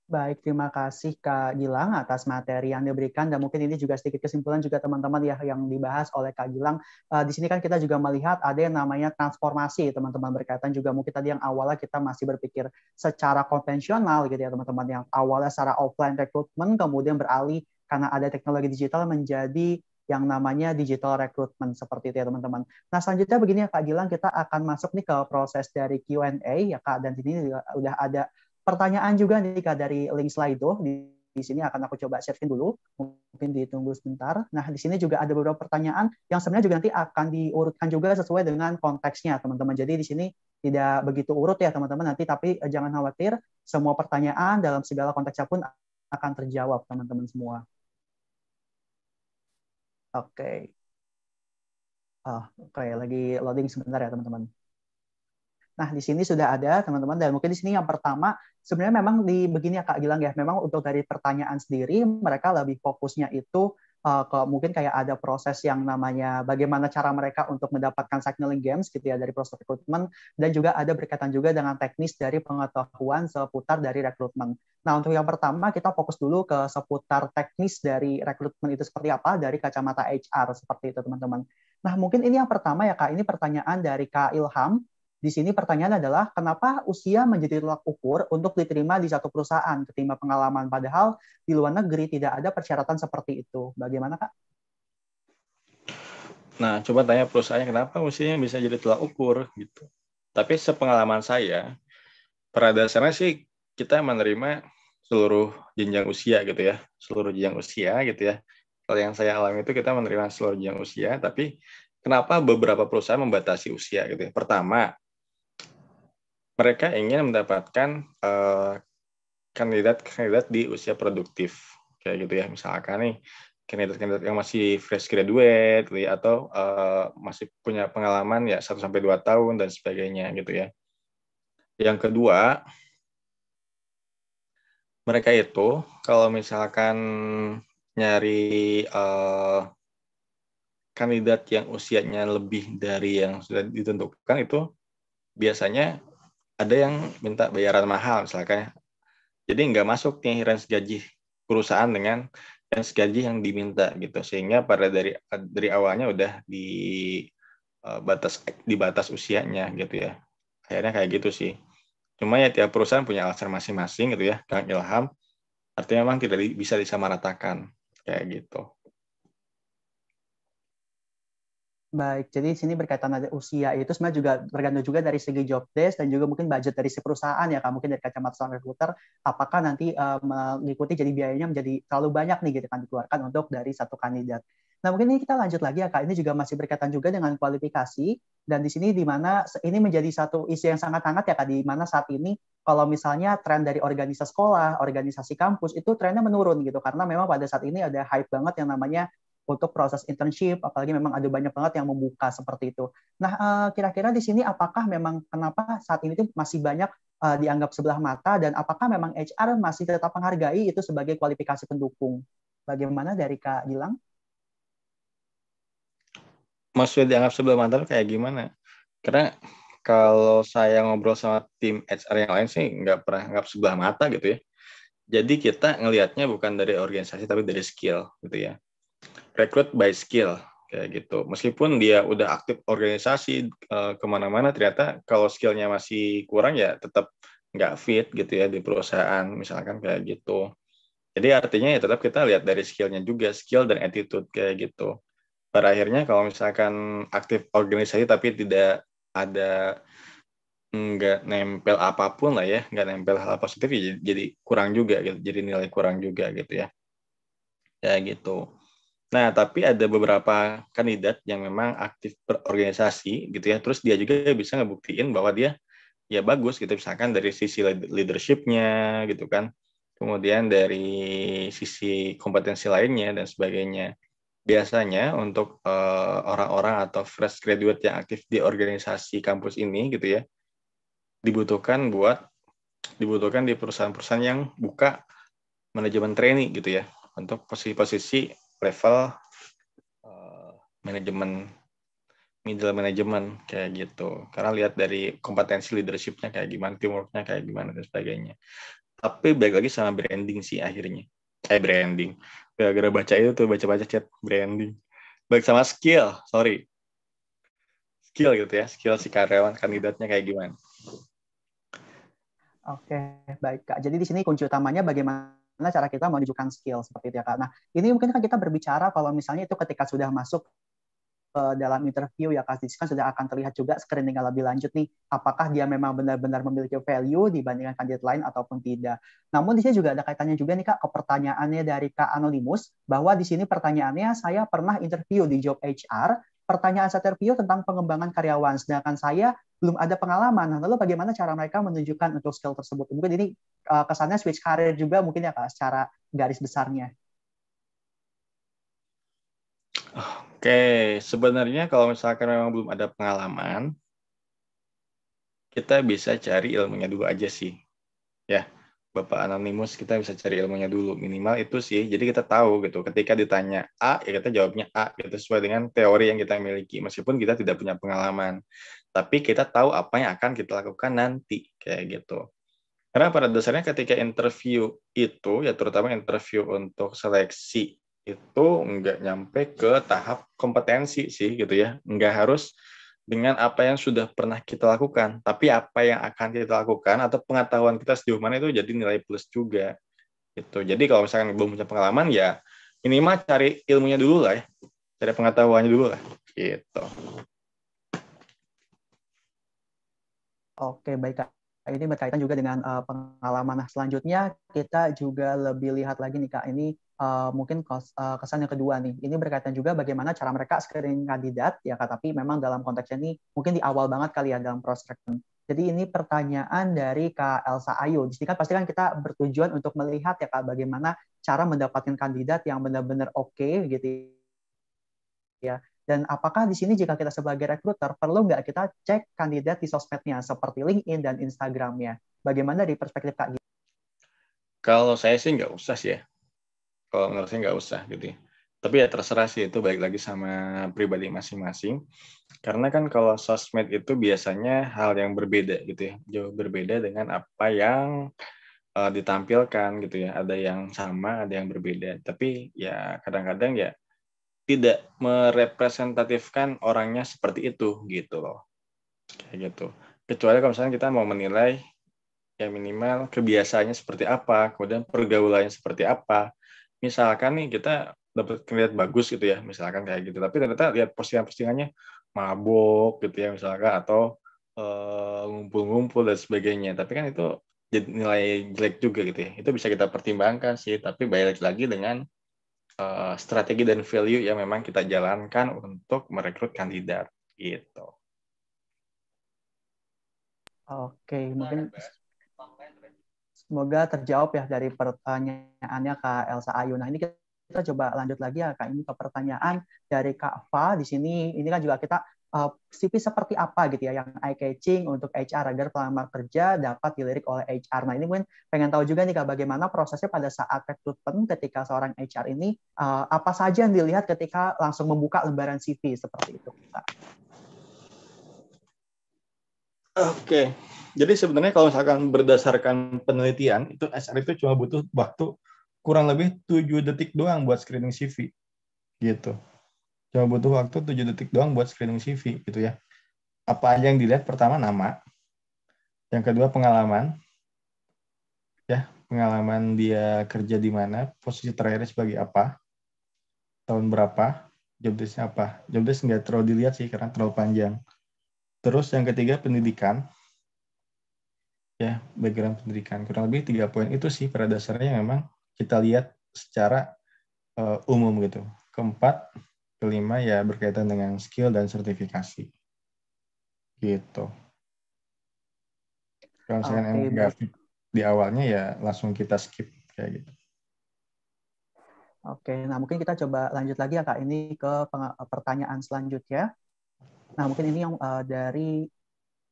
Baik, terima kasih Kak Gilang atas materi yang diberikan dan mungkin ini juga sedikit kesimpulan juga teman-teman ya yang dibahas oleh Kak Gilang. Eh, di sini kan kita juga melihat ada yang namanya transformasi teman-teman berkaitan juga mungkin tadi yang awalnya kita masih berpikir secara konvensional gitu ya teman-teman yang awalnya secara offline recruitment kemudian beralih karena ada teknologi digital menjadi yang namanya digital recruitment seperti itu ya teman-teman. Nah selanjutnya begini ya Kak Gilang kita akan masuk nih ke proses dari Q&A ya Kak dan sini udah ada pertanyaan juga nih Kak dari link Slido di, di sini akan aku coba sharein dulu. Mungkin ditunggu sebentar. Nah, di sini juga ada beberapa pertanyaan yang sebenarnya juga nanti akan diurutkan juga sesuai dengan konteksnya, teman-teman. Jadi di sini tidak begitu urut ya, teman-teman. Nanti tapi eh, jangan khawatir, semua pertanyaan dalam segala konteksnya pun akan terjawab, teman-teman semua. Oke. Okay. Oh, Oke, okay. lagi loading sebentar ya, teman-teman. Nah, di sini sudah ada teman-teman dan mungkin di sini yang pertama sebenarnya memang di begini ya Kak Gilang ya, memang untuk dari pertanyaan sendiri mereka lebih fokusnya itu uh, ke mungkin kayak ada proses yang namanya bagaimana cara mereka untuk mendapatkan signaling games gitu ya dari proses rekrutmen dan juga ada berkaitan juga dengan teknis dari pengetahuan seputar dari rekrutmen. Nah, untuk yang pertama kita fokus dulu ke seputar teknis dari rekrutmen itu seperti apa dari kacamata HR seperti itu teman-teman. Nah, mungkin ini yang pertama ya Kak, ini pertanyaan dari Kak Ilham di sini pertanyaan adalah kenapa usia menjadi tolak ukur untuk diterima di satu perusahaan ketima pengalaman padahal di luar negeri tidak ada persyaratan seperti itu. Bagaimana Kak? Nah, coba tanya perusahaannya kenapa usianya bisa jadi tolak ukur gitu. Tapi sepengalaman saya, pada dasarnya sih kita menerima seluruh jenjang usia gitu ya, seluruh jenjang usia gitu ya. Kalau yang saya alami itu kita menerima seluruh jenjang usia, tapi kenapa beberapa perusahaan membatasi usia gitu ya. Pertama, mereka ingin mendapatkan kandidat eh, kandidat-kandidat di usia produktif kayak gitu ya misalkan nih kandidat-kandidat yang masih fresh graduate gitu ya, atau uh, masih punya pengalaman ya 1 sampai 2 tahun dan sebagainya gitu ya. Yang kedua, mereka itu kalau misalkan nyari uh, kandidat yang usianya lebih dari yang sudah ditentukan itu biasanya ada yang minta bayaran mahal misalkan ya. Jadi nggak masuk nih range gaji perusahaan dengan range gaji yang diminta gitu. Sehingga pada dari dari awalnya udah di uh, batas di batas usianya gitu ya. Akhirnya kayak gitu sih. Cuma ya tiap perusahaan punya alasan masing-masing gitu ya, Kang Ilham. Artinya memang tidak bisa disamaratakan kayak gitu. Baik, jadi sini berkaitan ada usia itu sebenarnya juga tergantung juga dari segi job desk dan juga mungkin budget dari si perusahaan ya, Kak. Mungkin dari kacamata seorang recruiter, apakah nanti uh, mengikuti jadi biayanya menjadi terlalu banyak nih gitu kan dikeluarkan untuk dari satu kandidat. Nah, mungkin ini kita lanjut lagi ya, Kak. Ini juga masih berkaitan juga dengan kualifikasi dan di sini di mana ini menjadi satu isu yang sangat hangat ya, Kak, di mana saat ini kalau misalnya tren dari organisasi sekolah, organisasi kampus itu trennya menurun gitu karena memang pada saat ini ada hype banget yang namanya untuk proses internship, apalagi memang ada banyak banget yang membuka seperti itu. Nah, eh, kira-kira di sini apakah memang kenapa saat ini tuh masih banyak eh, dianggap sebelah mata dan apakah memang HR masih tetap menghargai itu sebagai kualifikasi pendukung? Bagaimana dari Kak Gilang? Maksudnya dianggap sebelah mata kayak gimana? Karena kalau saya ngobrol sama tim HR yang lain sih nggak pernah anggap sebelah mata gitu ya. Jadi kita ngelihatnya bukan dari organisasi tapi dari skill gitu ya rekrut by skill kayak gitu. Meskipun dia udah aktif organisasi uh, kemana-mana, ternyata kalau skillnya masih kurang ya tetap nggak fit gitu ya di perusahaan misalkan kayak gitu. Jadi artinya ya tetap kita lihat dari skillnya juga, skill dan attitude kayak gitu. Pada akhirnya kalau misalkan aktif organisasi tapi tidak ada nggak nempel apapun lah ya, nggak nempel hal positif ya jadi kurang juga gitu, jadi nilai kurang juga gitu ya. kayak gitu. Nah, tapi ada beberapa kandidat yang memang aktif berorganisasi gitu ya. Terus dia juga bisa ngebuktiin bahwa dia ya bagus gitu misalkan dari sisi leadershipnya gitu kan. Kemudian dari sisi kompetensi lainnya dan sebagainya. Biasanya untuk orang eh, orang-orang atau fresh graduate yang aktif di organisasi kampus ini gitu ya dibutuhkan buat dibutuhkan di perusahaan-perusahaan yang buka manajemen training gitu ya untuk posisi-posisi level uh, manajemen middle manajemen kayak gitu karena lihat dari kompetensi leadershipnya kayak gimana teamworknya kayak gimana dan sebagainya tapi balik lagi sama branding sih akhirnya eh branding gara-gara baca itu tuh baca-baca chat branding baik sama skill sorry skill gitu ya skill si karyawan kandidatnya kayak gimana Oke, baik Kak. Jadi di sini kunci utamanya bagaimana gimana cara kita menunjukkan skill seperti itu ya kak. Nah ini mungkin kan kita berbicara kalau misalnya itu ketika sudah masuk ke eh, dalam interview ya Kak kan sudah akan terlihat juga screening lebih lanjut nih apakah dia memang benar-benar memiliki value dibandingkan kandidat lain ataupun tidak. Namun di sini juga ada kaitannya juga nih Kak ke pertanyaannya dari Kak Anonymous bahwa di sini pertanyaannya saya pernah interview di job HR pertanyaan Saterpio tentang pengembangan karyawan, sedangkan saya belum ada pengalaman. Nah, lalu bagaimana cara mereka menunjukkan untuk skill tersebut? Mungkin ini eh, kesannya switch karir juga mungkin ya Kak, secara garis besarnya. Oke, sebenarnya kalau misalkan memang belum ada pengalaman, kita bisa cari ilmunya dulu aja sih. Ya, Bapak Anonymous, kita bisa cari ilmunya dulu minimal itu sih jadi kita tahu gitu ketika ditanya A ya kita jawabnya A gitu sesuai dengan teori yang kita miliki meskipun kita tidak punya pengalaman tapi kita tahu apa yang akan kita lakukan nanti kayak gitu karena pada dasarnya ketika interview itu ya terutama interview untuk seleksi itu nggak nyampe ke tahap kompetensi sih gitu ya nggak harus dengan apa yang sudah pernah kita lakukan, tapi apa yang akan kita lakukan atau pengetahuan kita sejauh mana itu jadi nilai plus juga. Gitu. Jadi kalau misalkan belum punya pengalaman ya minimal cari ilmunya dulu lah ya. Cari pengetahuannya dulu lah. Gitu. Oke, baik Kak. Ini berkaitan juga dengan eh, pengalaman. Nah, selanjutnya kita juga lebih lihat lagi nih Kak, ini uh, mungkin uh, kesan yang kedua nih. Ini berkaitan juga bagaimana cara mereka screening kandidat ya, tapi memang dalam konteks ini mungkin di awal banget kali ya dalam proses Jadi ini pertanyaan dari Kak Elsa Ayu. Jadi kan pasti kan kita bertujuan untuk melihat ya Kak bagaimana cara mendapatkan kandidat yang benar-benar oke okay, gitu ya. Dan apakah di sini jika kita sebagai rekruter perlu nggak kita cek kandidat di sosmednya seperti LinkedIn dan Instagramnya? Bagaimana dari perspektif Kak? Kalau saya sih nggak usah sih ya. Kalau menurut saya nggak usah gitu ya. Tapi ya terserah sih itu baik lagi sama pribadi masing-masing. Karena kan kalau sosmed itu biasanya hal yang berbeda gitu ya. Jauh berbeda dengan apa yang uh, ditampilkan gitu ya. Ada yang sama, ada yang berbeda. Tapi ya kadang-kadang ya tidak merepresentatifkan orangnya seperti itu gitu loh. Kayak gitu. Kecuali kalau misalnya kita mau menilai ya minimal kebiasaannya seperti apa, kemudian pergaulannya seperti apa, misalkan nih kita dapat lihat bagus gitu ya, misalkan kayak gitu. Tapi ternyata lihat postingan-postingannya mabok gitu ya misalkan atau eh, ngumpul-ngumpul uh, dan sebagainya. Tapi kan itu nilai jelek juga gitu ya. Itu bisa kita pertimbangkan sih, tapi balik lagi dengan uh, strategi dan value yang memang kita jalankan untuk merekrut kandidat gitu. Oke, mungkin nah, Semoga terjawab ya dari pertanyaannya Kak Elsa Ayu. Nah, ini kita coba lanjut lagi ya Kak ini ke pertanyaan dari Kak Fa di sini. Ini kan juga kita CV eh, seperti apa gitu ya yang eye catching untuk HR agar pelamar kerja dapat dilirik oleh HR. Nah, ini mungkin pengen tahu juga nih Kak bagaimana prosesnya pada saat rekrutmen ketika seorang HR ini eh, apa saja yang dilihat ketika langsung membuka lembaran CV seperti itu, Oke. Jadi sebenarnya kalau misalkan berdasarkan penelitian, itu SR itu cuma butuh waktu kurang lebih 7 detik doang buat screening CV. Gitu. Cuma butuh waktu 7 detik doang buat screening CV gitu ya. Apa aja yang dilihat? Pertama nama. Yang kedua pengalaman. Ya, pengalaman dia kerja di mana, posisi terakhir sebagai apa, tahun berapa, jobdesknya apa. Jobdesk nggak terlalu dilihat sih karena terlalu panjang. Terus yang ketiga pendidikan ya background pendidikan kurang lebih tiga poin itu sih pada dasarnya memang kita lihat secara uh, umum gitu keempat kelima ya berkaitan dengan skill dan sertifikasi gitu kalau okay. saya di awalnya ya langsung kita skip kayak gitu Oke, nah mungkin kita coba lanjut lagi ya Kak ini ke pertanyaan selanjutnya. Nah mungkin ini yang uh, dari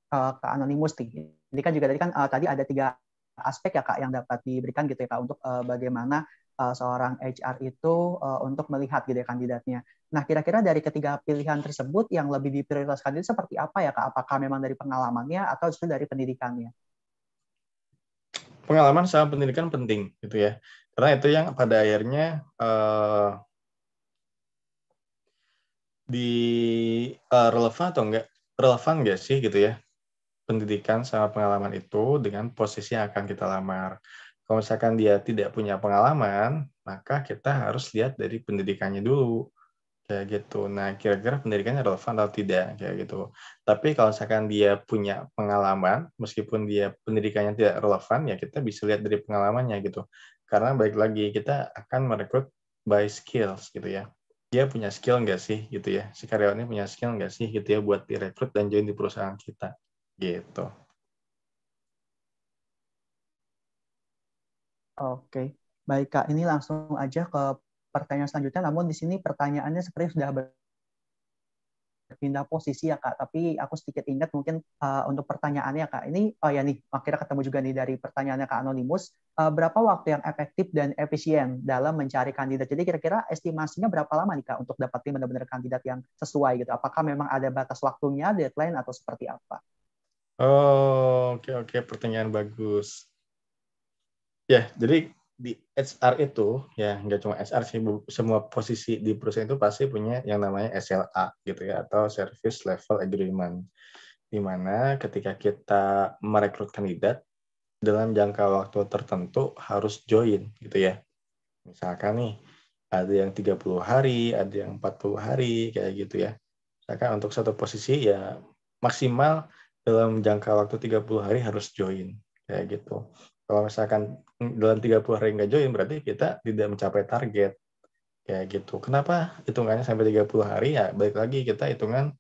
uh, Kak anonimus nih ini kan juga tadi kan uh, tadi ada tiga aspek ya kak yang dapat diberikan gitu ya kak untuk uh, bagaimana uh, seorang HR itu uh, untuk melihat gitu ya kandidatnya. Nah, kira-kira dari ketiga pilihan tersebut yang lebih diprioritaskan itu seperti apa ya Kak? Apakah memang dari pengalamannya atau justru dari pendidikannya? Pengalaman sama pendidikan penting gitu ya. Karena itu yang pada akhirnya uh, di uh, relevan atau enggak relevan enggak sih gitu ya pendidikan sama pengalaman itu dengan posisi yang akan kita lamar. Kalau misalkan dia tidak punya pengalaman, maka kita harus lihat dari pendidikannya dulu. Kayak gitu. Nah, kira-kira pendidikannya relevan atau tidak kayak gitu. Tapi kalau misalkan dia punya pengalaman, meskipun dia pendidikannya tidak relevan, ya kita bisa lihat dari pengalamannya gitu. Karena baik lagi kita akan merekrut by skills gitu ya dia punya skill nggak sih gitu ya si karyawannya punya skill nggak sih gitu ya buat direkrut dan join di perusahaan kita Gitu. Oke, baik Kak. Ini langsung aja ke pertanyaan selanjutnya. Namun di sini pertanyaannya seperti sudah berpindah posisi ya Kak. Tapi aku sedikit ingat mungkin uh, untuk pertanyaannya ya, Kak. Ini, oh ya nih, akhirnya ketemu juga nih dari pertanyaannya Kak Anonimus. Uh, berapa waktu yang efektif dan efisien dalam mencari kandidat? Jadi kira-kira estimasinya berapa lama nih Kak untuk dapatin benar-benar kandidat yang sesuai gitu? Apakah memang ada batas waktunya, deadline, atau seperti apa? Oh, oke oke, pertanyaan bagus. Ya, jadi di HR itu ya nggak cuma HR sih, semua posisi di perusahaan itu pasti punya yang namanya SLA gitu ya atau Service Level Agreement. Di mana ketika kita merekrut kandidat dalam jangka waktu tertentu harus join gitu ya. Misalkan nih ada yang 30 hari, ada yang 40 hari kayak gitu ya. Misalkan untuk satu posisi ya maksimal dalam jangka waktu 30 hari harus join kayak gitu. Kalau misalkan dalam 30 hari nggak join berarti kita tidak mencapai target kayak gitu. Kenapa hitungannya sampai 30 hari? Ya balik lagi kita hitungan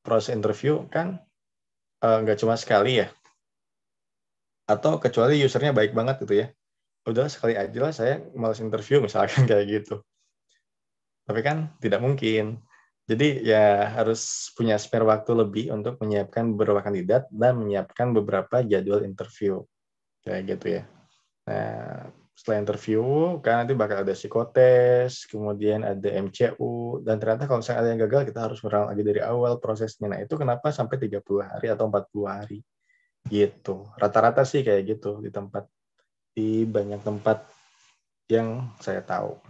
proses interview kan eh, nggak cuma sekali ya. Atau kecuali usernya baik banget gitu ya. Udah sekali aja lah saya males interview misalkan kayak gitu. Tapi kan tidak mungkin jadi ya harus punya spare waktu lebih untuk menyiapkan beberapa kandidat dan menyiapkan beberapa jadwal interview. Kayak gitu ya. Nah, setelah interview kan nanti bakal ada psikotes, kemudian ada MCU dan ternyata kalau misalnya ada yang gagal kita harus merang lagi dari awal prosesnya. Nah, itu kenapa sampai 30 hari atau 40 hari. Gitu. Rata-rata sih kayak gitu di tempat di banyak tempat yang saya tahu.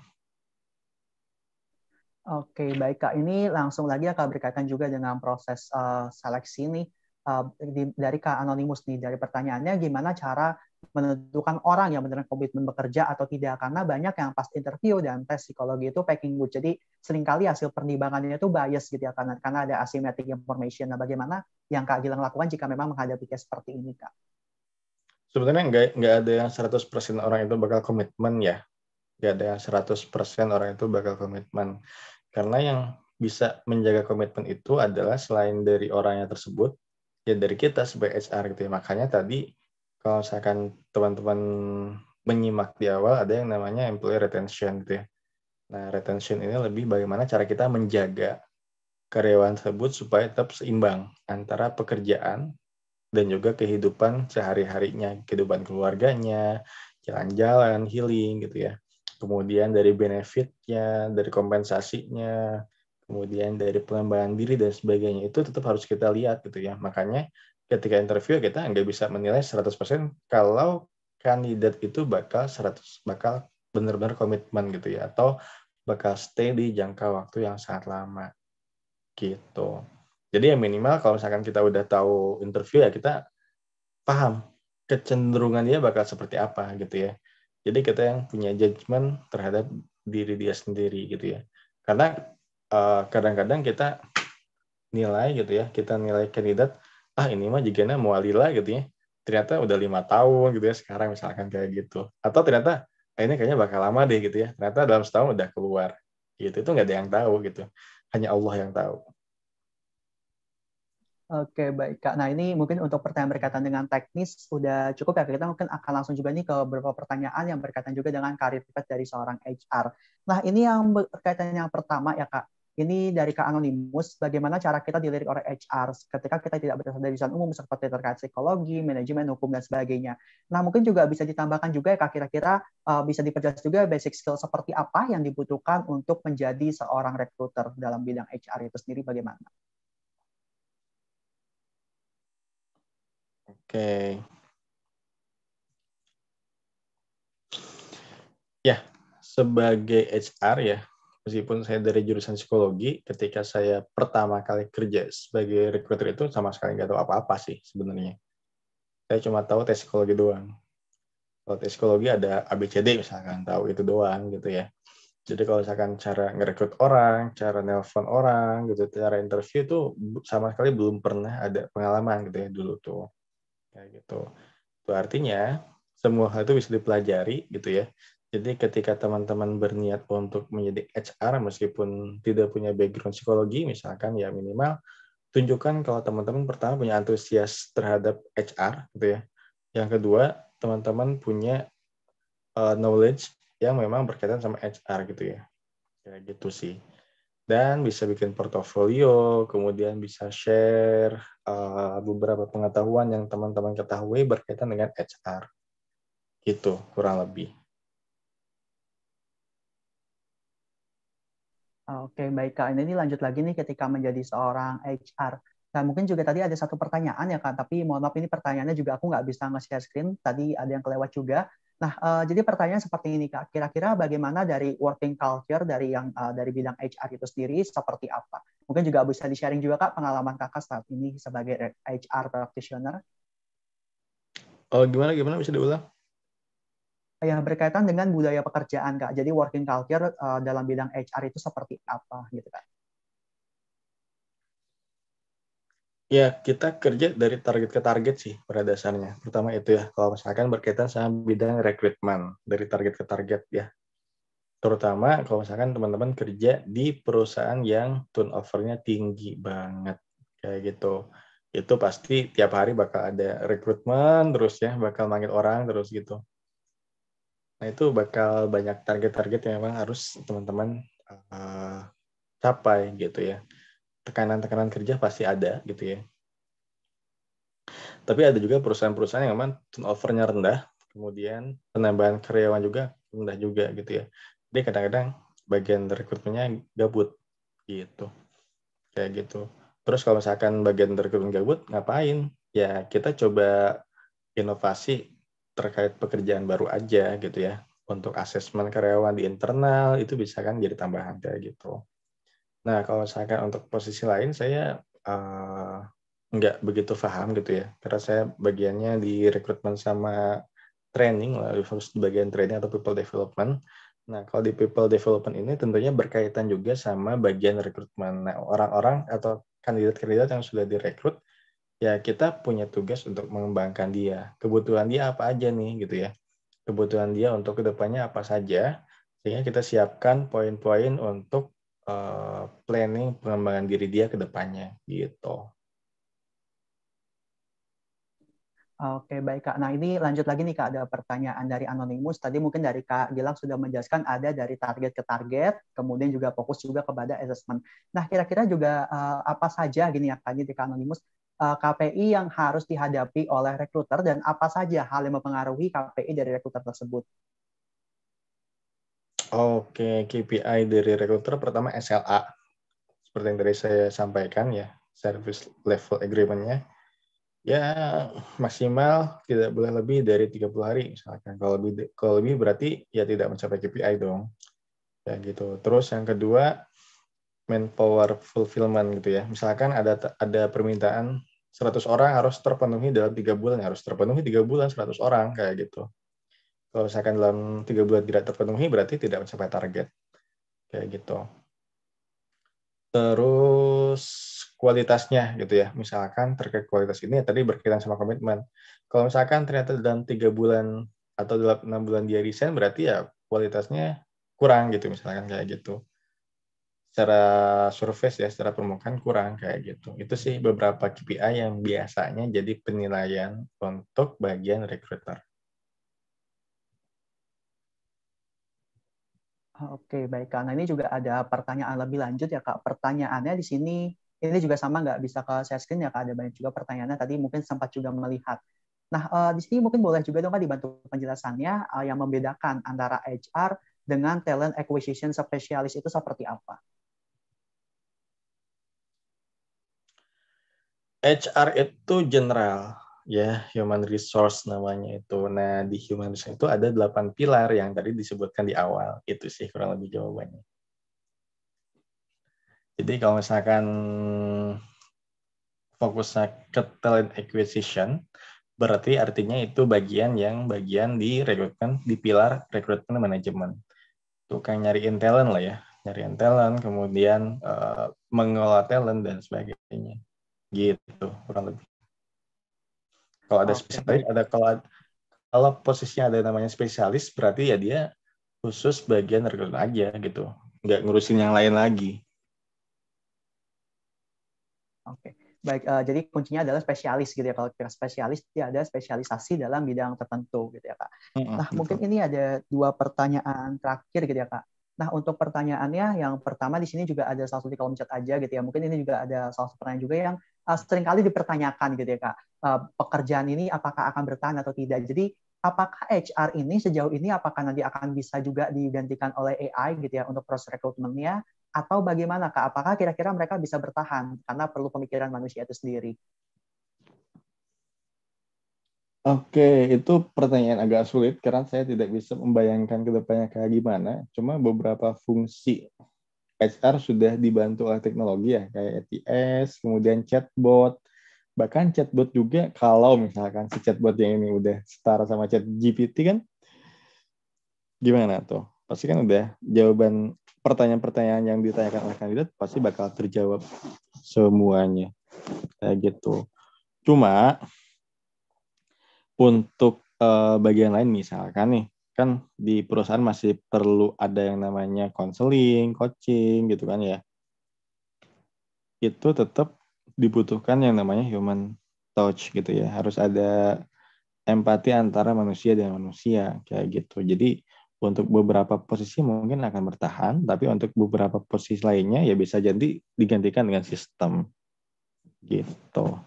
Oke, baik Kak. Ini langsung lagi akan berkaitan juga dengan proses uh, seleksi nih uh, di, dari Kak Anonimus nih. Dari pertanyaannya, gimana cara menentukan orang yang benar benar komitmen bekerja atau tidak? Karena banyak yang pas interview dan tes psikologi itu packing good. Jadi seringkali hasil pertimbangannya itu bias gitu ya karena, karena ada asymmetric information. Nah, bagaimana yang Kak Gilang lakukan jika memang menghadapi case seperti ini, Kak? Sebenarnya nggak, nggak ada yang 100% orang itu bakal komitmen ya. Nggak ada yang 100% orang itu bakal komitmen karena yang bisa menjaga komitmen itu adalah selain dari orangnya tersebut, ya dari kita sebagai HR gitu ya. Makanya tadi kalau misalkan teman-teman menyimak di awal ada yang namanya employee retention gitu ya. Nah, retention ini lebih bagaimana cara kita menjaga karyawan tersebut supaya tetap seimbang antara pekerjaan dan juga kehidupan sehari-harinya, kehidupan keluarganya, jalan-jalan, healing gitu ya kemudian dari benefitnya, dari kompensasinya, kemudian dari pengembangan diri dan sebagainya itu tetap harus kita lihat gitu ya. Makanya ketika interview kita nggak bisa menilai 100% kalau kandidat itu bakal 100 bakal benar-benar komitmen gitu ya atau bakal stay di jangka waktu yang sangat lama gitu. Jadi ya minimal kalau misalkan kita udah tahu interview ya kita paham kecenderungan dia bakal seperti apa gitu ya. Jadi kita yang punya judgement terhadap diri dia sendiri gitu ya. Karena eh, kadang-kadang uh, kita nilai gitu ya, kita nilai kandidat, ah ini mah jigana mualila gitu ya. Ternyata udah lima tahun gitu ya sekarang misalkan kayak gitu. Atau ternyata ah, ini kayaknya bakal lama deh gitu ya. Ternyata dalam setahun udah keluar gitu. Itu nggak ada yang tahu gitu. Hanya Allah yang tahu. Oke, baik Kak. Nah, ini mungkin untuk pertanyaan berkaitan dengan teknis sudah cukup ya. Kita mungkin akan langsung juga nih ke beberapa pertanyaan yang berkaitan juga dengan karir path dari seorang HR. Nah, ini yang berkaitan yang pertama ya Kak. Ini dari Kak Anonymous, bagaimana cara kita dilirik oleh HR ketika kita tidak berdasar dari jurusan umum seperti terkait psikologi, manajemen, hukum, dan sebagainya. Nah, mungkin juga bisa ditambahkan juga ya Kak, kira-kira uh, bisa diperjelas juga basic skill seperti apa yang dibutuhkan untuk menjadi seorang recruiter dalam bidang HR itu sendiri bagaimana? okay. ya sebagai HR ya meskipun saya dari jurusan psikologi ketika saya pertama kali kerja sebagai recruiter itu sama sekali nggak tahu apa-apa sih sebenarnya saya cuma tahu tes psikologi doang kalau tes psikologi ada ABCD misalkan tahu itu doang gitu ya jadi kalau misalkan cara ngerekrut orang, cara nelpon orang, gitu, cara interview itu sama sekali belum pernah ada pengalaman gitu ya dulu tuh ya gitu itu artinya semua hal itu bisa dipelajari gitu ya jadi ketika teman-teman berniat untuk menjadi HR meskipun tidak punya background psikologi misalkan ya minimal tunjukkan kalau teman-teman pertama punya antusias terhadap HR gitu ya. Yang kedua, teman-teman punya eh, knowledge yang memang berkaitan sama HR gitu ya. Ya gitu sih dan bisa bikin portofolio, kemudian bisa share uh, beberapa pengetahuan yang teman-teman ketahui berkaitan dengan HR. Gitu, kurang lebih. Oke, baik Kak. Ini lanjut lagi nih ketika menjadi seorang HR. Nah, mungkin juga tadi ada satu pertanyaan ya Kak, tapi mohon maaf ini pertanyaannya juga aku nggak bisa nge-share screen. Tadi ada yang kelewat juga. Nah, uh, jadi pertanyaan seperti ini Kak, kira-kira bagaimana dari working culture dari yang uh, dari bidang HR itu sendiri seperti apa? Mungkin juga bisa di-sharing juga Kak pengalaman Kakak saat ini sebagai HR practitioner. Oh, gimana gimana bisa diulang? Ya, berkaitan dengan budaya pekerjaan Kak. Jadi working culture uh, dalam bidang HR itu seperti apa gitu Kak. Ya, kita kerja dari target ke target sih pada dasarnya. Pertama itu ya, kalau misalkan berkaitan sama bidang rekrutmen, dari target ke target ya. Terutama kalau misalkan teman-teman kerja di perusahaan yang turnover-nya tinggi banget, kayak gitu. Itu pasti tiap hari bakal ada rekrutmen terus ya, bakal manggil orang terus gitu. Nah itu bakal banyak target-target yang memang harus teman-teman uh, capai gitu ya tekanan-tekanan kerja pasti ada gitu ya. Tapi ada juga perusahaan-perusahaan yang memang turnovernya rendah, kemudian penambahan karyawan juga rendah juga gitu ya. Jadi kadang-kadang bagian rekrutmennya gabut gitu. Kayak gitu. Terus kalau misalkan bagian rekrutmen gabut, ngapain? Ya kita coba inovasi terkait pekerjaan baru aja gitu ya. Untuk asesmen karyawan di internal itu bisa kan jadi tambahan kayak gitu. Nah, kalau misalkan untuk posisi lain, saya uh, nggak begitu paham gitu ya, karena saya bagiannya di rekrutmen sama training, lah, di bagian training atau people development. Nah, kalau di people development ini tentunya berkaitan juga sama bagian rekrutmen. Nah, orang-orang atau kandidat-kandidat yang sudah direkrut, ya kita punya tugas untuk mengembangkan dia. Kebutuhan dia apa aja nih gitu ya. Kebutuhan dia untuk kedepannya apa saja, sehingga kita siapkan poin-poin untuk Eh, planning pengembangan diri dia ke depannya gitu. Oke, baik Kak. Nah, ini lanjut lagi nih Kak, ada pertanyaan dari Anonymous. Tadi mungkin dari Kak Gilang sudah menjelaskan ada dari target ke target, kemudian juga fokus juga kepada assessment. Nah, kira-kira juga uh, apa saja gini ya Kak, ini Kak Anonymous, uh, KPI yang harus dihadapi oleh rekruter dan apa saja hal yang mempengaruhi KPI dari rekruter tersebut? Oke, KPI dari recruiter pertama SLA. Seperti yang tadi saya sampaikan ya, service level agreement-nya ya maksimal tidak boleh lebih dari 30 hari misalkan kalau lebih kalau lebih berarti ya tidak mencapai KPI dong ya gitu terus yang kedua manpower fulfillment gitu ya misalkan ada ada permintaan 100 orang harus terpenuhi dalam tiga bulan harus terpenuhi tiga bulan 100 orang kayak gitu kalau misalkan dalam tiga bulan tidak terpenuhi, berarti tidak mencapai target. Kayak gitu. Terus kualitasnya gitu ya. Misalkan terkait kualitas ini ya, tadi berkaitan sama komitmen. Kalau misalkan ternyata dalam tiga bulan atau dalam enam bulan dia resign, berarti ya kualitasnya kurang gitu misalkan kayak gitu secara surface ya, secara permukaan kurang kayak gitu. Itu sih beberapa KPI yang biasanya jadi penilaian untuk bagian recruiter. Oke, baik Kak. Nah, ini juga ada pertanyaan lebih lanjut ya Kak. Pertanyaannya di sini, ini juga sama nggak bisa ke saya screen ya Kak, ada banyak juga pertanyaannya tadi mungkin sempat juga melihat. Nah, eh, di sini mungkin boleh juga dong Kak dibantu penjelasannya eh, yang membedakan antara HR dengan talent acquisition specialist itu seperti apa? HR itu general, ya human resource namanya itu. Nah di human resource itu ada delapan pilar yang tadi disebutkan di awal. Itu sih kurang lebih jawabannya. Jadi kalau misalkan fokusnya ke talent acquisition, berarti artinya itu bagian yang bagian di rekrutmen di pilar rekrutmen manajemen. Tukang nyariin talent lah ya, nyariin talent, kemudian uh, mengelola talent dan sebagainya. Gitu kurang lebih. Kalau ada okay. spesialis, ada kalau kalau posisinya ada namanya spesialis, berarti ya dia khusus bagian rekrut aja gitu, nggak ngurusin yang lain lagi. Oke, okay. baik. Uh, jadi kuncinya adalah spesialis gitu ya. Kalau kita spesialis, dia ada spesialisasi dalam bidang tertentu gitu ya kak. Mm -hmm. Nah mungkin ini ada dua pertanyaan terakhir gitu ya kak. Nah, untuk pertanyaannya yang pertama di sini juga ada salah satu di kolom chat aja gitu ya. Mungkin ini juga ada salah satu pertanyaan juga yang uh, seringkali dipertanyakan gitu ya kak eh, pekerjaan ini apakah akan bertahan atau tidak jadi apakah HR ini sejauh ini apakah nanti akan bisa juga digantikan oleh AI gitu ya untuk proses rekrutmennya atau bagaimana kak apakah kira-kira mereka bisa bertahan karena perlu pemikiran manusia itu sendiri Oke, itu pertanyaan agak sulit karena saya tidak bisa membayangkan ke depannya kayak gimana. Cuma beberapa fungsi HR sudah dibantu oleh teknologi ya, kayak ETS, kemudian chatbot, bahkan chatbot juga kalau misalkan si chatbot yang ini udah setara sama chat GPT kan gimana tuh pasti kan udah jawaban pertanyaan-pertanyaan yang ditanyakan oleh kandidat pasti bakal terjawab semuanya kayak gitu cuma untuk eh, bagian lain misalkan nih kan di perusahaan masih perlu ada yang namanya konseling, coaching gitu kan ya. Itu tetap dibutuhkan yang namanya human touch gitu ya. Harus ada empati antara manusia dan manusia kayak gitu. Jadi untuk beberapa posisi mungkin akan bertahan, tapi untuk beberapa posisi lainnya ya bisa jadi digantikan dengan sistem gitu.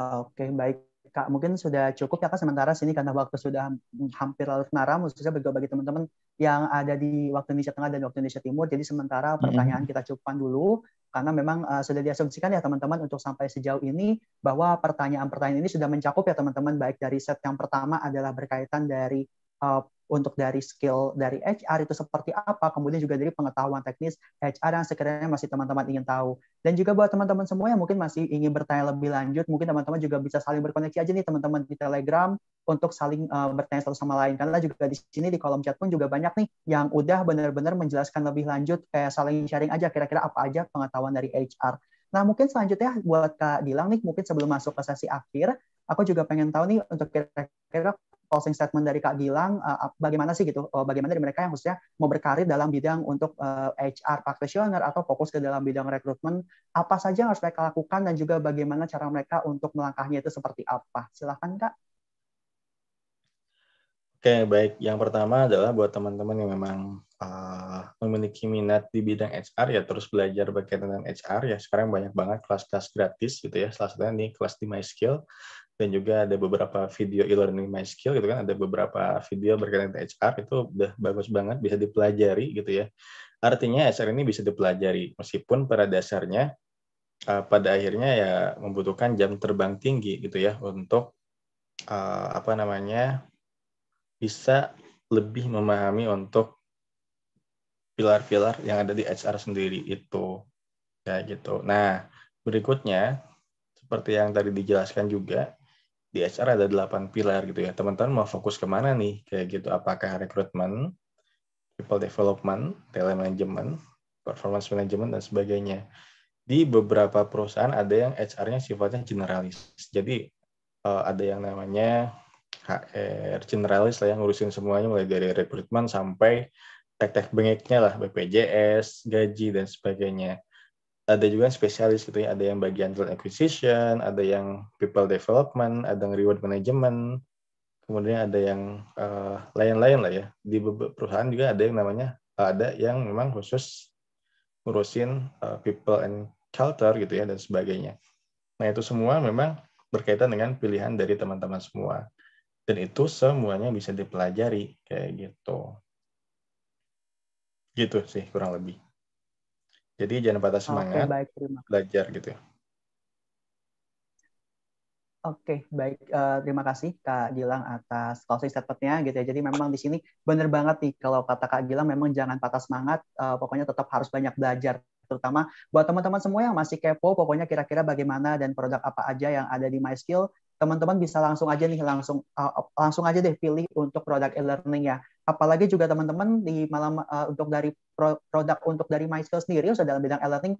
Oke, baik Kak, mungkin sudah cukup ya Kak sementara sini karena waktu sudah hampir larut malam khususnya bagi bagi teman-teman yang ada di waktu Indonesia Tengah dan waktu Indonesia Timur. Jadi sementara pertanyaan kita cukupkan dulu karena memang uh, sudah diasumsikan ya teman-teman untuk sampai sejauh ini bahwa pertanyaan-pertanyaan ini sudah mencakup ya teman-teman baik dari set yang pertama adalah berkaitan dari uh, untuk dari skill dari HR itu seperti apa, kemudian juga dari pengetahuan teknis HR yang sekiranya masih teman-teman ingin tahu. Dan juga buat teman-teman semua yang mungkin masih ingin bertanya lebih lanjut, mungkin teman-teman juga bisa saling berkoneksi aja nih teman-teman di Telegram untuk saling uh, bertanya satu sama lain. Karena juga di sini di kolom chat pun juga banyak nih yang udah benar-benar menjelaskan lebih lanjut, kayak saling sharing aja kira-kira apa aja pengetahuan dari HR. Nah, mungkin selanjutnya buat Kak Dilang nih, mungkin sebelum masuk ke sesi akhir, aku juga pengen tahu nih untuk kira-kira closing statement dari Kak Gilang, uh, bagaimana sih gitu, uh, bagaimana dari mereka yang khususnya mau berkarir dalam bidang untuk uh, eh, HR practitioner atau fokus ke dalam bidang rekrutmen, apa saja yang harus mereka lakukan dan juga bagaimana cara mereka untuk melangkahnya itu seperti apa? Silahkan Kak. Oke, baik. Yang pertama adalah buat teman-teman yang memang uh, memiliki minat di bidang HR, ya terus belajar berkaitan dengan HR, ya sekarang banyak banget kelas-kelas gratis gitu ya, salah satunya nih kelas di MySkill, dan juga ada beberapa video e-learning my skill gitu kan ada beberapa video berkaitan dengan HR itu udah bagus banget bisa dipelajari gitu ya artinya HR ini bisa dipelajari meskipun pada dasarnya uh, pada akhirnya ya membutuhkan jam terbang tinggi gitu ya untuk uh, apa namanya bisa lebih memahami untuk pilar-pilar yang ada di HR sendiri itu kayak gitu. Nah berikutnya seperti yang tadi dijelaskan juga di HR ada delapan pilar gitu ya. Teman-teman mau fokus kemana nih? Kayak gitu. Apakah rekrutmen, people development, talent management, performance management, dan sebagainya. Di beberapa perusahaan ada yang HR-nya sifatnya generalis. Jadi eh, ada yang namanya HR generalis lah yang ngurusin semuanya mulai dari rekrutmen sampai tek-tek bengeknya lah, BPJS, gaji, dan sebagainya ada juga yang spesialis gitu ya, ada yang bagian talent acquisition, ada yang people development, ada yang reward management, kemudian ada yang lain eh, lain-lain lah ya. Di perusahaan juga ada yang namanya ada yang memang khusus ngurusin uh, people and culture gitu ya dan sebagainya. Nah itu semua memang berkaitan dengan pilihan dari teman-teman semua dan itu semuanya bisa dipelajari kayak gitu. Gitu sih kurang lebih. Jadi jangan patah semangat, okay, baik, belajar gitu. Ya. Oke, okay, baik. Uh, terima kasih Kak Gilang atas closing statementnya gitu ya. Jadi memang di sini benar banget nih kalau kata Kak Gilang memang jangan patah semangat, uh, pokoknya tetap harus banyak belajar terutama buat teman-teman semua yang masih kepo pokoknya kira-kira bagaimana dan produk apa aja yang ada di MySkill teman-teman bisa langsung aja nih langsung uh, langsung aja deh pilih untuk produk e-learning ya. Apalagi juga teman-teman di malam uh, untuk dari pro, produk untuk dari MySkill sendiri sudah dalam bidang e-learning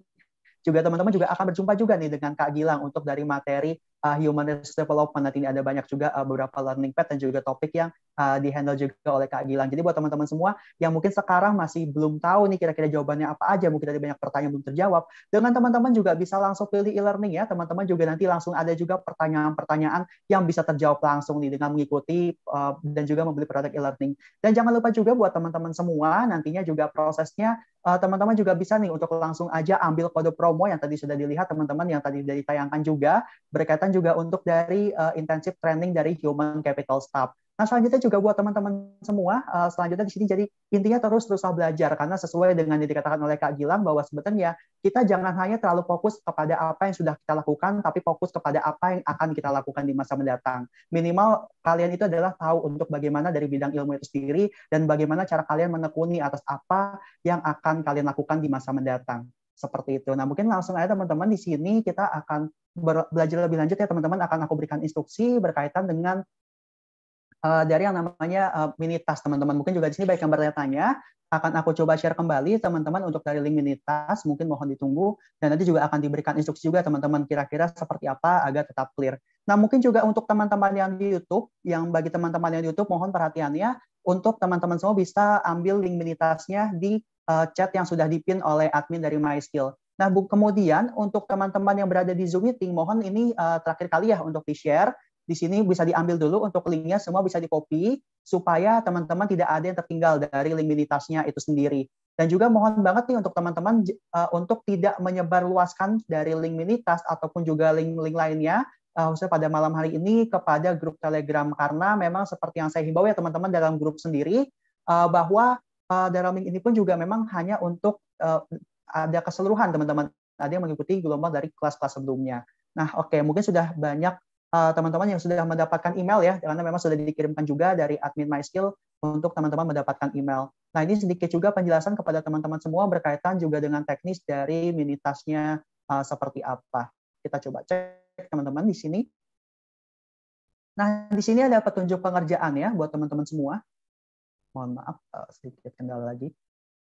juga teman-teman juga akan berjumpa juga nih dengan Kak Gilang untuk dari materi uh, human resource development nanti ada banyak juga uh, beberapa learning Path dan juga topik yang uh, dihandle juga oleh Kak Gilang. Jadi buat teman-teman semua yang mungkin sekarang masih belum tahu nih kira-kira jawabannya apa aja, mungkin ada banyak pertanyaan belum terjawab, dengan teman-teman juga bisa langsung pilih e-learning ya. Teman-teman juga nanti langsung ada juga pertanyaan-pertanyaan yang bisa terjawab langsung nih dengan mengikuti uh, dan juga membeli produk e-learning. Dan jangan lupa juga buat teman-teman semua nantinya juga prosesnya teman-teman uh, juga bisa nih untuk langsung aja ambil kode promo yang tadi sudah dilihat teman-teman yang tadi sudah ditayangkan juga berkaitan juga untuk dari uh, eh, intensive training dari human capital staff. Nah, selanjutnya juga buat teman-teman semua, uh, selanjutnya di sini jadi intinya terus terus belajar karena sesuai dengan yang dikatakan oleh Kak Gilang bahwa sebetulnya kita jangan hanya terlalu fokus kepada apa yang sudah kita lakukan, tapi fokus kepada apa yang akan kita lakukan di masa mendatang. Minimal kalian itu adalah tahu untuk bagaimana dari bidang ilmu itu sendiri dan bagaimana cara kalian menekuni atas apa yang akan kalian lakukan di masa mendatang seperti itu. Nah, mungkin langsung aja teman-teman di sini kita akan belajar lebih lanjut ya teman-teman akan aku berikan instruksi berkaitan dengan uh, dari yang namanya uh, mini task teman-teman. Mungkin juga di sini baik yang bertanya akan aku coba share kembali teman-teman untuk dari link mini task mungkin mohon ditunggu dan nanti juga akan diberikan instruksi juga teman-teman kira-kira seperti apa agar tetap clear. Nah, mungkin juga untuk teman-teman yang di YouTube yang bagi teman-teman yang di YouTube mohon perhatiannya untuk teman-teman semua bisa ambil link mini di uh, chat yang sudah dipin oleh admin dari MySkill. Nah, bu, kemudian untuk teman-teman yang berada di Zoom meeting, mohon ini uh, terakhir kali ya untuk di-share. Di sini bisa diambil dulu untuk linknya, semua bisa di-copy supaya teman-teman tidak ada yang tertinggal dari link limitasnya itu sendiri. Dan juga mohon banget nih untuk teman-teman uh, untuk tidak menyebarluaskan dari link militas ataupun juga link-link lainnya uh, khususnya pada malam hari ini kepada grup Telegram karena memang seperti yang saya himbau ya teman-teman dalam grup sendiri uh, bahwa uh, ini pun juga memang hanya untuk uh, ada keseluruhan teman-teman ada nah, yang mengikuti gelombang dari kelas-kelas sebelumnya. Nah, oke, okay, mungkin sudah banyak eh, teman-teman uh, yang sudah mendapatkan email ya, karena memang sudah dikirimkan juga dari admin MySkill untuk teman-teman mendapatkan email. Nah, ini sedikit juga penjelasan kepada teman-teman semua berkaitan juga dengan teknis dari minitasnya uh, seperti apa. Kita coba cek teman-teman di sini. Nah, di sini ada petunjuk pengerjaan ya buat teman-teman semua mohon maaf uh, sedikit kendala lagi.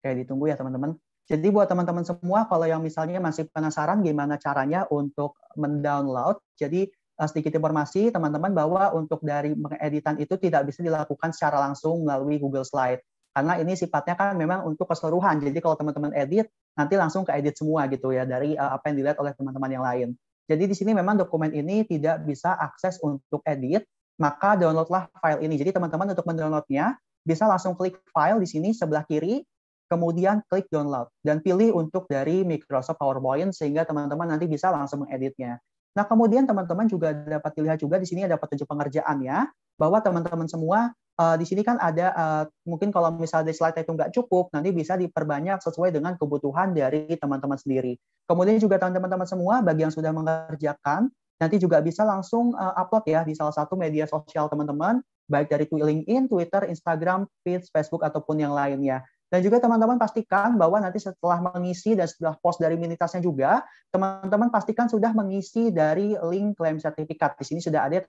kayak ditunggu ya teman-teman. Jadi buat teman-teman semua, kalau yang misalnya masih penasaran gimana caranya untuk mendownload, jadi uh, sedikit informasi teman-teman bahwa untuk dari mengeditan itu tidak bisa dilakukan secara langsung melalui Google Slide. Karena ini sifatnya kan memang untuk keseluruhan. Jadi kalau teman-teman edit, nanti langsung ke edit semua gitu ya dari uh, apa yang dilihat oleh teman-teman yang lain. Jadi di sini memang dokumen ini tidak bisa akses untuk edit, maka downloadlah file ini. Jadi teman-teman untuk mendownloadnya bisa langsung klik file di sini sebelah kiri, kemudian klik download dan pilih untuk dari Microsoft PowerPoint sehingga teman-teman nanti bisa langsung mengeditnya. Nah, kemudian teman-teman juga dapat dilihat juga di sini ada petunjuk pengerjaan ya, bahwa teman-teman semua uh, di sini kan ada uh, mungkin kalau misalnya di slide itu nggak cukup, nanti bisa diperbanyak sesuai dengan kebutuhan dari teman-teman sendiri. Kemudian juga teman-teman semua bagi yang sudah mengerjakan nanti juga bisa langsung eh, upload ya di salah satu media sosial teman-teman baik dari LinkedIn, Twitter, Instagram, Feed, Facebook, ataupun yang lainnya. Dan juga teman-teman pastikan bahwa nanti setelah mengisi dan setelah post dari minitasnya juga, teman-teman pastikan sudah mengisi dari link klaim sertifikat. Di sini sudah ada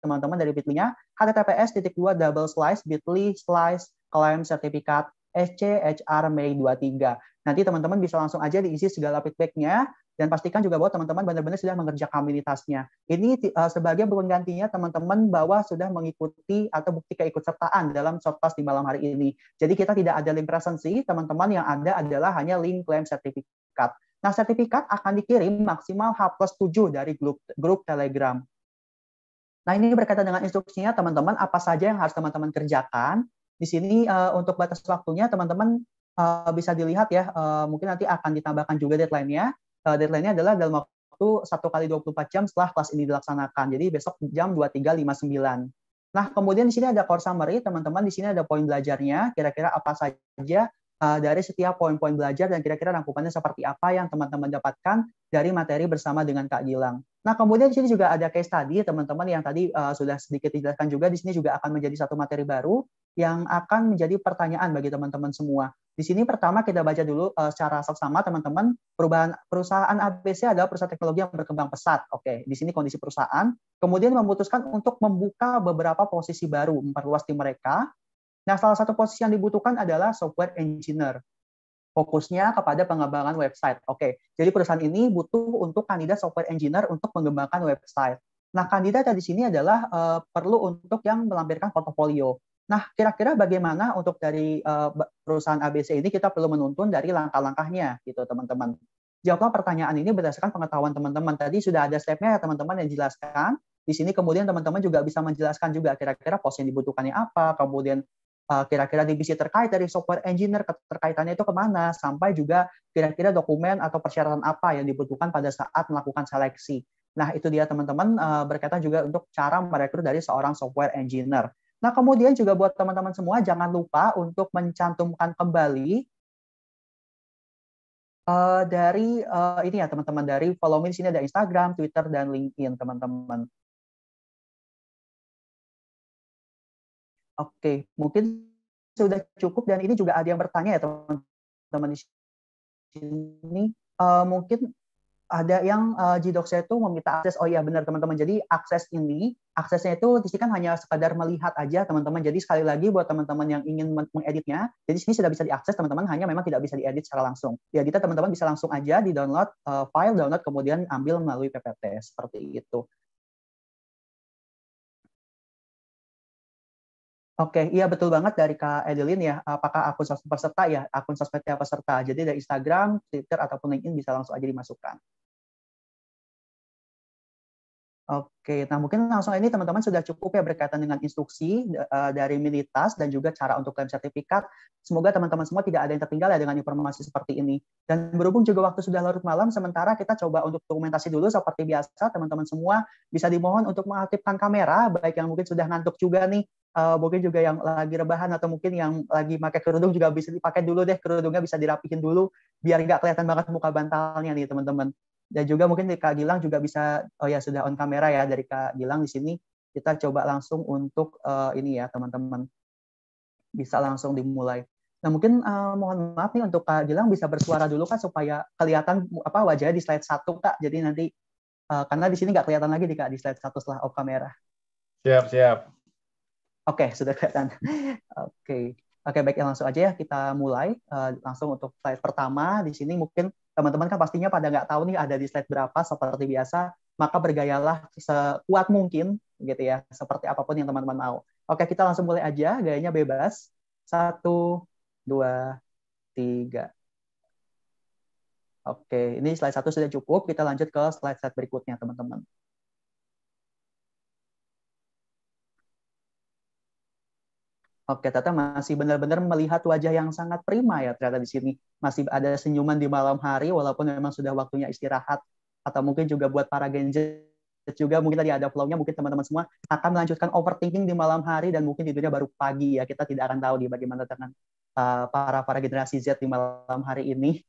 teman-teman dari bit.ly-nya, https double slice bit.ly slice klaim sertifikat SCHR May 23. Nanti teman-teman bisa langsung aja diisi segala feedbacknya, dan pastikan juga bahwa teman-teman benar-benar sudah mengerjakan militasnya. Ini uh, eh, sebagai penggantinya teman-teman bahwa sudah mengikuti atau bukti keikutsertaan dalam short class di malam hari ini. Jadi kita tidak ada link presensi, teman-teman yang ada adalah hanya link klaim sertifikat. Nah, sertifikat akan dikirim maksimal H plus 7 dari grup, grup Telegram. Nah, ini berkaitan dengan instruksinya, teman-teman, apa saja yang harus teman-teman kerjakan. Di sini uh, untuk batas waktunya, teman-teman uh, bisa dilihat ya, uh, mungkin nanti akan ditambahkan juga deadline-nya uh, deadline-nya adalah dalam waktu 1 kali 24 jam setelah kelas ini dilaksanakan. Jadi besok jam 23.59. Nah, kemudian di sini ada core summary, teman-teman di sini ada poin belajarnya, kira-kira apa saja uh, dari setiap poin-poin belajar dan kira-kira rangkumannya seperti apa yang teman-teman dapatkan dari materi bersama dengan Kak Gilang. Nah, kemudian di sini juga ada case tadi teman-teman yang tadi uh, sudah sedikit dijelaskan juga di sini juga akan menjadi satu materi baru yang akan menjadi pertanyaan bagi teman-teman semua. Di sini pertama kita baca dulu uh, secara sama teman-teman, perubahan perusahaan ABC adalah perusahaan teknologi yang berkembang pesat. Oke, di sini kondisi perusahaan kemudian memutuskan untuk membuka beberapa posisi baru, memperluas tim mereka. Nah, salah satu posisi yang dibutuhkan adalah software engineer. Fokusnya kepada pengembangan website. Oke, jadi perusahaan ini butuh untuk kandidat software engineer untuk mengembangkan website. Nah, kandidat di sini adalah uh, perlu untuk yang melampirkan portofolio. Nah, kira-kira bagaimana untuk dari eh, perusahaan ABC ini kita perlu menuntun dari langkah-langkahnya gitu, teman-teman. Jawablah pertanyaan ini berdasarkan pengetahuan teman-teman. Tadi sudah ada stepnya ya teman-teman yang jelaskan. Di sini kemudian teman-teman juga bisa menjelaskan juga kira-kira pos yang dibutuhkannya apa, kemudian eh, kira-kira divisi terkait dari software engineer keterkaitannya itu kemana, sampai juga kira-kira dokumen atau persyaratan apa yang dibutuhkan pada saat melakukan seleksi. Nah, itu dia teman-teman eh, berkaitan juga untuk cara merekrut dari seorang software engineer. Nah, kemudian juga buat teman-teman semua jangan lupa untuk mencantumkan kembali uh, dari uh, ini ya teman-teman dari follow me di sini ada Instagram, Twitter dan LinkedIn teman-teman. Oke, okay. mungkin sudah cukup dan ini juga ada yang bertanya ya teman-teman di sini. Uh, mungkin ada yang uh, eh, Jidoxia itu meminta akses. Oh iya benar teman-teman. Jadi akses ini aksesnya itu di sini kan hanya sekadar melihat aja teman-teman. Jadi sekali lagi buat teman-teman yang ingin mengeditnya, jadi sini sudah bisa diakses teman-teman. Hanya memang tidak bisa diedit secara langsung. ya kita teman-teman bisa langsung aja di download uh, eh, file, download kemudian ambil melalui PPT seperti itu. Oke, okay, iya betul banget dari Kak Edelin ya. Apakah akun sosmed peserta ya? Akun sosmednya peserta. Jadi dari Instagram, Twitter, ataupun LinkedIn bisa langsung aja dimasukkan. Oke, nah mungkin langsung ini teman-teman sudah cukup ya berkaitan dengan instruksi eh, dari Militas dan juga cara untuk klaim sertifikat. Semoga teman-teman semua tidak ada yang tertinggal ya dengan informasi seperti ini. Dan berhubung juga waktu sudah larut malam, sementara kita coba untuk dokumentasi dulu seperti biasa, teman-teman semua bisa dimohon untuk mengaktifkan kamera, baik yang mungkin sudah ngantuk juga nih, eh, mungkin juga yang lagi rebahan atau mungkin yang lagi pakai kerudung juga bisa dipakai dulu deh, kerudungnya bisa dirapihin dulu biar nggak kelihatan banget muka bantalnya nih teman-teman. Dan juga mungkin di Kak Gilang juga bisa, oh ya sudah on kamera ya dari Kak Gilang di sini. Kita coba langsung untuk uh, ini ya teman-teman. Bisa langsung dimulai. Nah mungkin uh, mohon maaf nih untuk Kak Gilang bisa bersuara dulu kan supaya kelihatan apa wajahnya di slide satu Kak. Jadi nanti uh, karena di sini nggak kelihatan lagi di Kak di slide satu setelah off kamera. Siap, siap. Oke, okay, sudah kelihatan. Oke. okay. Oke, okay, baik langsung aja ya kita mulai uh, langsung untuk slide pertama di sini mungkin teman-teman kan pastinya pada nggak tahu nih ada di slide berapa seperti biasa, maka bergayalah sekuat mungkin gitu ya, seperti apapun yang teman-teman mau. Oke, kita langsung mulai aja, gayanya bebas. Satu, dua, tiga. Oke, ini slide satu sudah cukup, kita lanjut ke slide-slide berikutnya teman-teman. Oke, Tata masih benar-benar melihat wajah yang sangat prima ya ternyata di sini. Masih ada senyuman di malam hari walaupun memang sudah waktunya istirahat atau mungkin juga buat para genjer juga mungkin tadi ada flow mungkin teman-teman semua akan melanjutkan overthinking di malam hari dan mungkin tidurnya baru pagi ya. Kita tidak akan tahu di bagaimana dengan uh, para para generasi Z di malam hari ini.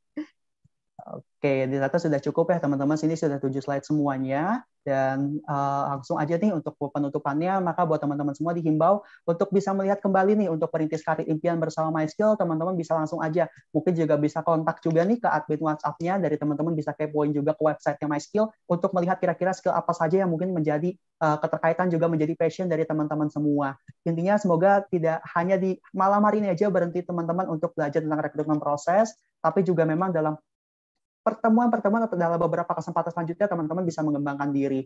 Oke, di dirasa sudah cukup ya teman-teman. Sini sudah tujuh slide semuanya. Dan uh, langsung aja nih untuk penutupannya, maka buat teman-teman semua dihimbau untuk bisa melihat kembali nih untuk perintis karir impian bersama MySkill, teman-teman bisa langsung aja. Mungkin juga bisa kontak juga nih ke admin WhatsApp-nya, dari teman-teman bisa kepoin juga ke website-nya MySkill untuk melihat kira-kira skill apa saja yang mungkin menjadi uh, keterkaitan juga menjadi passion dari teman-teman semua. Intinya semoga tidak hanya di malam hari ini aja berhenti teman-teman untuk belajar tentang rekrutmen proses, tapi juga memang dalam pertemuan-pertemuan atau dalam beberapa kesempatan selanjutnya teman-teman bisa mengembangkan diri.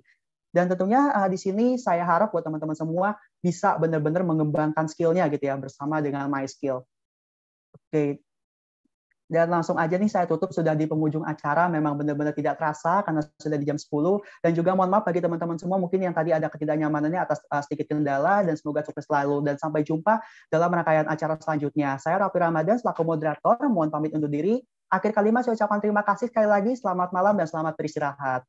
Dan tentunya uh, di sini saya harap buat teman-teman semua bisa benar-benar mengembangkan skillnya gitu ya bersama dengan My Skill. Oke. Okay. Dan langsung aja nih saya tutup sudah di penghujung acara memang benar-benar tidak terasa karena sudah di jam 10 dan juga mohon maaf bagi teman-teman semua mungkin yang tadi ada ketidaknyamanannya atas uh, sedikit kendala dan semoga sukses selalu dan sampai jumpa dalam rangkaian acara selanjutnya. Saya Rapi Ramadan selaku moderator mohon pamit undur diri. Akhir kalimat saya ucapkan terima kasih sekali lagi, selamat malam dan selamat beristirahat.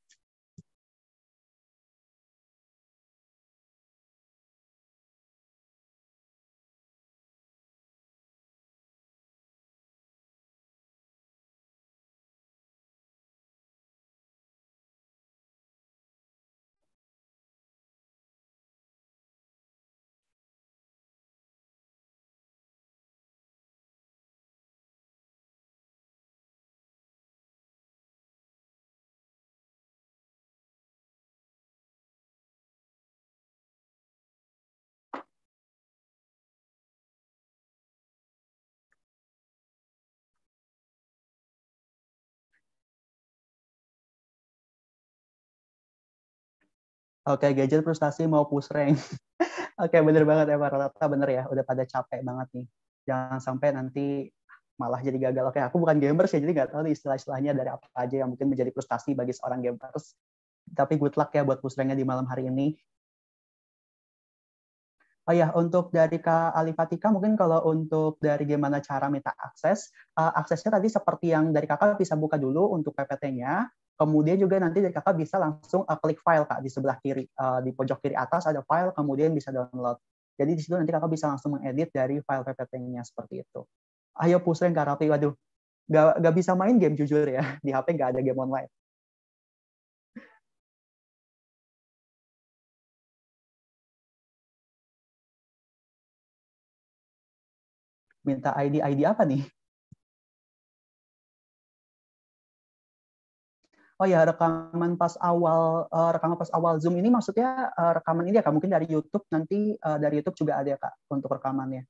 Oke, gadget frustasi mau push rank. Oke, bener banget ya rata-rata bener ya, udah pada capek banget nih. Jangan sampai nanti malah jadi gagal. Oke, aku bukan gamer sih, jadi nggak tahu istilah-istilahnya dari apa aja yang mungkin menjadi frustasi bagi seorang gamers. Tapi good luck ya buat push ranknya di malam hari ini. Oh ya, untuk dari Kak Alifatika, mungkin kalau untuk dari gimana cara minta akses, uh, aksesnya tadi seperti yang dari kakak bisa buka dulu untuk PPT-nya, Kemudian juga nanti dari kakak bisa langsung uh, klik file kak di sebelah kiri, uh, di pojok kiri atas ada file, kemudian bisa download. Jadi di situ nanti kakak bisa langsung mengedit dari file PPT-nya seperti itu. Ayo pusing kak Raffi, waduh, gak, gak bisa main game jujur ya di HP nggak ada game online. Minta ID ID apa nih? oh ya rekaman pas awal uh, rekaman pas awal Zoom ini maksudnya uh, rekaman ini ya Kak mungkin dari YouTube nanti uh, dari YouTube juga ada ya Kak untuk rekamannya.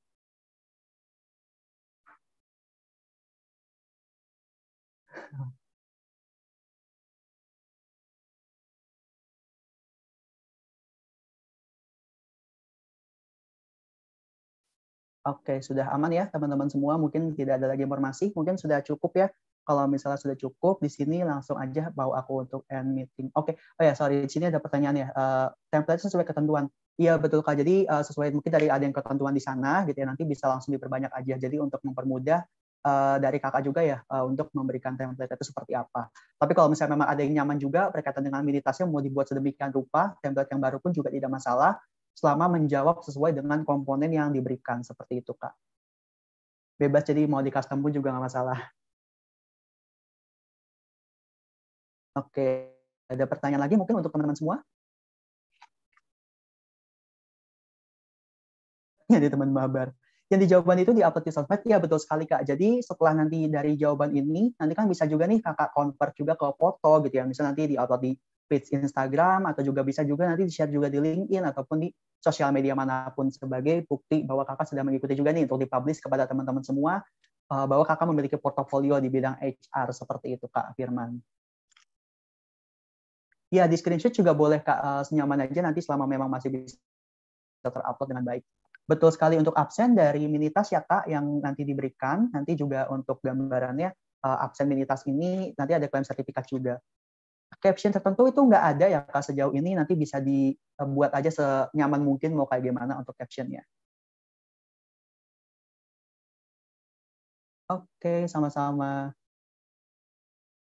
Oke, sudah aman ya teman-teman semua. Mungkin tidak ada lagi informasi, mungkin sudah cukup ya kalau misalnya sudah cukup di sini langsung aja bawa aku untuk end meeting. Oke, okay. oh ya sorry, di sini ada pertanyaan ya. Uh, eh, template sesuai ketentuan. Iya betul kak. Jadi uh, sesuai mungkin dari ada yang ketentuan di sana gitu ya nanti bisa langsung diperbanyak aja. Jadi untuk mempermudah Uh, dari kakak juga ya uh, untuk memberikan template itu seperti apa. Tapi kalau misalnya memang ada yang nyaman juga berkaitan dengan militasnya mau dibuat sedemikian rupa, template yang baru pun juga tidak masalah selama menjawab sesuai dengan komponen yang diberikan seperti itu kak. Bebas jadi mau di custom pun juga nggak masalah. Oke, ada pertanyaan lagi mungkin untuk teman-teman semua? Ya, ada teman Mabar. di jawaban itu upload di sosmed, ya betul sekali Kak. Jadi setelah nanti dari jawaban ini, nanti kan bisa juga nih Kakak convert juga ke foto gitu ya. Misalnya nanti upload di page Instagram atau juga bisa juga nanti di-share juga di LinkedIn ataupun di sosial media manapun sebagai bukti bahwa Kakak sedang mengikuti juga nih untuk dipublish kepada teman-teman semua eh, bahwa kakak memiliki portofolio di bidang HR seperti itu kak Firman ya di screenshot juga boleh kak, eh, senyaman aja nanti selama memang masih bisa terupload dengan baik. Betul sekali untuk absen dari minitas ya kak yang nanti diberikan, nanti juga untuk gambarannya eh, absen minitas ini nanti ada klaim sertifikat juga. Caption tertentu itu nggak ada ya kak sejauh ini nanti bisa dibuat aja senyaman mungkin mau kayak gimana untuk captionnya. Oke, sama-sama.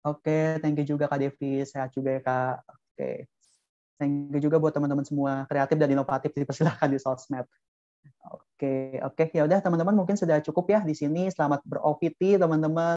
Oke, okay, thank you juga Kak Devi. Sehat juga ya Kak. Oke. Okay. Thank you juga buat teman-teman semua kreatif dan inovatif dipersilahkan di sosmed. Oke, okay, oke. Okay. Ya udah teman-teman mungkin sudah cukup ya di sini. Selamat beropiti teman-teman.